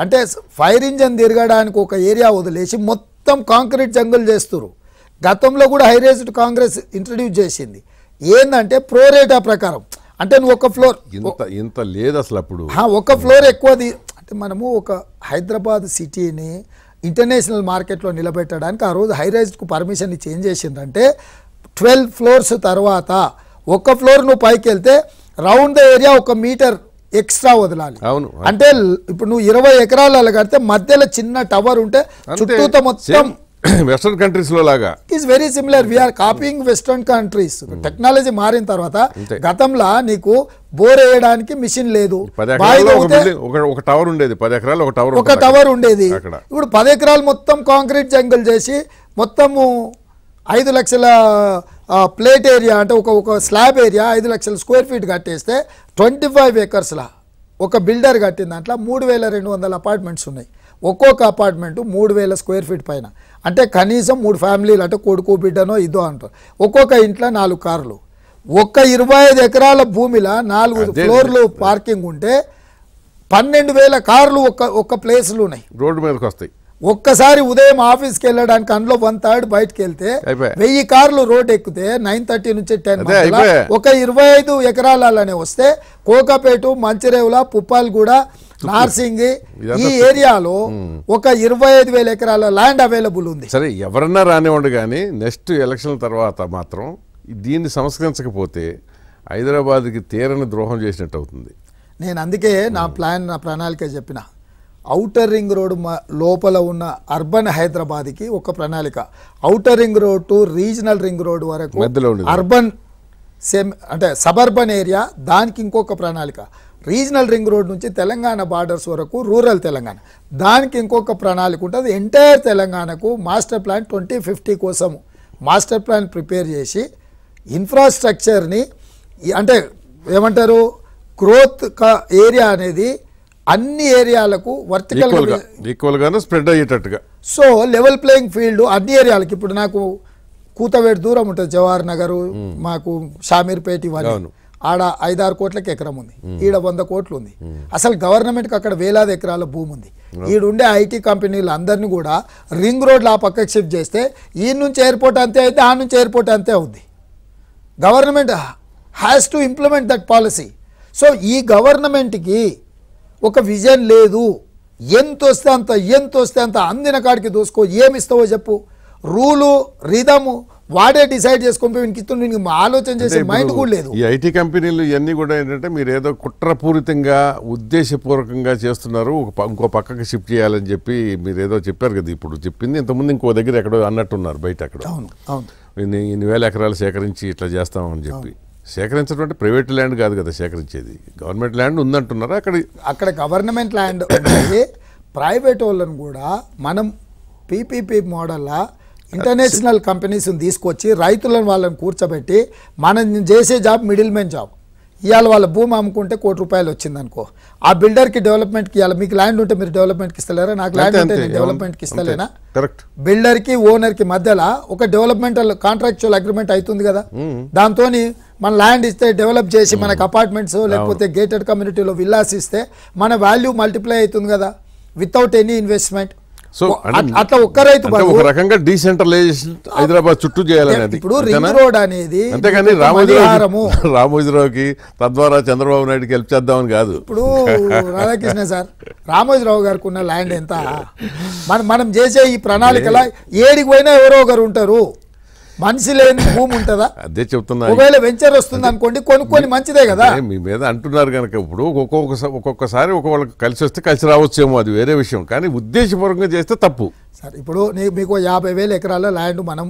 అంటే ఫైర్ ఇంజన్ తిరగడానికి ఒక ఏరియా వదిలేసి మొత్తం కాంక్రీట్ జంగుల్ చేస్తురు గతంలో కూడా హైరేజ్డ్ కాంగ్రెస్ ఇంట్రడ్యూస్ చేసింది ఏంటంటే ప్రోరేటా ప్రకారం అంటే నువ్వు ఒక ఫ్లోర్ ఇంత లేదు అసలు అప్పుడు ఒక ఫ్లోర్ ఎక్కువది అంటే మనము ఒక హైదరాబాద్ సిటీని ఇంటర్నేషనల్ మార్కెట్లో నిలబెట్టడానికి ఆ రోజు హై రైజ్కు పర్మిషన్ చేంజ్ చేసిందంటే ట్వెల్వ్ ఫ్లోర్స్ తర్వాత ఒక ఫ్లోర్ నువ్వు పైకి వెళ్తే రౌండ్ ద ఏరియా ఒక మీటర్ ఎక్స్ట్రా వదలాలి అవును అంటే ఇప్పుడు నువ్వు ఇరవై ఎకరాలు కడితే మధ్యలో చిన్న టవర్ ఉంటే చుట్టూతో మొత్తం వెస్టర్న్ కంట్రీస్ లో లాగా it's very similar we are copying western countries technology మారిన తర్వాత గతంలో నీకు బోర్ వేయడానికి మిషన్ లేదు ఒక టవర్ ఉండేది పది ఎకరాలు ఒక టవర్ ఒక టవర్ ఉండేది ఇప్పుడు పది ఎకరాలు మొత్తం కాంక్రీట్ జంగిల్ చేసి మొత్తము ఐదు లక్షల ప్లేట్ ఏరియా అంటే ఒక ఒక స్లాబ్ ఏరియా ఐదు లక్షల స్క్వేర్ ఫీట్ కట్టేస్తే ట్వంటీ ఫైవ్ ఏకర్స్లా ఒక బిల్డర్ కట్టిన దాంట్లో మూడు వేల రెండు వందల అపార్ట్మెంట్స్ ఉన్నాయి ఒక్కొక్క అపార్ట్మెంట్ మూడు వేల స్క్వేర్ ఫీట్ పైన అంటే కనీసం మూడు ఫ్యామిలీలు అంటే కొడుకు బిడ్డనో ఇదో అంటారు ఒక్కొక్క ఇంట్లో నాలుగు కార్లు ఒక్క ఇరవై ఐదు ఎకరాల భూమిలో నాలుగు ఫ్లోర్లు పార్కింగ్ ఉంటే పన్నెండు వేల కార్లు ఒక్క ఒక్క ప్లేస్లు ఉన్నాయి రోడ్డు మీదకి వస్తాయి ఒక్కసారి ఉదయం ఆఫీస్కి వెళ్ళడానికి అందులో వన్ థర్డ్ బయటకు వెళ్తే వెయ్యి కార్లు రోడ్ ఎక్కితే నైన్ థర్టీ నుంచి టెన్ ఒక ఇరవై ఐదు ఎకరాలనే వస్తే కోకాపేట మంచిరేవుల పుప్పాలగూడ నార్సింగ్ ఈ ఏరియాలో ఒక ఇరవై ఐదు వేల ఎకరాల ల్యాండ్ అవైలబుల్ ఉంది సరే ఎవరన్నా రానివ్వండి కానీ నెక్స్ట్ ఎలక్షన్ తర్వాత మాత్రం దీన్ని సంస్కరించకపోతే హైదరాబాద్కి తీరని ద్రోహం చేసినట్టు అవుతుంది నేను అందుకే నా ప్లాన్ నా ప్రణాళిక చెప్పిన అవుటర్ రింగ్ రోడ్ లోపల ఉన్న అర్బన్ హైదరాబాద్కి ఒక ప్రణాళిక outer ring road to regional ring road వరకు అర్బన్ సేమ్ అంటే సబర్బన్ ఏరియా దానికి ఇంకొక ప్రణాళిక రీజనల్ రింగ్ రోడ్ నుంచి తెలంగాణ బార్డర్స్ వరకు రూరల్ తెలంగాణ దానికి ఇంకొక ప్రణాళిక ఉంటుంది ఎంటైర్ తెలంగాణకు మాస్టర్ ప్లాన్ ట్వంటీ ఫిఫ్టీ కోసము మాస్టర్ ప్లాన్ ప్రిపేర్ చేసి ఇన్ఫ్రాస్ట్రక్చర్ని అంటే ఏమంటారు గ్రోత్ ఏరియా అనేది అన్ని ఏరియాలకు వర్తికల్గా స్ప్రెడ్ అయ్యేటట్టుగా సో లెవెల్ ప్లేయింగ్ ఫీల్డ్ అన్ని ఏరియాలకు ఇప్పుడు నాకు కూతవేడు దూరం ఉంటుంది జవహర్ నగరు మాకు షామీర్పేట ఇవన్నీ ఆడ ఐదారు కోట్లకి ఎకరం ఉంది ఈడ వంద కోట్లు ఉంది అసలు గవర్నమెంట్కి అక్కడ వేలాది ఎకరాల భూమి ఉంది ఈడుండే ఐటీ కంపెనీలు అందరినీ కూడా రింగ్ రోడ్లు ఆ పక్కకి షిఫ్ట్ చేస్తే ఈ నుంచి ఎయిర్పోర్ట్ అంతే అయితే ఆ నుంచి ఎయిర్పోర్ట్ అంతే ఉంది government has to implement that policy so ఈ గవర్నమెంట్కి ఒక విజన్ లేదు ఎంత వస్తే అంత ఎంత వస్తే అంత అందిన కాడికి దూసుకో ఏమి ఇస్తావో చెప్పు రూలు రిధము వాడే డిసైడ్ చేసుకుని ఆలోచన చేసే మైండ్ కూడా లేదు ఈ ఐటీ కంపెనీలు ఇవన్నీ కూడా ఏంటంటే మీరు ఏదో కుట్రపూరితంగా ఉద్దేశపూర్వకంగా చేస్తున్నారు ఇంకో పక్కకి షిఫ్ట్ చేయాలని చెప్పి మీరు ఏదో చెప్పారు కదా ఇప్పుడు చెప్పింది ఇంతకుముందు ఇంకో దగ్గర ఎక్కడో అన్నట్టున్నారు బయట అక్కడ అవును ఇన్ని వేల ఎకరాలు సేకరించి ఇట్లా చేస్తామని చెప్పి సేకరించడం ప్రైవేట్ ల్యాండ్ కాదు కదా సేకరించేది గవర్నమెంట్ ల్యాండ్ ఉందంటున్నారు అక్కడ అక్కడ గవర్నమెంట్ ల్యాండ్ ప్రైవేట్ వాళ్ళని కూడా మనం పీపీపీ మోడల్లా ఇంటర్నేషనల్ కంపెనీస్ని తీసుకొచ్చి రైతులను వాళ్ళని కూర్చోబెట్టి మనం చేసే జాబ్ మిడిల్ మ్యాన్ జాబ్ ఇవాళ వాళ్ళ భూమి అమ్ముకుంటే కోటి రూపాయలు వచ్చింది అనుకో ఆ బిల్డర్కి డెవలప్మెంట్కి ఇవాళ మీకు ల్యాండ్ ఉంటే మీరు డెవలప్మెంట్కి ఇస్తలేరా నాకు ల్యాండ్ ఉంటే నేను డెవలప్మెంట్కి ఇస్తలేనా కరెక్ట్ బిల్డర్కి ఓనర్కి మధ్యలో ఒక డెవలప్మెంటల్ కాంట్రాక్చువల్ అగ్రిమెంట్ అవుతుంది కదా దాంతో మన ల్యాండ్ ఇస్తే డెవలప్ చేసి మనకు అపార్ట్మెంట్స్ లేకపోతే గేటెడ్ కమ్యూనిటీలో విల్లాస్ ఇస్తే మన వాల్యూ మల్టిప్లై అవుతుంది కదా వితౌట్ ఎనీ ఇన్వెస్ట్మెంట్ సో అట్లా ఒక్క రైతు ఒక రకంగా డీసెంట్రలైజేషన్ హైదరాబాద్ చుట్టూ చేయాలనేది ఇప్పుడు రింగ్ రోడ్ అనేది అంతేగాని రామోజీరావు రామోజీరావుకి తద్వారా చంద్రబాబు నాయుడుకి హెల్ప్ చేద్దామని కాదు ఇప్పుడు రాధాకృష్ణ సార్ రామోజీరావు గారికి ఉన్న ల్యాండ్ ఎంత మనం మనం చేసే ఈ ప్రణాళికల ఏడికి పోయినా ఎవరో ఒకరు ఉంటారు మనిషి లేని భూమి ఉంటుందా అదే చెప్తున్నా ఒకవేళ వెంచర్ వస్తుంది అనుకోండి కొనుక్కొని మంచిదే కదా మీ మీద అంటున్నారు కనుక ఇప్పుడు ఒక్కొక్క ఒక్కొక్కసారి వాళ్ళకి కలిసి వస్తే కలిసి రావచ్చేమో అది వేరే విషయం కానీ ఉద్దేశపూర్వకంగా చేస్తే తప్పు సార్ ఇప్పుడు మీకు యాభై వేల ఎకరాల ల్యాండ్ మనం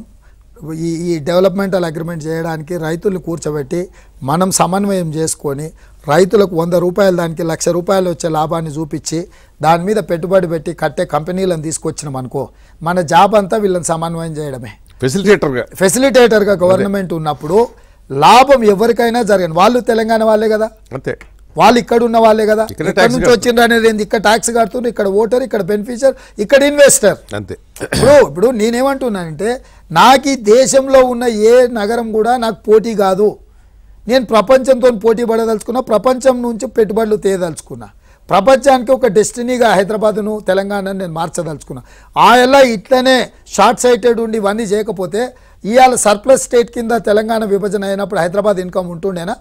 ఈ ఈ డెవలప్మెంటల్ అగ్రిమెంట్ చేయడానికి రైతుల్ని కూర్చోబెట్టి మనం సమన్వయం చేసుకొని రైతులకు వంద రూపాయలు దానికి లక్ష రూపాయలు వచ్చే లాభాన్ని చూపించి దాని మీద పెట్టుబడి పెట్టి కట్టే కంపెనీలను తీసుకొచ్చినాం అనుకో మన జాబ్ అంతా వీళ్ళని సమన్వయం చేయడమే ఫెసిలిటేటర్గా ఫెసిలిటేటర్గా గవర్నమెంట్ ఉన్నప్పుడు లాభం ఎవరికైనా జరగను వాళ్ళు తెలంగాణ వాళ్ళే కదా అంతే వాళ్ళు ఇక్కడ ఉన్న వాళ్ళే కదా ఇక్కడ నుంచి వచ్చిండ్రు అనేది ఏంది ఇక్కడ ట్యాక్స్ కడుతున్నారు ఇక్కడ ఓటర్ ఇక్కడ బెనిఫిషియర్ ఇక్కడ ఇన్వెస్టర్ అంతే ఇప్పుడు ఇప్పుడు నేనేమంటున్నానంటే నాకు ఈ దేశంలో ఉన్న ఏ నగరం కూడా నాకు పోటీ కాదు నేను ప్రపంచంతో పోటీ పడదలుచుకున్నా ప్రపంచం నుంచి పెట్టుబడులు తీయదలుచుకున్నా ప్రపంచానికి ఒక డెస్టినీగా హైదరాబాద్ను తెలంగాణను నేను మార్చదలుచుకున్నా ఆ ఎలా ఇట్లనే షార్ట్ సైటెడ్ ఉండి ఇవన్నీ చేయకపోతే ఇవాళ సర్ప్లస్ స్టేట్ కింద తెలంగాణ విభజన అయినప్పుడు హైదరాబాద్ ఇన్కమ్ ఉంటుండేనా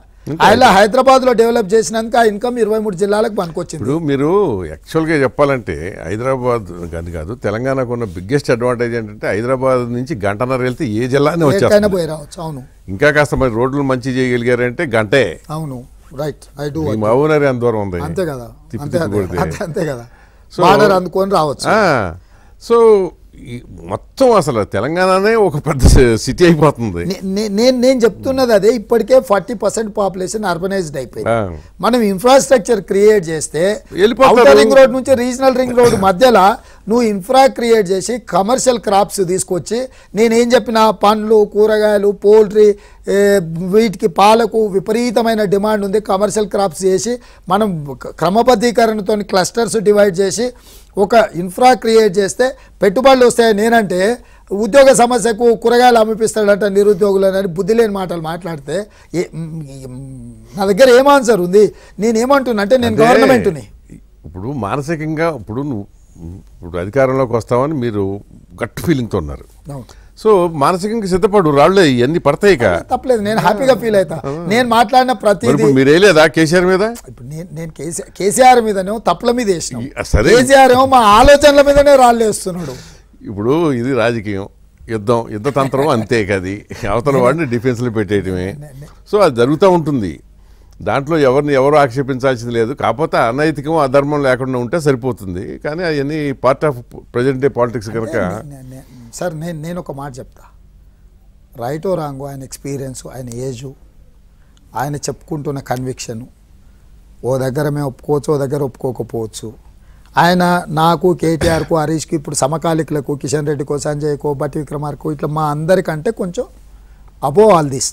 అలా హైదరాబాద్లో డెవలప్ చేసినాక ఆ ఇన్కమ్ ఇరవై మూడు జిల్లాలకు పనికొచ్చింది ఇప్పుడు మీరు యాక్చువల్గా చెప్పాలంటే హైదరాబాద్ అది కాదు తెలంగాణకు ఉన్న బిగ్గెస్ట్ అడ్వాంటేజ్ ఏంటంటే హైదరాబాద్ నుంచి గంటన్నర వెళ్తే ఏ జిల్లానే వచ్చారు అవును ఇంకా కాస్త మరి రోడ్లు మంచి చేయగలిగారంటే గంటే అవును రైట్ ఐ డూ మా అంత దూరం ఉంది అంతే కదా అంతే అంతే అంతే కదా సో ఆర్డర్ అందుకొని రావచ్చు సో మొత్తం అసలు తెలంగాణనే ఒక పెద్ద సిటీ అయిపోతుంది నేను నేను చెప్తున్నది అదే ఇప్పటికే ఫార్టీ పర్సెంట్ పాపులేషన్ అర్బనైజ్డ్ అయిపోయింది మనం ఇన్ఫ్రాస్ట్రక్చర్ క్రియేట్ చేస్తే రింగ్ రోడ్ నుంచి రీజనల్ రింగ్ రోడ్ మధ్యలో నువ్వు ఇన్ఫ్రా క్రియేట్ చేసి కమర్షియల్ క్రాప్స్ తీసుకొచ్చి నేనేం చెప్పిన పండ్లు కూరగాయలు పోల్ట్రీ వీటికి పాలకు విపరీతమైన డిమాండ్ ఉంది కమర్షియల్ క్రాప్స్ చేసి మనం క్రమబద్ధీకరణతో క్లస్టర్స్ డివైడ్ చేసి ఒక ఇన్ఫ్రా క్రియేట్ చేస్తే పెట్టుబడులు వస్తాయి నేనంటే ఉద్యోగ సమస్యకు కూరగాయలు అమ్మిపిస్తాడంట నిరుద్యోగులని బుద్ధి లేని మాటలు మాట్లాడితే నా దగ్గర ఏం ఆన్సర్ ఉంది నేనేమంటున్నా అంటే నేను గవర్నమెంట్ని ఇప్పుడు మానసికంగా ఇప్పుడు నువ్వు ఇప్పుడు అధికారంలోకి వస్తామని మీరు గట్టి ఫీలింగ్తో ఉన్నారు సో మానసికంగా సిద్ధపడు రాళ్ళు ఇవన్నీ పడతాయి తప్పలేదు నేను హ్యాపీగా ఫీల్ అవుతా నేను మాట్లాడిన ప్రతి మీరు వేయలేదా కేసీఆర్ మీద నేను కేసీఆర్ మీదనే తప్పుల మీద వేసిన కేసీఆర్ ఏమో మా ఆలోచనల మీదనే రాళ్ళు వేస్తున్నాడు ఇప్పుడు ఇది రాజకీయం యుద్ధం యుద్ధ తంత్రం అంతే కదా అవతల వాడిని డిఫెన్స్లో పెట్టేయటమే సో అది జరుగుతూ ఉంటుంది దాంట్లో ఎవరిని ఎవరు ఆక్షేపించాల్సింది లేదు కాకపోతే అనైతికం అధర్మం లేకుండా ఉంటే సరిపోతుంది కానీ అవన్నీ part of present day politics కనుక సార్ నేను నేను ఒక మాట చెప్తా రైటో రాంగు ఆయన ఎక్స్పీరియన్స్ ఆయన ఏజు ఆయన చెప్పుకుంటున్న కన్విక్షను ఓ దగ్గర మేము ఒప్పుకోవచ్చు ఓ దగ్గర ఒప్పుకోకపోవచ్చు ఆయన నాకు కేటీఆర్కు హరీష్కి ఇప్పుడు సమకాలికులకు కిషన్ రెడ్డికో సంజయ్కో బట్టి విక్రమార్కు ఇట్లా మా అందరికంటే కొంచెం above all this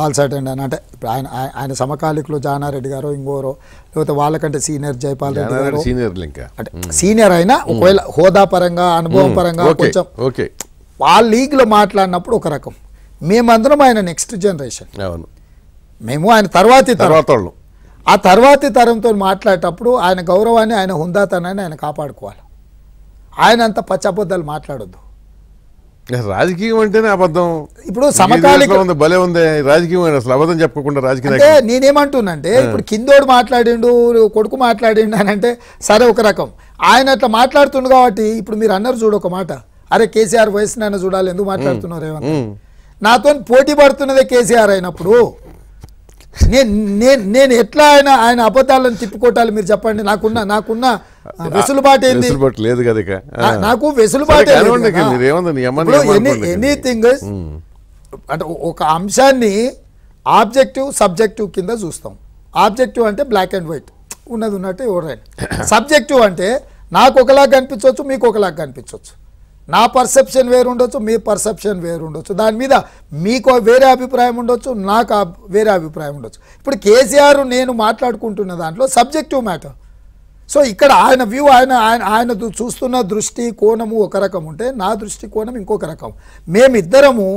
all sight and అని అంటే ఇప్పుడు ఆయన ఆయన సమకాలికులు జానారెడ్డి గారు ఇంకోరో లేకపోతే వాళ్ళకంటే సీనియర్ జైపాల్ రెడ్డి గారు సీనియర్ అంటే సీనియర్ అయినా ఒకవేళ హోదా పరంగా అనుభవం పరంగా కొంచెం ఓకే వాళ్ళ లీగ్లో మాట్లాడినప్పుడు ఒక రకం మేమందరం ఆయన నెక్స్ట్ జనరేషన్ మేము ఆయన తర్వాతి తర్వాత ఆ తర్వాతి తరంతో మాట్లాడేటప్పుడు ఆయన గౌరవాన్ని ఆయన హుందాతనాన్ని ఆయన కాపాడుకోవాలి ఆయన అంత పచ్చబొద్దలు మాట్లాడొద్దు రాజకీయం అంటేనే అబద్ధం ఇప్పుడు సమకాలిక ఉంది భలే ఉంది రాజకీయం అసలు అబద్ధం చెప్పకుండా రాజకీయం అంటే నేనేమంటున్నంటే ఇప్పుడు కిందోడు మాట్లాడిండు కొడుకు మాట్లాడిండు అని అంటే సరే ఒక రకం ఆయన అట్లా మాట్లాడుతుండు కాబట్టి ఇప్పుడు మీరు అన్నారు చూడు ఒక మాట అరే కేసీఆర్ వయసు నాయన చూడాలి ఎందుకు మాట్లాడుతున్నారు ఏమన్నా నాతో పోటీ పడుతున్నదే కేసీఆర్ అయినప్పుడు నేను నేను నేను ఎట్లా ఆయన ఆయన అబద్ధాలను తిప్పుకోటాలి మీరు చెప్పండి నాకున్న నాకున్న వెసులుబాటు ఏంది లేదు కదా నాకు వెసులుబాటు ఎనీథింగ్ అంటే ఒక అంశాన్ని ఆబ్జెక్టివ్ సబ్జెక్టివ్ కింద చూస్తాం ఆబ్జెక్టివ్ అంటే బ్లాక్ అండ్ వైట్ ఉన్నది ఉన్నట్టు ఎవరైనా సబ్జెక్టివ్ అంటే నాకు ఒకలాగా కనిపించవచ్చు మీకు ఒకలాగా కనిపించవచ్చు నా పర్సెప్షన్ వేరు ఉండొచ్చు మీ పర్సెప్షన్ వేరు ఉండొచ్చు దాని మీద మీకు వేరే అభిప్రాయం ఉండొచ్చు నాకు వేరే అభిప్రాయం ఉండొచ్చు ఇప్పుడు కేసీఆర్ నేను మాట్లాడుకుంటున్న దాంట్లో సబ్జెక్టివ్ మ్యాటర్ సో ఇక్కడ ఆయన వ్యూ ఆయన ఆయన ఆయన చూస్తున్న దృష్టి కోణము ఒక రకం ఉంటే నా దృష్టి కోణం ఇంకొక రకం మేమిద్దరము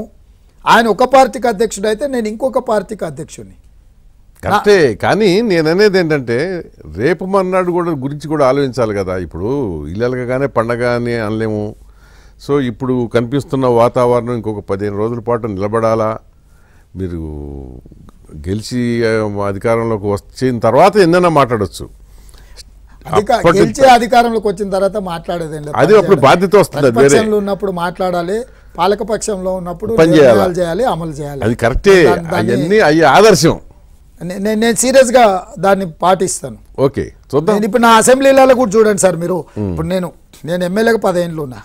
ఆయన ఒక పార్టీకి అధ్యక్షుడు అయితే నేను ఇంకొక పార్టీకి అధ్యక్షుడిని అంటే కానీ నేను అనేది ఏంటంటే రేపు మన్నాడు కూడా గురించి కూడా ఆలోచించాలి కదా ఇప్పుడు ఇల్లలుగానే పండగ అని అనలేము సో ఇప్పుడు కనిపిస్తున్న వాతావరణం ఇంకొక పదిహేను రోజుల పాటు నిలబడాలా మీరు గెలిచి అధికారంలోకి వచ్చిన తర్వాత ఎన్నైనా మాట్లాడచ్చు గెలిచే అధికారంలోకి వచ్చిన తర్వాత మాట్లాడేదండి అది అప్పుడు బాధ్యత వస్తుంది ఉన్నప్పుడు మాట్లాడాలి పాలకపక్షంలో ఉన్నప్పుడు చేయాలి అమలు చేయాలి అది కరెక్టే అవన్నీ అయ్యే ఆదర్శం నేను నేను సీరియస్గా దాన్ని పాటిస్తాను ఓకే చూద్దాం ఇప్పుడు నా అసెంబ్లీలలో కూడా చూడండి సార్ మీరు ఇప్పుడు నేను నేను ఎమ్మెల్యేగా పదేళ్ళు ఉన్నా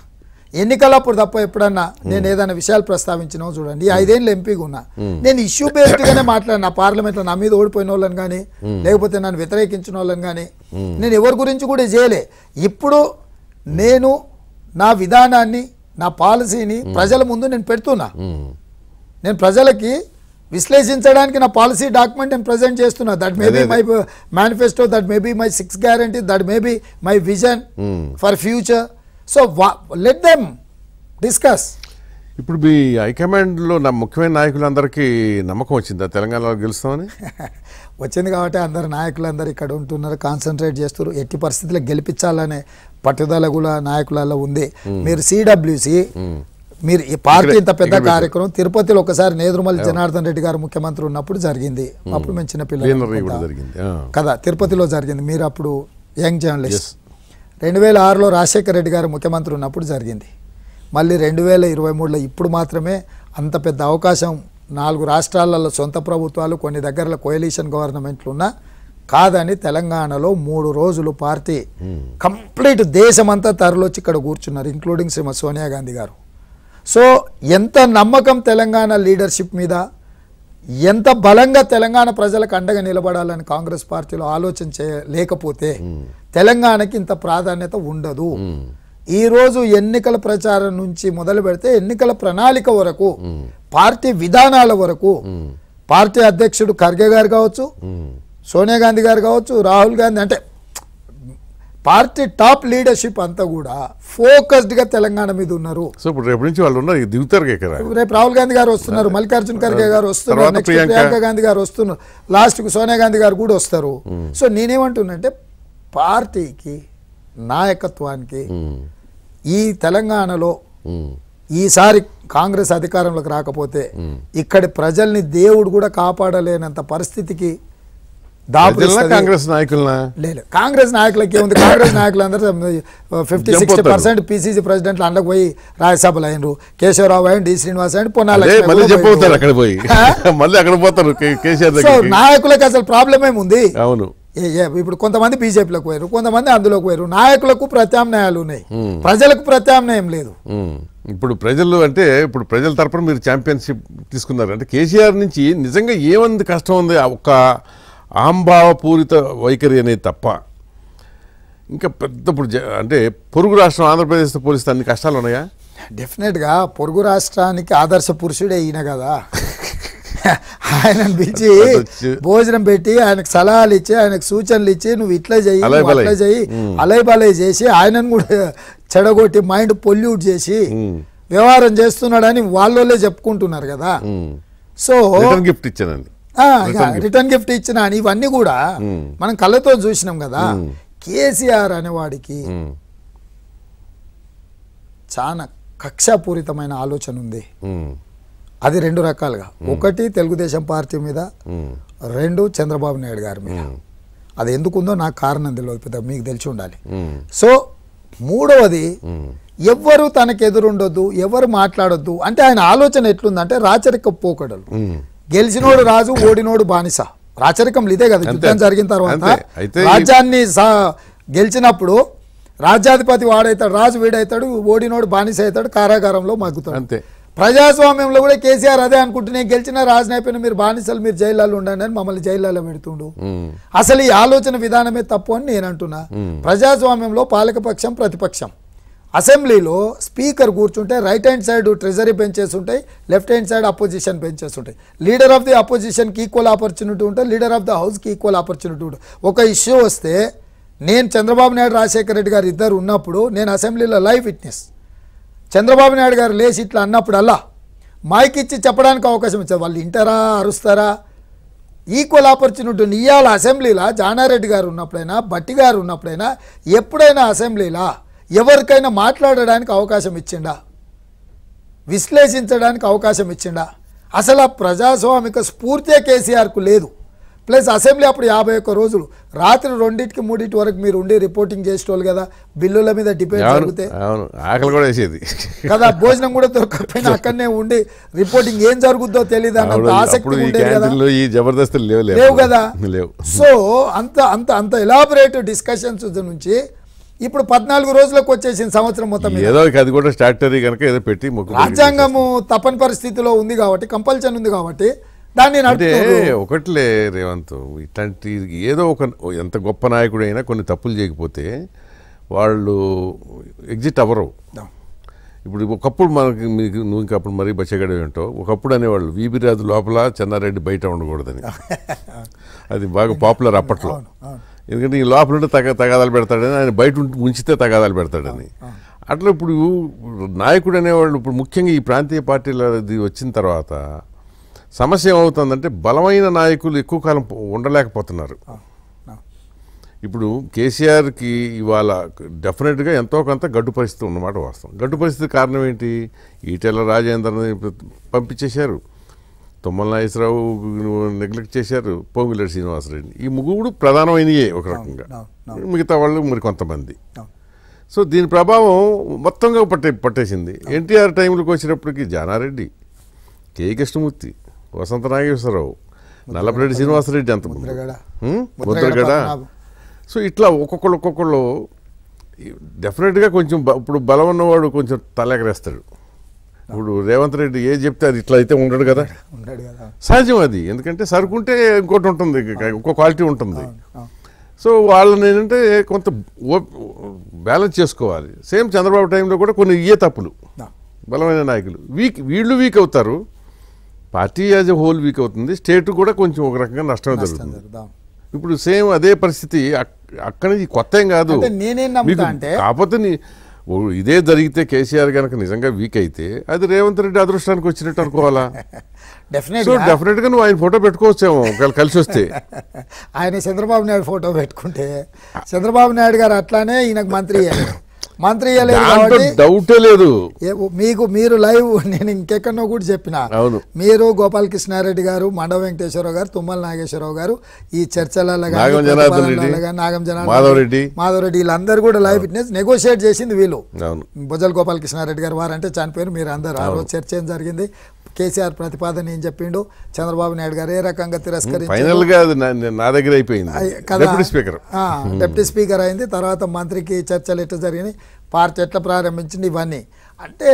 ఎన్నికలప్పుడు తప్ప ఎప్పుడన్నా నేను ఏదైనా విషయాలు ప్రస్తావించిన చూడండి ఐదేళ్ళు ఎంపీగా ఉన్నా నేను ఇష్యూ బేస్డ్గానే మాట్లాడినా పార్లమెంట్లో నా మీద ఓడిపోయిన వాళ్ళని కానీ లేకపోతే నన్ను వ్యతిరేకించిన వాళ్ళని కానీ నేను ఎవరి గురించి కూడా చేయలే ఇప్పుడు నేను నా విధానాన్ని నా పాలసీని ప్రజల ముందు నేను పెడుతున్నా నేను ప్రజలకి విశ్లేషించడానికి నా పాలసీ డాక్యుమెంట్ నేను ప్రజెంట్ చేస్తున్నా that maybe my manifesto that maybe my six guarantee that maybe my vision for future so let them discuss ఇప్పుడు మీ హైకమాండ్లో నా ముఖ్యమైన నాయకులందరికీ నమ్మకం వచ్చిందా తెలంగాణలో గెలుస్తామని వచ్చింది కాబట్టి అందరు నాయకులందరూ ఇక్కడ ఉంటున్నారు కాన్సన్ట్రేట్ చేస్తున్నారు ఎట్టి పరిస్థితుల్లో గెలిపించాలనే పట్టుదల కూడా నాయకులలో ఉంది మీరు సిడబ్ల్యూసి మీరు ఈ పార్టీ ఇంత పెద్ద కార్యక్రమం తిరుపతిలో ఒకసారి నేదురుమల్లి జనార్దన్ రెడ్డి గారు ముఖ్యమంత్రి ఉన్నప్పుడు జరిగింది అప్పుడు మేము చిన్నపిల్లలు కదా తిరుపతిలో జరిగింది మీరు అప్పుడు యంగ్ జర్నలిస్ట్ రెండు వేల ఆరులో రాజశేఖర రెడ్డి గారు ముఖ్యమంత్రి ఉన్నప్పుడు జరిగింది మళ్ళీ రెండు వేల ఇరవై మూడులో ఇప్పుడు మాత్రమే అంత పెద్ద అవకాశం నాలుగు రాష్ట్రాలలో సొంత ప్రభుత్వాలు కొన్ని దగ్గరలో కోయలీషన్ గవర్నమెంట్లు ఉన్నా కాదని తెలంగాణలో మూడు రోజులు పార్టీ hmm. కంప్లీట్ దేశమంతా తరలొచ్చి ఇక్కడ కూర్చున్నారు ఇంక్లూడింగ్ శ్రీమతి సోనియా గాంధీ గారు సో ఎంత నమ్మకం తెలంగాణ లీడర్షిప్ మీద ఎంత బలంగా తెలంగాణ ప్రజలకు అండగా నిలబడాలని కాంగ్రెస్ పార్టీలో ఆలోచన లేకపోతే తెలంగాణకి ఇంత ప్రాధాన్యత ఉండదు ఈరోజు ఎన్నికల ప్రచారం నుంచి మొదలు పెడితే ఎన్నికల ప్రణాళిక వరకు పార్టీ విధానాల వరకు పార్టీ అధ్యక్షుడు ఖర్గే గారు కావచ్చు సోనియా గాంధీ గారు కావచ్చు రాహుల్ గాంధీ అంటే పార్టీ టాప్ లీడర్షిప్ అంతా కూడా ఫోకస్డ్ గా తెలంగాణ మీద ఉన్నారు సో రేపు నుంచి వాళ్ళు ఉన్నారు దిగుతారు రేపు రాహుల్ గాంధీ గారు వస్తున్నారు మల్లికార్జున ఖర్గే గారు వస్తున్నారు ప్రియాంక గాంధీ గారు వస్తున్నారు లాస్ట్ కు సోనియా గాంధీ గారు కూడా వస్తారు సో నేనేమంటున్నంటే పార్టీకి నాయకత్వానికి ఈ తెలంగాణలో ఈసారి కాంగ్రెస్ అధికారంలోకి రాకపోతే ఇక్కడి ప్రజల్ని దేవుడు కూడా కాపాడలేనంత పరిస్థితికి కాంగ్రెస్ నాయకులనా లేదు కాంగ్రెస్ నాయకులకి ఏముంది కాంగ్రెస్ అందరూ ఫిఫ్టీ సిక్స్టీ పర్సెంట్ పిసిసి ప్రెసిడెంట్లు అండకు పోయి రాజ్యసభలు అయినరు కేశవరావు అయిన డి శ్రీనివాస్ అయిన పొన్నాలి అక్కడ పోయి మళ్ళీ అక్కడ పోతారు నాయకులకు అసలు ప్రాబ్లం ఏముంది అవును ఇప్పుడు కొంతమంది బీజేపీలకు పోయారు కొంతమంది అందులోకి పోయారు నాయకులకు ప్రత్యామ్నాయాలు ఉన్నాయి ప్రజలకు ప్రత్యామ్నాయం లేదు ఇప్పుడు ప్రజలు అంటే ఇప్పుడు ప్రజల తరపున మీరు ఛాంపియన్షిప్ తీసుకున్నారు అంటే కేసీఆర్ నుంచి నిజంగా ఏమంది కష్టం ఉంది ఒక ఆంభావపూరిత వైఖరి అనేది తప్ప ఇంకా పెద్ద ఇప్పుడు అంటే పొరుగు రాష్ట్రం ఆంధ్రప్రదేశ్తో పోలిస్తే అన్ని కష్టాలు ఉన్నాయా డెఫినెట్గా పొరుగు రాష్ట్రానికి ఆదర్శ పురుషుడే ఈయన కదా ఆయన పిలిచి భోజనం పెట్టి ఆయనకు సలహాలు ఇచ్చి ఆయనకు సూచనలు ఇచ్చి నువ్వు ఇట్లా చెయ్యి అట్లా చెయ్యి అలైబలై చేసి ఆయనను కూడా చెడగొట్టి మైండ్ పొల్యూట్ చేసి వ్యవహారం చేస్తున్నాడని వాళ్ళే చెప్పుకుంటున్నారు కదా సో గిఫ్ట్ ఇచ్చానండి రిటర్న్ గిఫ్ట్ ఇచ్చిన ఇవన్నీ కూడా hmm. మనం కళ్ళతో చూసినాం కదా hmm. కేసీఆర్ అనేవాడికి hmm. చాలా కక్షాపూరితమైన ఆలోచన ఉంది అది రెండు రకాలుగా ఒకటి తెలుగుదేశం పార్టీ మీద రెండు చంద్రబాబు నాయుడు గారి మీద అది ఎందుకుందో నాకు కారణం తెలియదు మీకు తెలిసి ఉండాలి సో మూడవది ఎవ్వరు తనకు ఎదురుండొద్దు ఎవరు మాట్లాడొద్దు అంటే ఆయన ఆలోచన ఎట్లుందంటే రాచరిక పోకడలు గెలిచినోడు రాజు ఓడినోడు బానిస రాచరికం ఇదే కదా యుద్ధం జరిగిన తర్వాత రాజ్యాన్ని గెలిచినప్పుడు రాజ్యాధిపతి వాడైతాడు రాజు వీడైతాడు ఓడినోడు బానిస అవుతాడు కారాగారంలో మగ్గుతాడు అంతే ప్రజాస్వామ్యంలో కూడా కేసీఆర్ అదే నేను గెలిచిన రాజనైపోయిన మీరు బానిసలు మీరు జైల్లో ఉండండి అని మమ్మల్ని జైల్లో పెడుతుండు అసలు ఈ ఆలోచన విధానమే తప్పు అని నేను అంటున్నా ప్రజాస్వామ్యంలో పాలకపక్షం ప్రతిపక్షం అసెంబ్లీలో స్పీకర్ కూర్చుంటే right hand side treasury benches ఉంటాయి left hand side opposition benches ఉంటాయి లీడర్ ఆఫ్ ది అపోజిషన్కి ఈక్వల్ ఆపర్చునిటీ ఉంటుంది లీడర్ ఆఫ్ ద హౌస్కి ఈక్వల్ ఆపర్చునిటీ ఉంటుంది ఒక ఇష్యూ వస్తే నేను చంద్రబాబు నాయుడు రాజశేఖర రెడ్డి గారు ఇద్దరు ఉన్నప్పుడు నేను అసెంబ్లీలో లైవ్ విట్నెస్ చంద్రబాబు నాయుడు గారు లేచి ఇట్లా అన్నప్పుడల్లా మైక్ ఇచ్చి చెప్పడానికి అవకాశం ఇచ్చారు వాళ్ళు ఇంటరా అరుస్తారా ఈక్వల్ ఆపర్చునిటీ ఇవాళ అసెంబ్లీలో జానారెడ్డి గారు ఉన్నప్పుడైనా బట్టి గారు ఉన్నప్పుడైనా ఎప్పుడైనా అసెంబ్లీలో ఎవరికైనా మాట్లాడడానికి అవకాశం ఇచ్చిండా విశ్లేషించడానికి అవకాశం ఇచ్చిండా అసలు ఆ ప్రజాస్వామిక స్ఫూర్తే కేసీఆర్కు లేదు ప్లస్ అసెంబ్లీ అప్పుడు యాభై ఒక్క రోజులు రాత్రి రెండింటికి మూడింటి వరకు మీరు ఉండి రిపోర్టింగ్ చేసేటోళ్ళు కదా బిల్లుల మీద డిపెండ్ జరిగితే ఆకలి కూడా వేసేది కదా భోజనం కూడా దొరకకపోయినా అక్కడనే ఉండి రిపోర్టింగ్ ఏం జరుగుద్దో తెలియదు అన్న ఆసక్తి ఉండేది కదా ఈ జబర్దస్త్ లేవు కదా సో అంత అంత అంత ఎలాబరేటివ్ డిస్కషన్స్ నుంచి ఇప్పుడు పద్నాలుగు రోజులకు వచ్చేసిన సంవత్సరం మొత్తం ఏదో అది కూడా స్టాటరీ కనుక ఏదో పెట్టి రాజ్యాంగము తప్పని పరిస్థితిలో ఉంది కాబట్టి కంపల్సరీ ఉంది కాబట్టి దాన్ని అంటే ఒకట్లే రేవంత్ ఇట్లాంటి ఏదో ఒక ఎంత గొప్ప నాయకుడు అయినా కొన్ని తప్పులు చేయకపోతే వాళ్ళు ఎగ్జిట్ అవ్వరు ఇప్పుడు ఒకప్పుడు మనకి మీకు నువ్వు ఇంకప్పుడు మరీ బచ్చగడ ఏంటో ఒకప్పుడు అనేవాళ్ళు వీబిరాజు లోపల చెన్నారెడ్డి బయట ఉండకూడదని అది బాగా పాపులర్ అప్పట్లో ఎందుకంటే ఈ లోపల ఉంటే తగ తగాదాలు పెడతాడని ఆయన బయట ఉంచితే తగాదాలు పెడతాడని అట్లా ఇప్పుడు నాయకుడు అనేవాళ్ళు ఇప్పుడు ముఖ్యంగా ఈ ప్రాంతీయ పార్టీల వచ్చిన తర్వాత సమస్య ఏమవుతుందంటే బలమైన నాయకులు ఎక్కువ కాలం ఉండలేకపోతున్నారు ఇప్పుడు కేసీఆర్కి ఇవాళ డెఫినెట్గా ఎంతో కొంత గడ్డు పరిస్థితి ఉన్నమాట వాస్తవం గడ్డు పరిస్థితి కారణం ఏంటి ఈటెల రాజేందర్ని పంపించేశారు తుమ్మల నాగేశ్వరరావు నెగ్లెక్ట్ చేశారు పోంగులేడు శ్రీనివాసరెడ్డి ఈ ముగ్గురు ప్రధానమైనయే ఒక రకంగా మిగతా వాళ్ళు మరి కొంతమంది సో దీని ప్రభావం మొత్తంగా పట్టే పట్టేసింది ఎన్టీఆర్ టైంలోకి వచ్చినప్పటికీ జానారెడ్డి కే కృష్ణమూర్తి వసంత నాగేశ్వరరావు నల్లపరెడ్డి శ్రీనివాసరెడ్డి అంత ముద్రగడ సో ఇట్లా ఒక్కొక్కళ్ళు ఒక్కొక్కళ్ళు డెఫినెట్గా కొంచెం ఇప్పుడు బలం ఉన్నవాడు కొంచెం తలెకరేస్తాడు ఇప్పుడు రేవంత్ రెడ్డి ఏ చెప్తే అది ఇట్లా అయితే ఉండడు కదా సహజం అది ఎందుకంటే సరుకుంటే ఇంకోటి ఉంటుంది ఇంకో క్వాలిటీ ఉంటుంది సో వాళ్ళని ఏంటంటే కొంత బ్యాలెన్స్ చేసుకోవాలి సేమ్ చంద్రబాబు టైంలో కూడా కొన్ని ఇయ్యే తప్పులు బలమైన నాయకులు వీక్ వీళ్ళు వీక్ అవుతారు party as a whole weak అవుతుంది స్టేట్ కూడా కొంచెం ఒక రకంగా నష్టం జరుగుతుంది ఇప్పుడు సేమ్ అదే పరిస్థితి అక్కడ కొత్త ఏం కాదు కాకపోతే ఇదే జరిగితే కేసీఆర్ కనుక నిజంగా వీక్ అయితే అది రేవంత్ రెడ్డి అదృష్టానికి వచ్చినట్టు అనుకోవాలా డెఫినెట్ గా నువ్వు ఆయన ఫోటో పెట్టుకోవచ్చేమో ఒకవేళ కలిసి వస్తే ఆయన చంద్రబాబు నాయుడు ఫోటో పెట్టుకుంటే చంద్రబాబు నాయుడు గారు అట్లానే ఈయనకు మంత్రి అయ్యారు మంత్రి డౌటే లేదు మీకు మీరు లైవ్ నేను ఇంకెక్కడో కూడా చెప్పిన మీరు గోపాల్ కృష్ణారెడ్డి గారు మండ వెంకటేశ్వరరావు గారు తుమ్మల నాగేశ్వరరావు గారు ఈ చర్చలలో నాగం మాధవరెడ్డి వీళ్ళందరూ కూడా లైవ్ ఫిట్నెస్ నెగోషియేట్ చేసింది వీళ్ళు భుజల్ గోపాల్ కృష్ణారెడ్డి గారు వారంటే చనిపోయారు మీరు అందరు ఆ రోజు చర్చ ఏం జరిగింది కేసీఆర్ ప్రతిపాదన ఏం చెప్పిండు చంద్రబాబు నాయుడు గారు ఏ రకంగా తిరస్కరించారు నా దగ్గర అయిపోయింది స్పీకర్ అయింది తర్వాత మంత్రికి చర్చలు ఎట్లా జరిగినాయి పార్టీ ఎట్లా ప్రారంభించింది ఇవన్నీ అంటే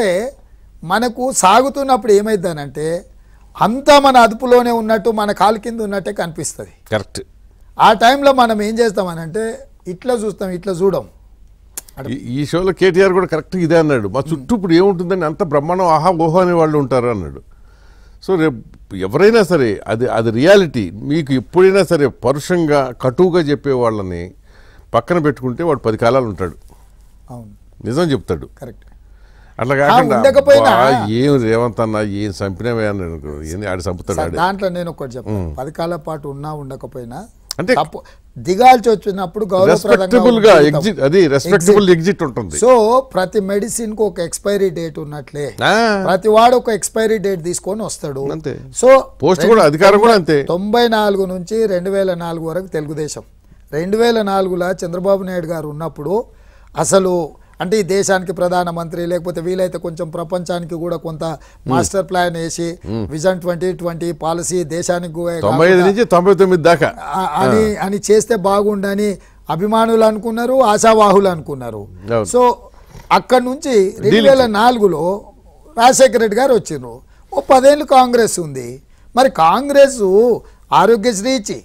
మనకు సాగుతున్నప్పుడు ఏమైందనంటే అంతా మన అదుపులోనే ఉన్నట్టు మన కాలు కింద ఉన్నట్టే కనిపిస్తుంది కరెక్ట్ ఆ టైంలో మనం ఏం చేస్తామనంటే ఇట్లా చూస్తాం ఇట్లా చూడం ఈ షోలో కేటీఆర్ కూడా కరెక్ట్గా ఇదే అన్నాడు మా చుట్టూ ఇప్పుడు ఏముంటుందని అంత బ్రహ్మాండం ఆహా ఓహో అనే వాళ్ళు ఉంటారు అన్నాడు సో రేపు ఎవరైనా సరే అది అది రియాలిటీ మీకు ఎప్పుడైనా సరే పరుషంగా కటువుగా చెప్పే వాళ్ళని పక్కన పెట్టుకుంటే వాడు పది కాలాలు ఉంటాడు నిజం చెప్తాడు కరెక్ట్ అట్లా కాకుండా ఏం రేవంత్ అన్న ఏం చంపినవే అని ఆడు చంపుతాడు దాంట్లో నేను ఒకటి చెప్పాను పది కాలం పాటు ఉన్నా ఉండకపోయినా అంటే దిగాల్చి వచ్చినప్పుడు గౌరవప్రదంగా ఎగ్జిట్ అది రెస్పెక్టబుల్ ఎగ్జిట్ ఉంటుంది సో ప్రతి మెడిసిన్ కు ఒక ఎక్స్పైరీ డేట్ ఉన్నట్లే ప్రతి వాడు ఒక ఎక్స్పైరీ డేట్ తీసుకొని వస్తాడు అంతే సో పోస్ట్ కూడా అధికారం కూడా అంతే తొంభై నాలుగు నుంచి రెండు వేల నాలుగు వరకు తెలుగుదేశం రెండు వేల నాలుగులో చంద్రబాబు నాయుడు గారు ఉన్నప్పుడు అసలు అంటే ఈ దేశానికి ప్రధానమంత్రి లేకపోతే వీలైతే కొంచెం ప్రపంచానికి కూడా కొంత మాస్టర్ ప్లాన్ వేసి విజన్ ట్వంటీ ట్వంటీ పాలసీ దేశానికి తొంభై తొమ్మిది దాకా అని అని చేస్తే బాగుండని అభిమానులు అనుకున్నారు ఆశావాహులు అనుకున్నారు సో అక్కడ నుంచి రెండు వేల నాలుగులో రాజశేఖర రెడ్డి గారు వచ్చిండ్రు ఓ పదేళ్ళు కాంగ్రెస్ ఉంది మరి కాంగ్రెస్ ఆరోగ్యశ్రీ ఇచ్చి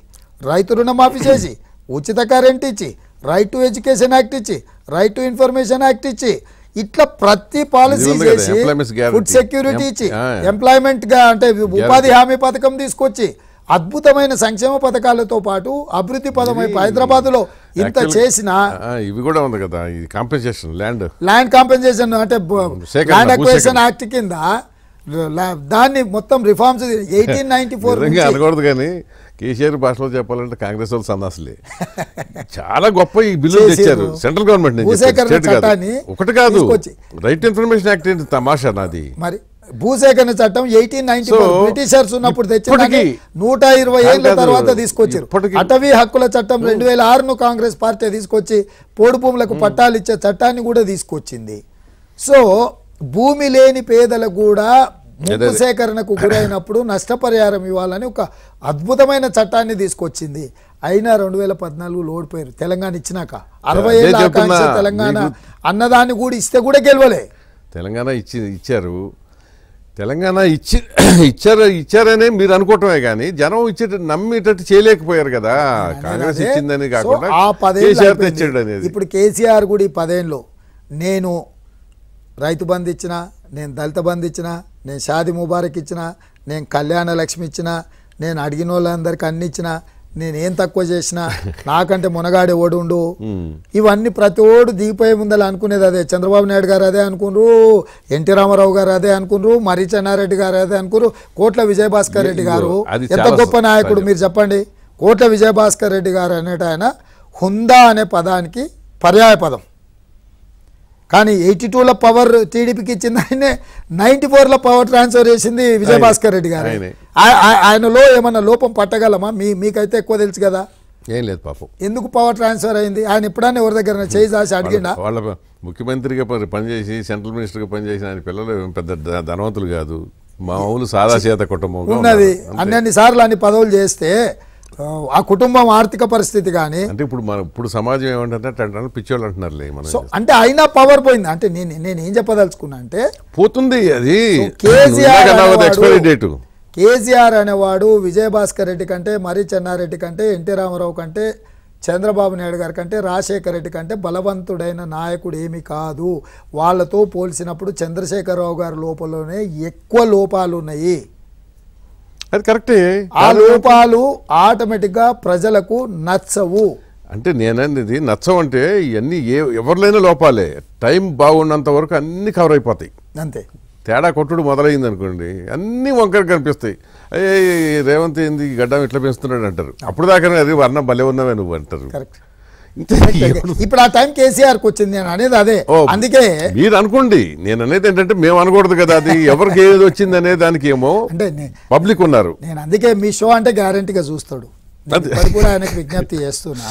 రైతు రుణమాఫీ చేసి ఉచిత కరెంట్ ఇచ్చి రైట్ టు ఎడ్యుకేషన్ యాక్ట్ ఇచ్చి రైట్ టు ఇన్ఫర్మేషన్ యాక్ట్ ఇచ్చి ఇట్లా ప్రతి పాలసీ చేసి ఫుడ్ సెక్యూరిటీ ఇచ్చి గా అంటే ఉపాధి హామీ పథకం తీసుకొచ్చి అద్భుతమైన సంక్షేమ పథకాలతో పాటు అభివృద్ధి పదమై హైదరాబాద్లో ఇంత చేసిన ఇవి కూడా ఉంది కదా ఇది కాంపెన్సేషన్ ల్యాండ్ ల్యాండ్ కాంపెన్సేషన్ అంటే ల్యాండ్ అక్వేషన్ యాక్ట్ కింద దాన్ని మొత్తం రిఫార్మ్స్ ఎయిటీన్ నైన్టీ ఫోర్ కానీ కేసీఆర్ భాషలో చెప్పాలంటే కాంగ్రెస్ వాళ్ళు సన్నాసులే చాలా గొప్ప ఈ బిల్లు తెచ్చారు సెంట్రల్ గవర్నమెంట్ ఒకటి కాదు రైట్ ఇన్ఫర్మేషన్ యాక్ట్ ఏంటి తమాషా నాది మరి భూసేకరణ చట్టం ఎయిటీన్ నైన్టీ బ్రిటిషర్స్ ఉన్నప్పుడు తెచ్చి నూట ఇరవై ఏళ్ళ తర్వాత తీసుకొచ్చారు అటవీ హక్కుల చట్టం రెండు వేల ఆరును కాంగ్రెస్ పార్టీ తీసుకొచ్చి పోడు భూములకు పట్టాలు ఇచ్చే చట్టాన్ని కూడా తీసుకొచ్చింది సో భూమి లేని పేదలకు కూడా ముప్పు సేకరణకు గురైనప్పుడు నష్టపరిహారం ఇవ్వాలని ఒక అద్భుతమైన చట్టాన్ని తీసుకొచ్చింది అయినా రెండు వేల పద్నాలుగులో ఓడిపోయారు తెలంగాణ ఇచ్చినాక అరవై ఏళ్ళు తెలంగాణ అన్నదాన్ని కూడా ఇస్తే కూడా గెలవలే తెలంగాణ ఇచ్చి ఇచ్చారు తెలంగాణ ఇచ్చి ఇచ్చారు ఇచ్చారనే మీరు అనుకోవటమే కానీ జనం ఇచ్చేట నమ్మేటట్టు చేయలేకపోయారు కదా కాంగ్రెస్ ఇచ్చిందని కాకుండా ఇప్పుడు కేసీఆర్ కూడా ఈ పదేళ్ళు నేను రైతు బంద్ ఇచ్చిన నేను దళిత బంధిచ్చినా ఇచ్చిన నేను షాది ముబారక్ ఇచ్చిన నేను కళ్యాణ లక్ష్మి ఇచ్చిన నేను అడిగిన వాళ్ళందరికీ అన్ని ఇచ్చిన ఏం తక్కువ చేసినా నాకంటే మునగాడే ఓడుండు ఇవన్నీ ప్రతి ఓడు దిగిపోయే ముందలు అనుకునేది అదే చంద్రబాబు నాయుడు గారు అదే అనుకున్నారు ఎన్టీ రామారావు గారు అదే అనుకున్నారు మర్రి చెన్నారెడ్డి గారు అదే అనుకున్నారు కోట్ల విజయభాస్కర్ రెడ్డి గారు ఎంత గొప్ప నాయకుడు మీరు చెప్పండి కోట్ల విజయభాస్కర్ రెడ్డి గారు అనేట ఆయన హుందా అనే పదానికి పర్యాయ పదం కానీ ఎయిటీ టూలో పవర్ టీడీపీకి ఇచ్చింది ఆయనే నైన్టీ ఫోర్లో పవర్ ట్రాన్స్ఫర్ చేసింది విజయభాస్కర్ రెడ్డి గారు ఆయనలో ఏమన్నా లోపం పట్టగలమా మీ మీకైతే ఎక్కువ తెలుసు కదా ఏం లేదు పాపం ఎందుకు పవర్ ట్రాన్స్ఫర్ అయింది ఆయన ఎప్పుడైనా ఎవరి దగ్గర చేయి దాసి వాళ్ళ ముఖ్యమంత్రిగా పనిచేసి సెంట్రల్ మినిస్టర్గా పనిచేసిన ఆయన పిల్లలు పెద్ద ధనవంతులు కాదు మామూలు సాదా చేత కుటుంబం ఉన్నది అన్ని సార్లు అన్ని పదవులు చేస్తే ఆ కుటుంబం ఆర్థిక పరిస్థితి కానీ అంటే ఇప్పుడు మన ఇప్పుడు సమాజం ఏమంటారంటే పిచ్చోళ్ళు అంటున్నారు సో అంటే అయినా పవర్ పోయింది అంటే నేను నేను ఏం చెప్పదలుచుకున్నా అంటే పోతుంది అది కేసీఆర్ కేసీఆర్ అనేవాడు విజయభాస్కర్ రెడ్డి కంటే మరి చెన్నారెడ్డి కంటే ఎన్టీ రామారావు కంటే చంద్రబాబు నాయుడు గారి కంటే రాజశేఖర రెడ్డి కంటే బలవంతుడైన నాయకుడు ఏమి కాదు వాళ్ళతో పోల్చినప్పుడు చంద్రశేఖరరావు గారి లోపలనే ఎక్కువ లోపాలు ఉన్నాయి అది కరెక్ట్ ఆ లోపాలు ఆటోమేటిక్ గా ప్రజలకు నచ్చవు అంటే నేననేది నచ్చవంటే ఇవన్నీ ఏ ఎవరిలోనే లోపాలే టైం బాగున్నంత వరకు అన్ని కవర్ అయిపోతాయి అంతే తేడా కొట్టుడు మొదలైంది అనుకోండి అన్నీ వంకర కనిపిస్తాయి అయ్యే రేవంత్ ఏంది గడ్డం ఇట్లా పెంచుతున్నాడు అంటారు అప్పుడు దాకా అది వర్ణం భలే ఉన్నావే నువ్వు అంటారు కరెక్ట్ ఇప్పుడు ఆ టైం కేసీఆర్ కు వచ్చింది నేను అనేది అదే అందుకే మీరు అనుకోండి నేను అనేది ఏంటంటే మేము అనకూడదు కదా అది ఎవరికి ఏది వచ్చింది అనే దానికి ఏమో అంటే పబ్లిక్ ఉన్నారు నేను అందుకే మీ షో అంటే గ్యారంటీగా చూస్తాడు కూడా ఆయనకు విజ్ఞప్తి చేస్తున్నా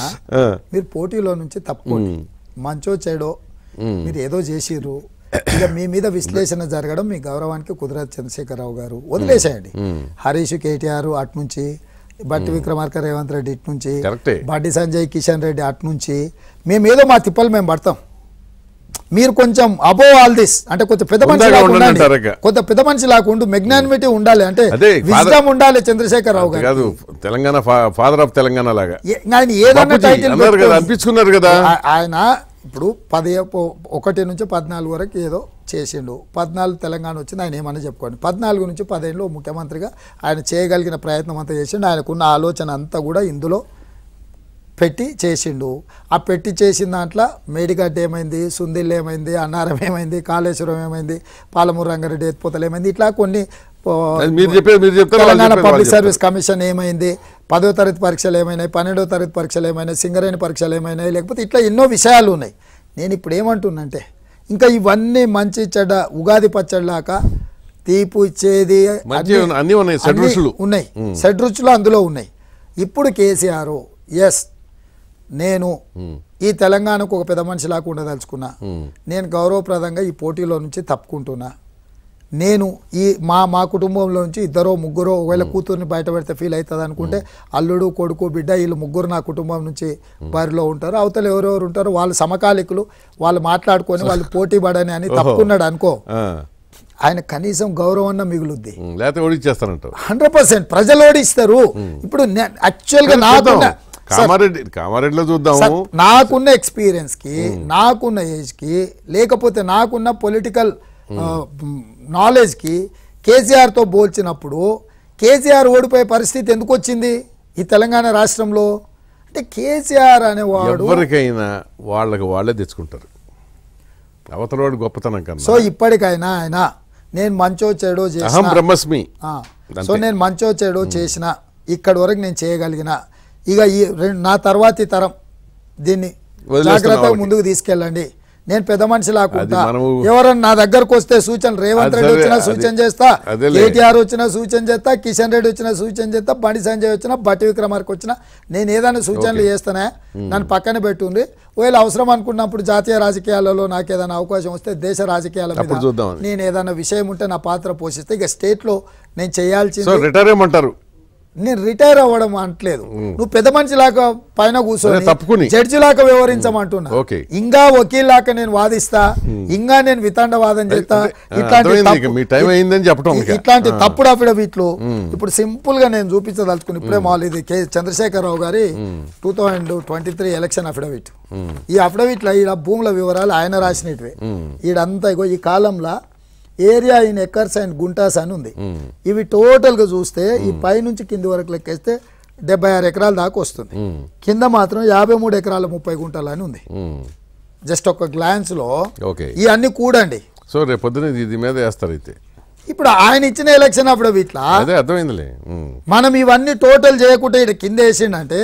మీరు పోటీలో నుంచి తప్పుకోండి మంచో చెడో మీరు ఏదో చేసిర్రు ఇక మీ మీద విశ్లేషణ జరగడం మీ గౌరవానికి కుదరత్ చంద్రశేఖరరావు గారు వదిలేసేయండి హరీష్ కేటీఆర్ అటు నుంచి బట్టి విక్రమార్క రేవంత్ రెడ్డి ఇటు నుంచి బడ్డి సంజయ్ కిషన్ రెడ్డి అటు నుంచి మేము ఏదో మా తిప్పలు మేము పడతాం మీరు కొంచెం అబోవ్ ఆల్ దిస్ అంటే కొంత పెద్ద మనిషి ఉండాలి కొంత పెద్ద మనిషి లాకుండా మెగ్నానిమిటీ ఉండాలి అంటే విజయం ఉండాలి చంద్రశేఖర్ రావు గారు కాదు తెలంగాణ ఫాదర్ ఆఫ్ తెలంగాణ లాగా ఆయన ఏదన్నా టైటిల్ అనిపించుకున్నారు కదా ఆయన ఇప్పుడు పదే ఒకటి నుంచి పద్నాలుగు వరకు ఏదో చేసిండు పద్నాలుగు తెలంగాణ వచ్చింది ఆయన ఏమన్నా చెప్పుకోండి పద్నాలుగు నుంచి పదిహేనులో ముఖ్యమంత్రిగా ఆయన చేయగలిగిన ప్రయత్నం అంతా చేసిండు ఆయనకున్న ఆలోచన అంతా కూడా ఇందులో పెట్టి చేసిండు ఆ పెట్టి చేసిన దాంట్లో మేడిగడ్డ ఏమైంది సుందిల్ ఏమైంది అన్నారం ఏమైంది కాళేశ్వరం ఏమైంది పాలమూరు రంగారెడ్డి ఎత్తిపోతలు ఏమైంది ఇట్లా కొన్ని మీరు తెలంగాణ పబ్లిక్ సర్వీస్ కమిషన్ ఏమైంది పదో తరగతి పరీక్షలు ఏమైనాయి పన్నెండో తరగతి పరీక్షలు ఏమైనాయి సింగరేణి పరీక్షలు ఏమైనాయి లేకపోతే ఇట్లా ఎన్నో విషయాలు ఉన్నాయి నేను ఇప్పుడు ఏమంటున్నంటే ఇంకా ఇవన్నీ మంచి చెడ్డ ఉగాది పచ్చడిలాక తీపు ఇచ్చేది ఉన్నాయి ఉన్నాయి అందులో ఉన్నాయి ఇప్పుడు కేసీఆర్ ఎస్ నేను ఈ తెలంగాణకు ఒక పెద్ద మనిషి లాగా ఉండదలుచుకున్నా నేను గౌరవప్రదంగా ఈ పోటీలో నుంచి తప్పుకుంటున్నా నేను ఈ మా మా కుటుంబంలో నుంచి ఇద్దరో ముగ్గురో ఒకవేళ కూతుర్ని బయట పెడితే ఫీల్ అవుతుంది అనుకుంటే అల్లుడు కొడుకు బిడ్డ వీళ్ళు ముగ్గురు నా కుటుంబం నుంచి వారిలో ఉంటారు అవతల ఎవరెవరు ఉంటారు వాళ్ళు సమకాలికులు వాళ్ళు మాట్లాడుకొని వాళ్ళు పోటీ పడని అని తప్పుకున్నాడు అనుకో ఆయన కనీసం గౌరవం మిగులుద్ది లేకపోతే హండ్రెడ్ పర్సెంట్ ప్రజలు ఓడిస్తారు ఇప్పుడు యాక్చువల్గా నాకు కామారెడ్డి కామారెడ్డిలో చూద్దాము నాకున్న కి నాకున్న కి లేకపోతే నాకున్న పొలిటికల్ నాలెడ్జ్కి కేసీఆర్తో పోల్చినప్పుడు కేసీఆర్ ఓడిపోయే పరిస్థితి ఎందుకు వచ్చింది ఈ తెలంగాణ రాష్ట్రంలో అంటే కేసీఆర్ అనేవాడు ఎవరికైనా వాళ్ళకి వాళ్ళే తెచ్చుకుంటారు వాడు గొప్పతనం కన్నా సో ఇప్పటికైనా ఆయన నేను మంచో చెడో చేసిన బ్రహ్మస్మి సో నేను మంచో చెడో చేసిన ఇక్కడ వరకు నేను చేయగలిగిన ఇక ఈ నా తర్వాతి తరం దీన్ని జాగ్రత్తగా ముందుకు తీసుకెళ్ళండి నేను పెద్ద మనిషి లాకుంటా ఎవరన్నా నా దగ్గరకు వస్తే సూచన రేవంత్ రెడ్డి వచ్చినా సూచన చేస్తా కేటీఆర్ వచ్చినా సూచన చేస్తా కిషన్ రెడ్డి వచ్చినా సూచన చేస్తా బండి సంజయ్ వచ్చినా బట్టి విక్రమార్కి వచ్చినా నేను ఏదైనా సూచనలు చేస్తానే నన్ను పక్కన పెట్టుంది ఒకవేళ అవసరం అనుకున్నప్పుడు జాతీయ రాజకీయాలలో నాకు ఏదైనా అవకాశం వస్తే దేశ రాజకీయాల మీద నేను ఏదైనా విషయం ఉంటే నా పాత్ర పోషిస్తే ఇక స్టేట్లో నేను చేయాల్సింది నేను రిటైర్ అవ్వడం అంటలేదు నువ్వు పెద్ద మనిషి లాగా పైన కూర్చొని జడ్జి లాగా వివరించమంటున్నా ఇంకా వకీల్ లాక నేను వాదిస్తా ఇంకా నేను వాదం చేస్తా ఇట్లాంటి ఇట్లాంటి తప్పుడు అఫిడవిట్లు ఇప్పుడు సింపుల్ గా నేను చూపించదలుచుకుని ఇప్పుడే మాల్ ఇది కె చంద్రశేఖరరావు గారి two thousand twenty three election affidavit ఈ అఫిడవిట్లో ఈడ భూముల వివరాలు ఆయన రాసినటివే ఈడంతా ఈ కాలంలో area in acres and guntas అని ఉంది ఇవి టోటల్గా చూస్తే ఈ పైనుంచి కింది వరకు లెక్కేస్తే డెబ్బై ఆరు ఎకరాల దాకా వస్తుంది కింద మాత్రం యాభై మూడు ఎకరాల ముప్పై గుంటలు అని ఉంది జస్ట్ ఒక గ్లాన్స్లో ఇవన్నీ కూడండి సో రేపు పొద్దున దీని మీద వేస్తారు అయితే ఇప్పుడు ఆయన ఇచ్చిన ఎలక్షన్ అప్పుడు ఇట్లా అర్థమైందిలే మనం ఇవన్నీ టోటల్ చేయకుండా ఇక్కడ కింద వేసిండే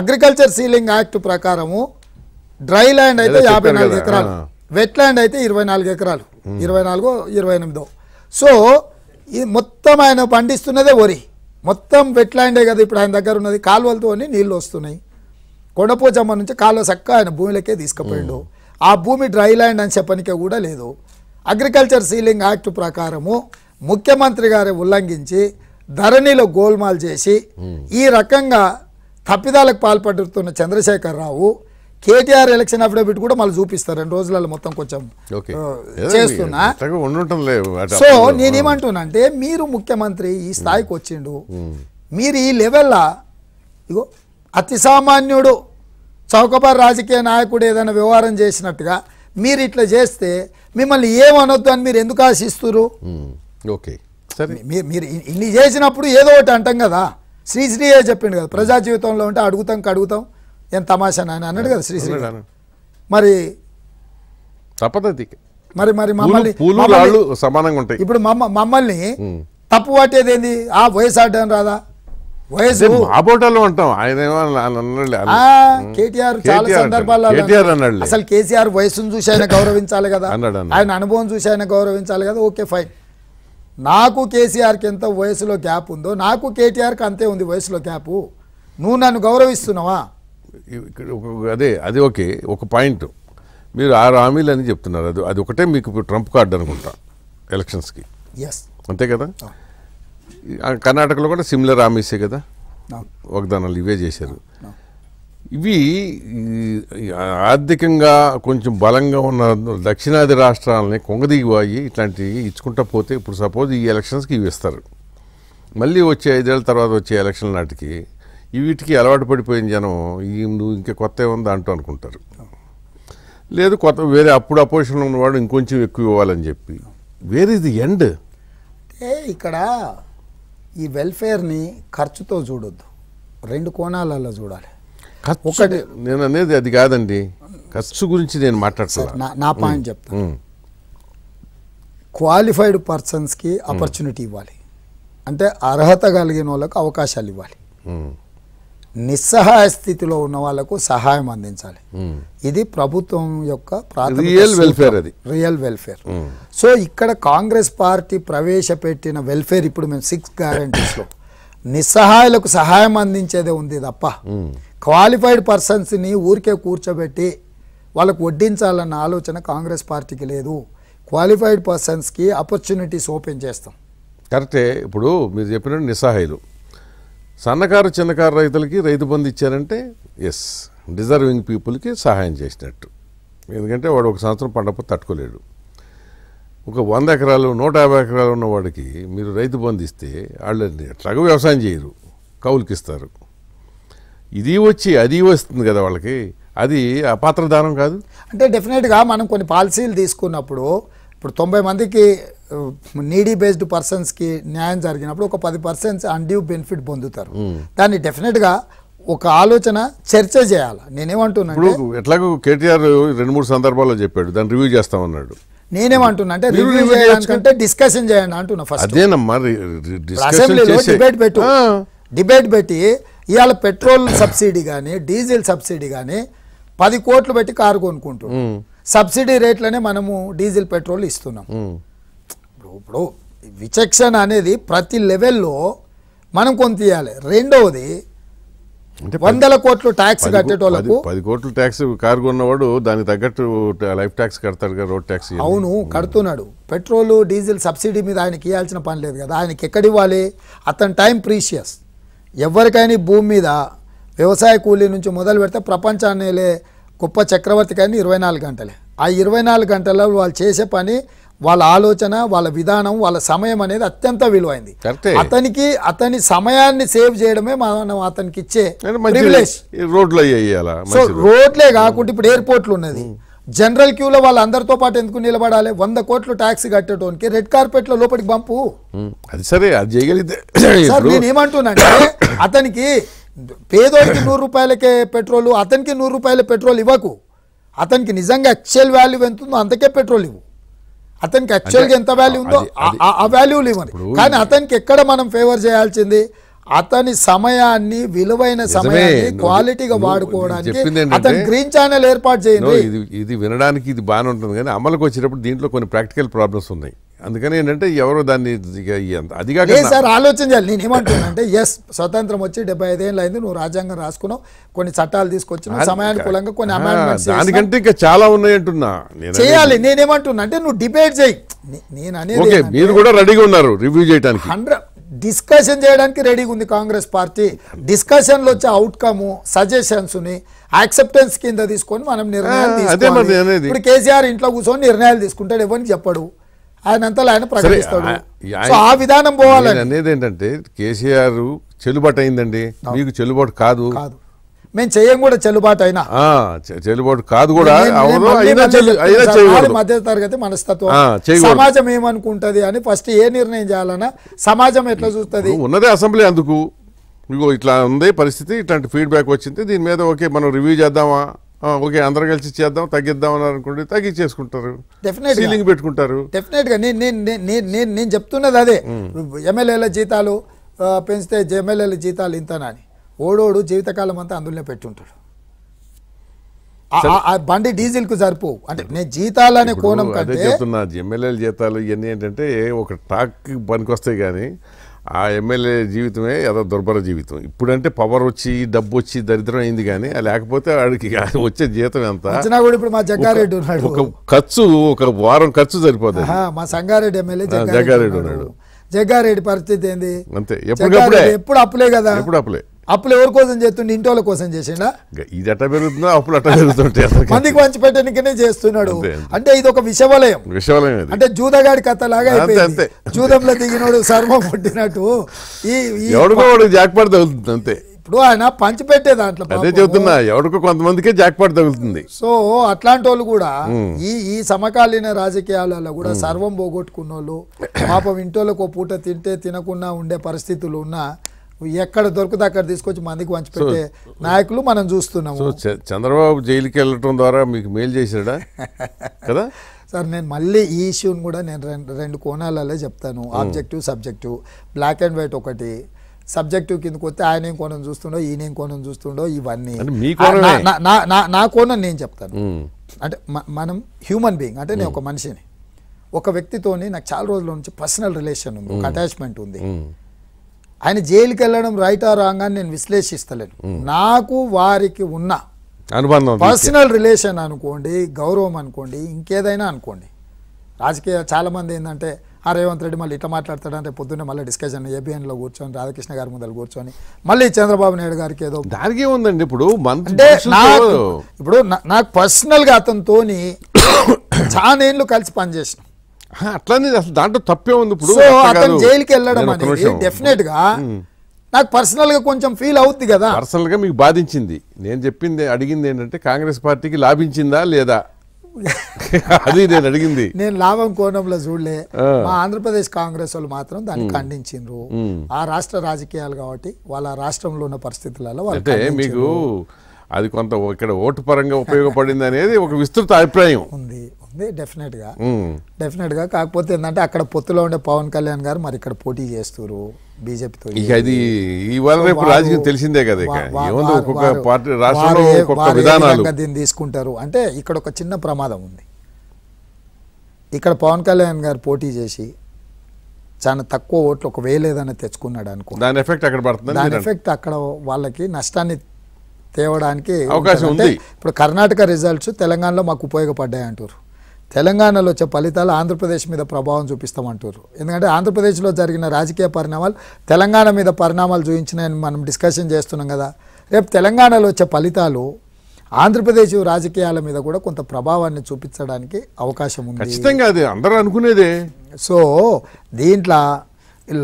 అగ్రికల్చర్ సీలింగ్ యాక్ట్ ప్రకారము డ్రై ల్యాండ్ అయితే యాభై నాలుగు ఎకరాలు వెట్ల్యాండ్ అయితే ఇరవై నాలుగు ఎకరాలు ఇరవై నాలుగో ఇరవై ఎనిమిదో సో ఇది మొత్తం ఆయన పండిస్తున్నదే వరి మొత్తం వెట్ల్యాండే కదా ఇప్పుడు ఆయన దగ్గర ఉన్నది కాలువలతోని నీళ్ళు వస్తున్నాయి కొండపోచమ్మ నుంచి కాలువ చక్క ఆయన భూమిలోకే తీసుకుపోయిండు ఆ భూమి డ్రై ల్యాండ్ అని చెప్పనికే కూడా లేదు అగ్రికల్చర్ సీలింగ్ యాక్ట్ ప్రకారము ముఖ్యమంత్రి గారి ఉల్లంఘించి ధరణిలో గోల్మాల్ చేసి ఈ రకంగా తప్పిదాలకు పాల్పడుతున్న చంద్రశేఖరరావు కేటీఆర్ ఎలక్షన్ అఫిడవిట్ కూడా మళ్ళీ చూపిస్తారు రెండు రోజులలో మొత్తం కొంచెం చేస్తున్నా సో అంటే మీరు ముఖ్యమంత్రి ఈ స్థాయికి వచ్చిండు మీరు ఈ లెవెల్లా ఇగో అతి సామాన్యుడు చౌకబారి రాజకీయ నాయకుడు ఏదైనా వ్యవహారం చేసినట్టుగా మీరు ఇట్లా చేస్తే మిమ్మల్ని ఏమనొద్దు అని మీరు ఎందుకు ఆశిస్తురు ఓకే మీరు ఇన్ని చేసినప్పుడు ఏదో ఒకటి అంటాం కదా శ్రీశ్రీయే చెప్పిండు కదా ప్రజా జీవితంలో ఉంటే అడుగుతాం కడుగుతాం ఏం తమాషా నాయన అన్నాడు కదా శ్రీశ్రీ మరి తప్పదు మరి మరి మమ్మల్ని సమానంగా ఉంటాయి ఇప్పుడు మమ్మ మమ్మల్ని తప్పు పట్టేది ఏంది ఆ వయసు ఆడడం రాదా వయసు కేటీఆర్ చాలా అసలు కేసీఆర్ వయసును చూసి ఆయన గౌరవించాలి కదా ఆయన అనుభవం చూసి ఆయన గౌరవించాలి కదా ఓకే ఫైన్ నాకు కేసీఆర్కి ఎంత వయసులో గ్యాప్ ఉందో నాకు కేటీఆర్కి అంతే ఉంది వయసులో గ్యాప్ నువ్వు నన్ను గౌరవిస్తున్నావా ఇక్కడ అదే అది ఓకే ఒక పాయింట్ మీరు ఆరు హామీలు అని చెప్తున్నారు అది అది ఒకటే మీకు ట్రంప్ కార్డ్ అనుకుంటా ఎలక్షన్స్కి ఎస్ అంతే కదా కర్ణాటకలో కూడా సిమిలర్ హామీసే కదా వాగ్దానాలు ఇవే చేశారు ఇవి ఆర్థికంగా కొంచెం బలంగా ఉన్న దక్షిణాది రాష్ట్రాలని కొంగదిగిపోయి ఇట్లాంటివి ఇచ్చుకుంటా పోతే ఇప్పుడు సపోజ్ ఈ ఎలక్షన్స్కి ఇవి ఇస్తారు మళ్ళీ వచ్చే ఐదేళ్ళ తర్వాత వచ్చే ఎలక్షన్ నాటికి వీటికి అలవాటు పడిపోయిన జనం ఈ నువ్వు ఇంకా కొత్త ఏముందా అంటూ అనుకుంటారు లేదు కొత్త వేరే అప్పుడు అపోజిషన్లో ఉన్నవాడు ఇంకొంచెం ఎక్కువ ఇవ్వాలని చెప్పి వేర్ ఇస్ ది ఎండ్ అంటే ఇక్కడ ఈ వెల్ఫేర్ని ఖర్చుతో చూడొద్దు రెండు కోణాలలో చూడాలి ఒకటి నేను అనేది అది కాదండి ఖర్చు గురించి నేను మాట్లాడతాను నా పాయింట్ చెప్తాను క్వాలిఫైడ్ పర్సన్స్కి ఆపర్చునిటీ ఇవ్వాలి అంటే అర్హత కలిగిన వాళ్ళకి అవకాశాలు ఇవ్వాలి నిస్సహాయ స్థితిలో ఉన్న వాళ్లకు సహాయం అందించాలి hmm. ఇది ప్రభుత్వం యొక్క రియల్ వెల్ఫేర్ అది రియల్ వెల్ఫేర్ hmm. సో ఇక్కడ కాంగ్రెస్ పార్టీ ప్రవేశపెట్టిన వెల్ఫేర్ ఇప్పుడు మేము సిక్స్ లో నిస్సహాయాలకు సహాయం అందించేదే ఉంది తప్ప క్వాలిఫైడ్ hmm. పర్సన్స్ని ఊరికే కూర్చోబెట్టి వాళ్ళకు వడ్డించాలన్న ఆలోచన కాంగ్రెస్ పార్టీకి లేదు క్వాలిఫైడ్ పర్సన్స్కి ఆపర్చునిటీస్ ఓపెన్ చేస్తాం కరెక్టే ఇప్పుడు మీరు చెప్పిన నిస్సహాయులు సన్నకారు చిన్నకారు రైతులకి రైతు బంధు ఇచ్చారంటే ఎస్ డిజర్వింగ్ పీపుల్కి సహాయం చేసినట్టు ఎందుకంటే వాడు ఒక సంవత్సరం పండపు తట్టుకోలేడు ఒక వంద ఎకరాలు నూట యాభై ఎకరాలు ఉన్నవాడికి మీరు రైతు బంధు ఇస్తే వాళ్ళు ఎట్లాగో వ్యవసాయం చేయరు కౌలుకి ఇస్తారు ఇది వచ్చి అది వస్తుంది కదా వాళ్ళకి అది అపాత్రదానం కాదు అంటే డెఫినెట్గా మనం కొన్ని పాలసీలు తీసుకున్నప్పుడు ఇప్పుడు తొంభై మందికి నీడీ బేస్డ్ పర్సన్స్కి న్యాయం జరిగినప్పుడు ఒక పది పర్సన్స్ అన్డ్యూ బెనిఫిట్ పొందుతారు దాన్ని డెఫినెట్గా ఒక ఆలోచన చర్చ చేయాలి నేనేమంటున్నా ఇప్పుడు ఎట్లాగో కేటీఆర్ రెండు మూడు సందర్భాల్లో చెప్పాడు దాన్ని రివ్యూ చేస్తామన్నాడు నేనేమంటున్నా అంటే రివ్యూ చేయాలంటే డిస్కషన్ చేయండి అంటున్నా ఫస్ట్ డిబేట్ పెట్టు డిబేట్ పెట్టి ఇవాళ పెట్రోల్ సబ్సిడీ కానీ డీజిల్ సబ్సిడీ కానీ పది కోట్లు పెట్టి కారు కొనుక్కుంటున్నాం సబ్సిడీ రేట్లనే మనము డీజిల్ పెట్రోల్ ఇస్తున్నాం ఇప్పుడు విచక్షణ అనేది ప్రతి లెవెల్లో మనం కొంత ఇవ్వాలి రెండవది వందల కోట్లు ట్యాక్స్ కట్టేటోళ్ళకు పది కోట్లు ట్యాక్స్ కారు కొన్నవాడు దానికి తగ్గట్టు లైఫ్ ట్యాక్స్ కడతాడు కదా రోడ్ ట్యాక్స్ అవును కడుతున్నాడు పెట్రోల్ డీజిల్ సబ్సిడీ మీద ఆయనకి ఇవ్వాల్సిన పని లేదు కదా ఆయనకి ఎక్కడ ఇవ్వాలి అతని టైం ప్రీషియస్ ఎవరికైనా భూమి మీద వ్యవసాయ కూలీ నుంచి మొదలు పెడితే ప్రపంచాన్ని గొప్ప చక్రవర్తి కానీ ఇరవై నాలుగు గంటలే ఆ ఇరవై నాలుగు గంటల్లో వాళ్ళు చేసే పని వాళ్ళ ఆలోచన వాళ్ళ విధానం వాళ్ళ సమయం అనేది అత్యంత విలువైంది అతనికి అతని సమయాన్ని సేవ్ చేయడమే మనం అతనికి ఇచ్చే సో రోడ్లే కాకుండా ఇప్పుడు ఎయిర్పోర్ట్లు ఉన్నది జనరల్ క్యూలో వాళ్ళు అందరితో పాటు ఎందుకు నిలబడాలి వంద కోట్లు ట్యాక్స్ కట్టడానికి రెడ్ కార్పెట్ లో లోపలికి పంపు అది సరే అది చేయగలిగితే సార్ అతనికి పేదోడికి నూరు రూపాయలకే పెట్రోల్ అతనికి నూరు రూపాయల పెట్రోల్ ఇవ్వకు అతనికి నిజంగా ఎక్చువల్ వాల్యూ ఉందో అంతకే పెట్రోల్ ఇవ్వు అతనికి యాక్చువల్గా ఎంత వాల్యూ ఉందో ఆ వాల్యూలు ఇవ్వండి కానీ అతనికి ఎక్కడ మనం ఫేవర్ చేయాల్సింది అతని సమయాన్ని విలువైన సమయాన్ని క్వాలిటీగా వాడుకోవడానికి అతను గ్రీన్ ఛానల్ ఏర్పాటు చేయండి ఇది వినడానికి ఇది బాగానే ఉంటుంది కానీ అమలుకు వచ్చేటప్పుడు దీంట్లో కొన్ని ప్రాక్టికల్ ప్రాబ్లమ్స్ ఉన్నాయి అందుకని ఏంటంటే ఎవరు దాన్ని అదిగా సార్ ఆలోచన చేయాలి నేను ఏమంటున్నా అంటే ఎస్ స్వతంత్రం వచ్చి డెబ్బై ఐదేళ్ళు అయింది నువ్వు రాజ్యాంగం రాసుకున్నావు కొన్ని చట్టాలు తీసుకొచ్చిన సమయానుకూలంగా కొన్ని అమెండ్మెంట్స్ దానికంటే ఇంకా చాలా ఉన్నాయి అంటున్నా చేయాలి నేనేమంటున్నా అంటే నువ్వు డిబేట్ చేయి నేను అనేది మీరు కూడా రెడీగా ఉన్నారు రివ్యూ చేయడానికి హండ్రెడ్ డిస్కషన్ చేయడానికి రెడీగా ఉంది కాంగ్రెస్ పార్టీ డిస్కషన్లో వచ్చే అవుట్కమ్ సజెషన్స్ని యాక్సెప్టెన్స్ కింద తీసుకొని మనం నిర్ణయాలు తీసుకోవాలి ఇప్పుడు కేసీఆర్ ఇంట్లో కూర్చొని నిర్ణయాలు తీసుకుంటాడు ఎవరిని చెప్పడు ఆయన అంతలో ఆయన ప్రకటిస్తాడు ఆ విధానం పోవాలి అనేది ఏంటంటే కేసీఆర్ చెల్లుబాటు అయిందండి మీకు చెల్లుబాటు కాదు కాదు మేము చెయ్యం కూడా చెల్లుబాటు అయినా చెల్లుబాటు కాదు కూడా మధ్య తరగతి మనస్తత్వం సమాజం ఏమనుకుంటది అని ఫస్ట్ ఏ నిర్ణయం చేయాలన్నా సమాజం ఎట్లా చూస్తుంది ఉన్నదే అసెంబ్లీ అందుకు ఇట్లా ఉంది పరిస్థితి ఇట్లాంటి ఫీడ్బ్యాక్ వచ్చింది దీని మీద ఓకే మనం రివ్యూ చేద్దామా ఓకే అందరు కలిసి చేద్దాం తగ్గిద్దాం అని అనుకుంటే తగ్గించేసుకుంటారు డెఫినెట్ సీలింగ్ పెట్టుకుంటారు డెఫినెట్గా నేను నేను నేను నేను చెప్తున్నది అదే ఎమ్మెల్యేల జీతాలు పెంచితే ఎమ్మెల్యేల జీతాలు ఇంతనని ఓడోడు జీవితకాలం అంతా అందులోనే పెట్టుంటాడు బండి డీజిల్ కు సరిపో అంటే నేను జీతాలు అనే కోణం చెప్తున్నా ఎమ్మెల్యేల జీతాలు ఇవన్నీ ఏంటంటే ఒక టాక్ పనికి వస్తాయి కానీ ఆ ఎమ్మెల్యే జీవితమే ఏదో దుర్భర జీవితం ఇప్పుడంటే పవర్ వచ్చి డబ్బు వచ్చి దరిద్రం అయింది కానీ లేకపోతే వాడికి వచ్చే జీతం ఎంత ఇప్పుడు మా జగ్గారెడ్డి ఉన్నాడు ఒక ఖర్చు ఒక వారం ఖర్చు సరిపోతుంది మా సంగారెడ్డి ఎమ్మెల్యే జగ్గారెడ్డి ఉన్నాడు జగ్గారెడ్డి పరిస్థితి ఏంది అంతే ఎప్పుడు అప్పులే కదా ఎప్పుడు అప్పులే అప్పులు ఎవరి కోసం చేస్తుండే ఇంటి కోసం చేసిండా ఇది అట్ట పెరుగుతుందో అప్పులు అట్ట పెరుగుతుంటాయి మందికి పంచి పెట్టడానికి చేస్తున్నాడు అంటే ఇది ఒక విషవలయం విషవలయం అంటే జూదగాడి కథ లాగా అయిపోయింది జూదంలో దిగినోడు సర్వం పుట్టినట్టు ఈ ఎవడికో జాక్పాట్ తగులుతుంది అంతే ఇప్పుడు ఆయన పంచిపెట్టే దాంట్లో అదే చెబుతున్నా ఎవరికో కొంతమందికే జాక్పాట్ తగులుతుంది సో అట్లాంటి వాళ్ళు కూడా ఈ ఈ సమకాలీన రాజకీయాలలో కూడా సర్వం పోగొట్టుకున్న వాళ్ళు పాపం ఇంటోళ్ళకు పూట తింటే తినకుండా ఉండే పరిస్థితులు ఉన్నా ఎక్కడ దొరికితే అక్కడ తీసుకొచ్చి మందికి పెట్టే నాయకులు మనం చూస్తున్నాము చంద్రబాబు జైలుకి వెళ్ళటం ద్వారా మీకు మేలు చేశాడా కదా సార్ నేను మళ్ళీ ఈ ఇష్యూని కూడా నేను రెండు రెండు కోణాలలో చెప్తాను objective subjective black and white ఒకటి సబ్జెక్టివ్ కిందకి వస్తే ఆయన ఏం కోణం చూస్తుండో ఈయన ఏం కోణం చూస్తుండో ఇవన్నీ నా కోణం నేను చెప్తాను అంటే మనం హ్యూమన్ బీయింగ్ అంటే నేను ఒక మనిషిని ఒక వ్యక్తితోని నాకు చాలా రోజుల నుంచి పర్సనల్ రిలేషన్ ఉంది ఒక అటాచ్మెంట్ ఉంది ఆయన జైలుకి వెళ్ళడం రైట్ ఆ రాంగ్ అని నేను విశ్లేషిస్తలేను నాకు వారికి ఉన్న అనుబంధం పర్సనల్ రిలేషన్ అనుకోండి గౌరవం అనుకోండి ఇంకేదైనా అనుకోండి రాజకీయ చాలామంది ఏంటంటే ఆ రేవంత్ రెడ్డి మళ్ళీ ఇట్లా మాట్లాడతాడంటే పొద్దున్నే మళ్ళీ డిస్కషన్ ఏబిఎన్లో కూర్చొని రాధాకృష్ణ గారి ముందర కూర్చొని మళ్ళీ చంద్రబాబు నాయుడు గారికి ఏదో దానికి ఉందండి ఇప్పుడు ఇప్పుడు నాకు పర్సనల్గా అతనితోని చాలా ఏళ్ళు కలిసి పనిచేసిన అట్లనే అసలు దాంట్లో తప్పే ఉంది ఇప్పుడు సో అతను జైలుకి వెళ్ళడం అనేది డెఫినెట్ గా నాకు పర్సనల్ గా కొంచెం ఫీల్ అవుద్ది కదా పర్సనల్ గా మీకు బాధించింది నేను చెప్పింది అడిగింది ఏంటంటే కాంగ్రెస్ పార్టీకి లాభించిందా లేదా అది నేను అడిగింది నేను లాభం కోణంలో చూడలే మా ఆంధ్రప్రదేశ్ కాంగ్రెస్ వాళ్ళు మాత్రం దాన్ని ఖండించిండ్రు ఆ రాష్ట్ర రాజకీయాలు కాబట్టి వాళ్ళ రాష్ట్రంలో ఉన్న పరిస్థితులలో వాళ్ళు మీకు అది కొంత ఇక్కడ ఓటు పరంగా ఉపయోగపడింది అనేది ఒక విస్తృత అభిప్రాయం ఉంది ఉంది డెఫినెట్గా డెఫినెట్గా కాకపోతే ఏంటంటే అక్కడ పొత్తులో ఉండే పవన్ కళ్యాణ్ గారు మరి ఇక్కడ పోటీ చేస్తారు బీజేపీతో ఇక అది ఇవాళ రేపు రాజకీయం తెలిసిందే కదా ఒక్కొక్క పార్టీ రాష్ట్రంలో దీన్ని తీసుకుంటారు అంటే ఇక్కడ ఒక చిన్న ప్రమాదం ఉంది ఇక్కడ పవన్ కళ్యాణ్ గారు పోటీ చేసి చాలా తక్కువ ఓట్లు ఒక వేలేదని తెచ్చుకున్నాడు అనుకో దాని ఎఫెక్ట్ అక్కడ పడుతుంది దాని ఎఫెక్ట్ అక్కడ వాళ్ళకి నష్టాన్ని తేవడానికి అవకాశం ఉంది ఇప్పుడు కర్ణాటక రిజల్ట్స్ తెలంగాణలో మాకు ఉపయోగపడ్డాయి అంటారు తెలంగాణలో వచ్చే ఫలితాలు ఆంధ్రప్రదేశ్ మీద ప్రభావం చూపిస్తామంటారు ఎందుకంటే ఆంధ్రప్రదేశ్లో జరిగిన రాజకీయ పరిణామాలు తెలంగాణ మీద పరిణామాలు చూపించినాయని మనం డిస్కషన్ చేస్తున్నాం కదా రేపు తెలంగాణలో వచ్చే ఫలితాలు ఆంధ్రప్రదేశ్ రాజకీయాల మీద కూడా కొంత ప్రభావాన్ని చూపించడానికి అవకాశం ఉంది ఖచ్చితంగా అది అందరూ అనుకునేదే సో దీంట్లో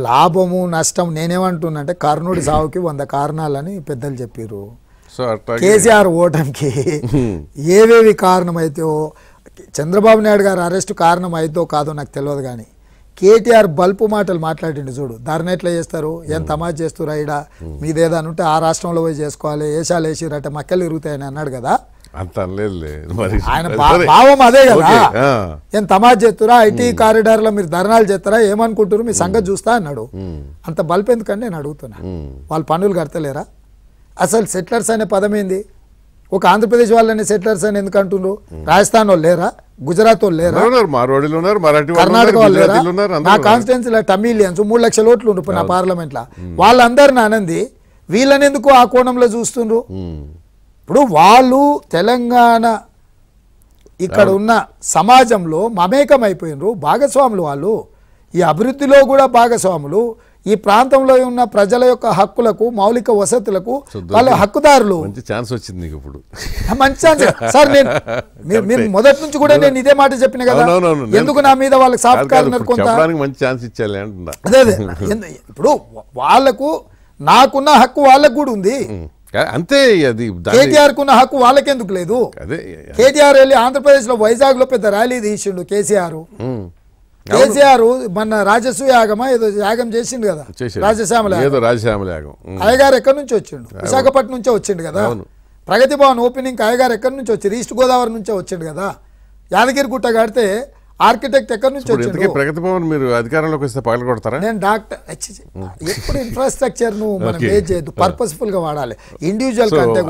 లాభము నష్టం నేనేమంటున్నా అంటే కర్ణుడి సావుకి వంద కారణాలని పెద్దలు చెప్పారు కేసీఆర్ ఓటమికి ఏవేవి కారణమైతే చంద్రబాబు నాయుడు గారు అరెస్ట్ కారణం అయిందో కాదో నాకు తెలియదు కానీ కేటీఆర్ బల్పు మాటలు మాట్లాడిండు చూడు ధరణ ఎట్లా చేస్తారు ఏం తమాజ్ చేస్తురా మీద మీదేదని ఉంటే ఆ రాష్ట్రంలో పోయి చేసుకోవాలి ఏషాలు వేసిరంటే మక్కలు ఇరుగుతాయని అన్నాడు కదా ఆయన భావం అదే కదా ఏం తమాజ్ చేస్తురా ఐటీ కారిడార్ లో మీరు ధర్నాలు చేస్తారా ఏమనుకుంటారు మీ సంగతి చూస్తా అన్నాడు అంత బల్పు ఎందుకంటే నేను అడుగుతున్నా వాళ్ళు పనులు కడతలేరా అసలు సెటిలర్స్ అనే పదం ఏంది ఒక ఆంధ్రప్రదేశ్ వాళ్ళని సెటిలర్స్ అని ఎందుకు అంటుండ్రు రాజస్థాన్ వాళ్ళు లేరా గుజరాత్ వాళ్ళు లేరా కర్ణాటక వాళ్ళు లేరా నా కాన్స్టిట్యున్సీ టమిలియన్స్ మూడు లక్షల ఓట్లు ఉండు నా పార్లమెంట్లో వాళ్ళందరిని ఆనంది వీళ్ళని ఎందుకు ఆ కోణంలో చూస్తుండ్రు ఇప్పుడు వాళ్ళు తెలంగాణ ఇక్కడ ఉన్న సమాజంలో మమేకం అయిపోయినరు భాగస్వాములు వాళ్ళు ఈ అభివృద్ధిలో కూడా భాగస్వాములు ఈ ప్రాంతంలో ఉన్న ప్రజల యొక్క హక్కులకు మౌలిక వసతులకు వాళ్ళ హక్కుదారులు మంచి ఛాన్స్ వచ్చింది నీకు ఇప్పుడు మంచి ఛాన్స్ సార్ నేను మీరు మొదటి నుంచి కూడా నేను ఇదే మాట చెప్పిన కదా ఎందుకు నా మీద వాళ్ళకి సాఫ్ట్ మంచి ఛాన్స్ ఇచ్చాలి అదే అదే ఇప్పుడు వాళ్ళకు నాకున్న హక్కు వాళ్ళకు కూడా ఉంది అంతే అది కేటీఆర్ కున్న హక్కు వాళ్ళకెందుకు లేదు కేటీఆర్ వెళ్ళి ఆంధ్రప్రదేశ్ లో వైజాగ్ లో పెద్ద ర్యాలీ తీసిండు కేసీఆర్ కేసీఆర్ మన రాజస్వ యాగమా ఏదో యాగం చేసిండు కదా రాజశ్యామల ఏదో రాజశ్యామల యాగం అయ్యగారు ఎక్కడి నుంచి వచ్చిండు విశాఖపట్నం నుంచే వచ్చిండు కదా ప్రగతి భవన్ ఓపెనింగ్ అయ్యగారు ఎక్కడి నుంచి వచ్చారు ఈస్ట్ గోదావరి నుంచే వచ్చిండు కదా యాదగిరి గుట్ట కడితే ఆర్కిటెక్ట్ ఎక్కడి నుంచి వచ్చింది ప్రగతి భవన్ మీరు అధికారంలోకి వస్తే పగల కొడతారా నేను డాక్టర్ ఎప్పుడు ఇన్ఫ్రాస్ట్రక్చర్ ను మనం ఏం చేయదు పర్పస్ఫుల్ గా వాడాలి ఇండివిజువల్ కంటే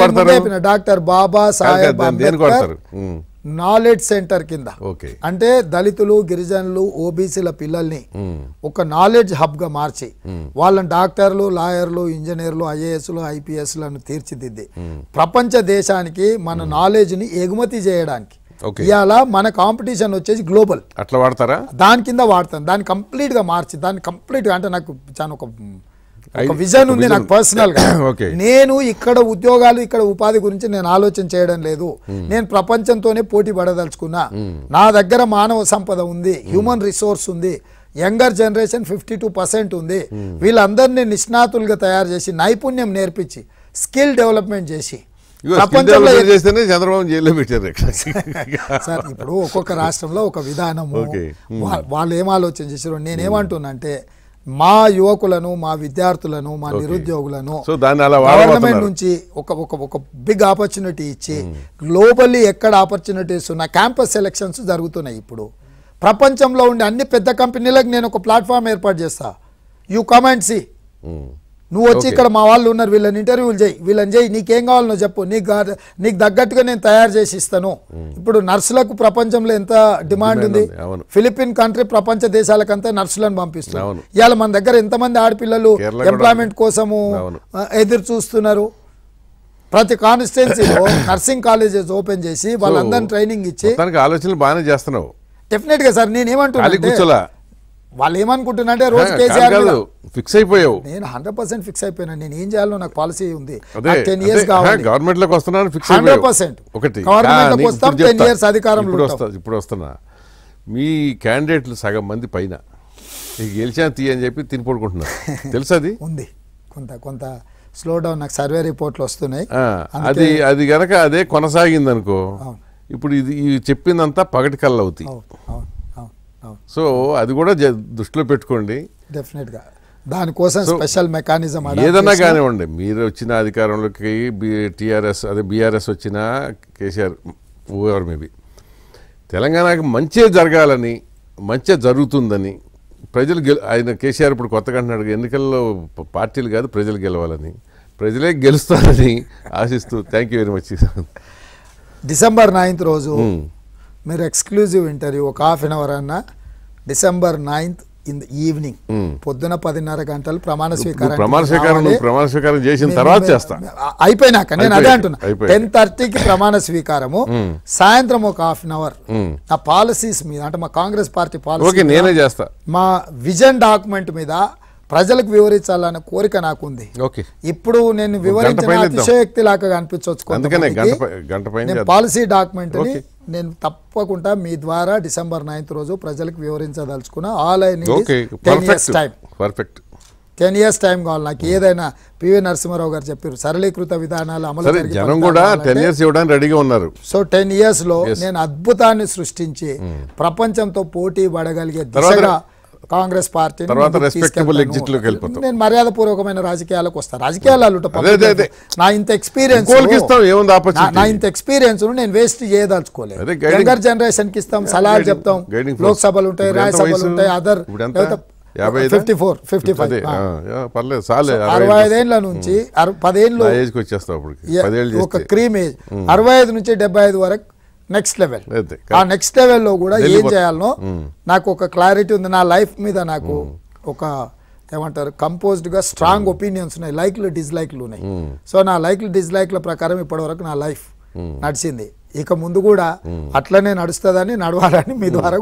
కూడా doctor Baba Saheb knowledge centre కింద అంటే దళితులు గిరిజనులు ఓబీసీల పిల్లల్ని ఒక నాలెడ్జ్ హబ్గా మార్చి వాళ్ళని డాక్టర్లు లాయర్లు ఇంజనీర్లు ఐఏఎస్లు ఐపీఎస్లను తీర్చిదిద్ది ప్రపంచ దేశానికి మన నాలెడ్జ్ని ఎగుమతి చేయడానికి ఇవాళ మన కాంపిటీషన్ వచ్చేసి గ్లోబల్ అట్లా వాడతారా దాని కింద వాడతాను దాన్ని కంప్లీట్ గా మార్చి దాన్ని గా అంటే నాకు చాలా ఒక ఒక విజన్ ఉంది నాకు పర్సనల్ గా నేను ఇక్కడ ఉద్యోగాలు ఇక్కడ ఉపాధి గురించి నేను ఆలోచన చేయడం లేదు hmm. నేను ప్రపంచంతోనే పోటీ పడదలుచుకున్నా hmm. నా దగ్గర మానవ సంపద ఉంది హ్యూమన్ రిసోర్స్ ఉంది younger generation fifty two percent ఉంది hmm. వీళ్ళందరినీ నిష్ణాతులుగా తయారు చేసి నైపుణ్యం నేర్పించి స్కిల్ డెవలప్మెంట్ చేసి చంద్రబాబు సార్ ఇప్పుడు ఒక్కొక్క రాష్ట్రంలో ఒక విధానము వాళ్ళు ఏం ఆలోచన చేశారు నేనేమంటున్నా అంటే మా యువకులను మా విద్యార్థులను మా నిరుద్యోగులను గవర్నమెంట్ నుంచి ఒక ఒక ఒక బిగ్ ఆపర్చునిటీ ఇచ్చి గ్లోబల్లీ hmm. ఎక్కడ ఆపర్చునిటీస్ ఉన్నా క్యాంపస్ సెలక్షన్స్ జరుగుతున్నాయి ఇప్పుడు ప్రపంచంలో ఉండే అన్ని పెద్ద కంపెనీలకు నేను ఒక ప్లాట్ఫామ్ ఏర్పాటు చేస్తా యూ కమెంట్ సి నువ్వు వచ్చి ఇక్కడ మా వాళ్ళు ఉన్నారు వీళ్ళని ఇంటర్వ్యూలు చేయి వీళ్ళని చేయి నీకేం కావాలో చెప్పు నీకు నీకు తగ్గట్టుగా నేను తయారు చేసి ఇస్తాను hmm. ఇప్పుడు నర్సులకు ప్రపంచంలో ఎంత డిమాండ్ ఉంది ఫిలిపిన్ కంట్రీ ప్రపంచ దేశాలకంతా నర్సులను పంపిస్తున్నారు ఇవాళ మన దగ్గర ఎంతమంది ఆడపిల్లలు ఎంప్లాయ్మెంట్ కోసము ఎదురు చూస్తున్నారు ప్రతి కాన్స్టిట్యున్సీలో నర్సింగ్ కాలేజెస్ ఓపెన్ చేసి వాళ్ళందరినీ ట్రైనింగ్ ఇచ్చి ఆలోచనలు బాగానే చేస్తున్నావు డెఫినెట్గా సార్ నేనేమంటున్నా వాళ్ళు ఏమనుకుంటున్నారంటే రోజు కేసీఆర్ ఫిక్స్ అయిపోయావు నేను హండ్రెడ్ పర్సెంట్ ఫిక్స్ అయిపోయినా నేను ఏం చేయాలో నాకు పాలసీ ఉంది టెన్ ఇయర్స్ కావాలి గవర్నమెంట్ లోకి వస్తున్నాను ఫిక్స్ హండ్రెడ్ పర్సెంట్ ఒకటి టెన్ ఇయర్స్ అధికారంలో ఇప్పుడు వస్తున్నా మీ క్యాండిడేట్లు సగం మంది పైన గెలిచా తీ అని చెప్పి తిని పడుకుంటున్నారు తెలుసు అది ఉంది కొంత కొంత స్లో డౌన్ నాకు సర్వే రిపోర్ట్లు వస్తున్నాయి అది అది గనక అదే కొనసాగింది అనుకో ఇప్పుడు ఇది చెప్పిందంతా పగటి కళ్ళు అవుతాయి సో అది కూడా దృష్టిలో పెట్టుకోండి డెఫినెట్గా దానికోసం స్పెషల్ మెకానిజం ఏదన్నా కానివ్వండి మీరు వచ్చిన అధికారంలోకి టీఆర్ఎస్ అదే బీఆర్ఎస్ వచ్చిన కేసీఆర్ ఓవర్ మేబీ తెలంగాణకు మంచే జరగాలని మంచే జరుగుతుందని ప్రజలు గెలు ఆయన కేసీఆర్ ఇప్పుడు కొత్తగా అంటున్నాడు ఎన్నికల్లో పార్టీలు కాదు ప్రజలు గెలవాలని ప్రజలే గెలుస్తారని ఆశిస్తూ thank you very much December ninth రోజు మీరు ఎక్స్క్లూజివ్ ఇంటర్వ్యూ ఒక హాఫ్ అన్ అవర్ అన్న డిసెంబర్ నైన్త్ ఇన్ ఈవినింగ్ పొద్దున పదిన్నర గంటలు ప్రమాణ స్వీకారం ప్రమాణ స్వీకారం ప్రమాణ స్వీకారం చేసిన తర్వాత చేస్తా అయిపోయినాక నేను అదే అంటున్నా టెన్ థర్టీకి ప్రమాణ స్వీకారము hmm. సాయంత్రం ఒక హాఫ్ అన్ అవర్ నా పాలసీస్ మీద అంటే మా కాంగ్రెస్ పార్టీ పాలసీ నేనే చేస్తా మా విజన్ డాక్యుమెంట్ మీద ప్రజలకు వివరించాలనే కోరిక నాకుంది ఇప్పుడు నేను వివరించిన అతిశయక్తి లాగా అనిపించవచ్చు పాలసీ డాక్యుమెంట్ నేను తప్పకుండా మీ ద్వారా డిసెంబర్ నైన్త్ రోజు ప్రజలకు వివరించదలుచుకున్నా all I time perfect ten years time కావాలి నాకు hmm. ఏదైనా పివి నరసింహారావు గారు చెప్పారు సరళీకృత విధానాలు అమలు జనం కూడా టెన్ ఇయర్స్ ఇవ్వడానికి రెడీగా ఉన్నారు సో టెన్ ఇయర్స్ లో నేను అద్భుతాన్ని సృష్టించి hmm. ప్రపంచంతో పోటీ పడగలిగే దిశగా కాంగ్రెస్ పార్టీ నేను మర్యాద పూర్వకమైన రాజకీయాలకు వస్తాను రాజకీయాలు నా ఇంత ఎక్స్పీరియన్స్ నా ఇంత ఎక్స్పీరియన్స్ నేను వేస్ట్ చేయదలుచుకోలేదు యంగర్ జనరేషన్ కి ఇస్తాం సలహాలు చెప్తాం లోక్సభలు ఉంటాయి రాజ్యసభలు ఉంటాయి అదర్ ఫోర్ ఫిఫ్టీ ఫైవ్ అరవై నుంచి పదేళ్ళు ఒక క్రీమ్ ఏజ్ అరవై ఐదు నుంచి డెబ్బై ఐదు వరకు నెక్స్ట్ లెవెల్ ఆ నెక్స్ట్ లెవెల్లో కూడా ఏం చేయాలనో నాకు ఒక క్లారిటీ ఉంది నా లైఫ్ మీద నాకు ఒక ఏమంటారు కంపోజ్డ్గా స్ట్రాంగ్ ఒపీనియన్స్ ఉన్నాయి లైక్లు డిస్లైక్లు ఉన్నాయి సో నా లైక్లు డిస్లైక్ల ప్రకారం ఇప్పటివరకు నా లైఫ్ నడిచింది ఇక ముందు కూడా అట్లనే నడుస్తుందని నడవాలని మీ ద్వారా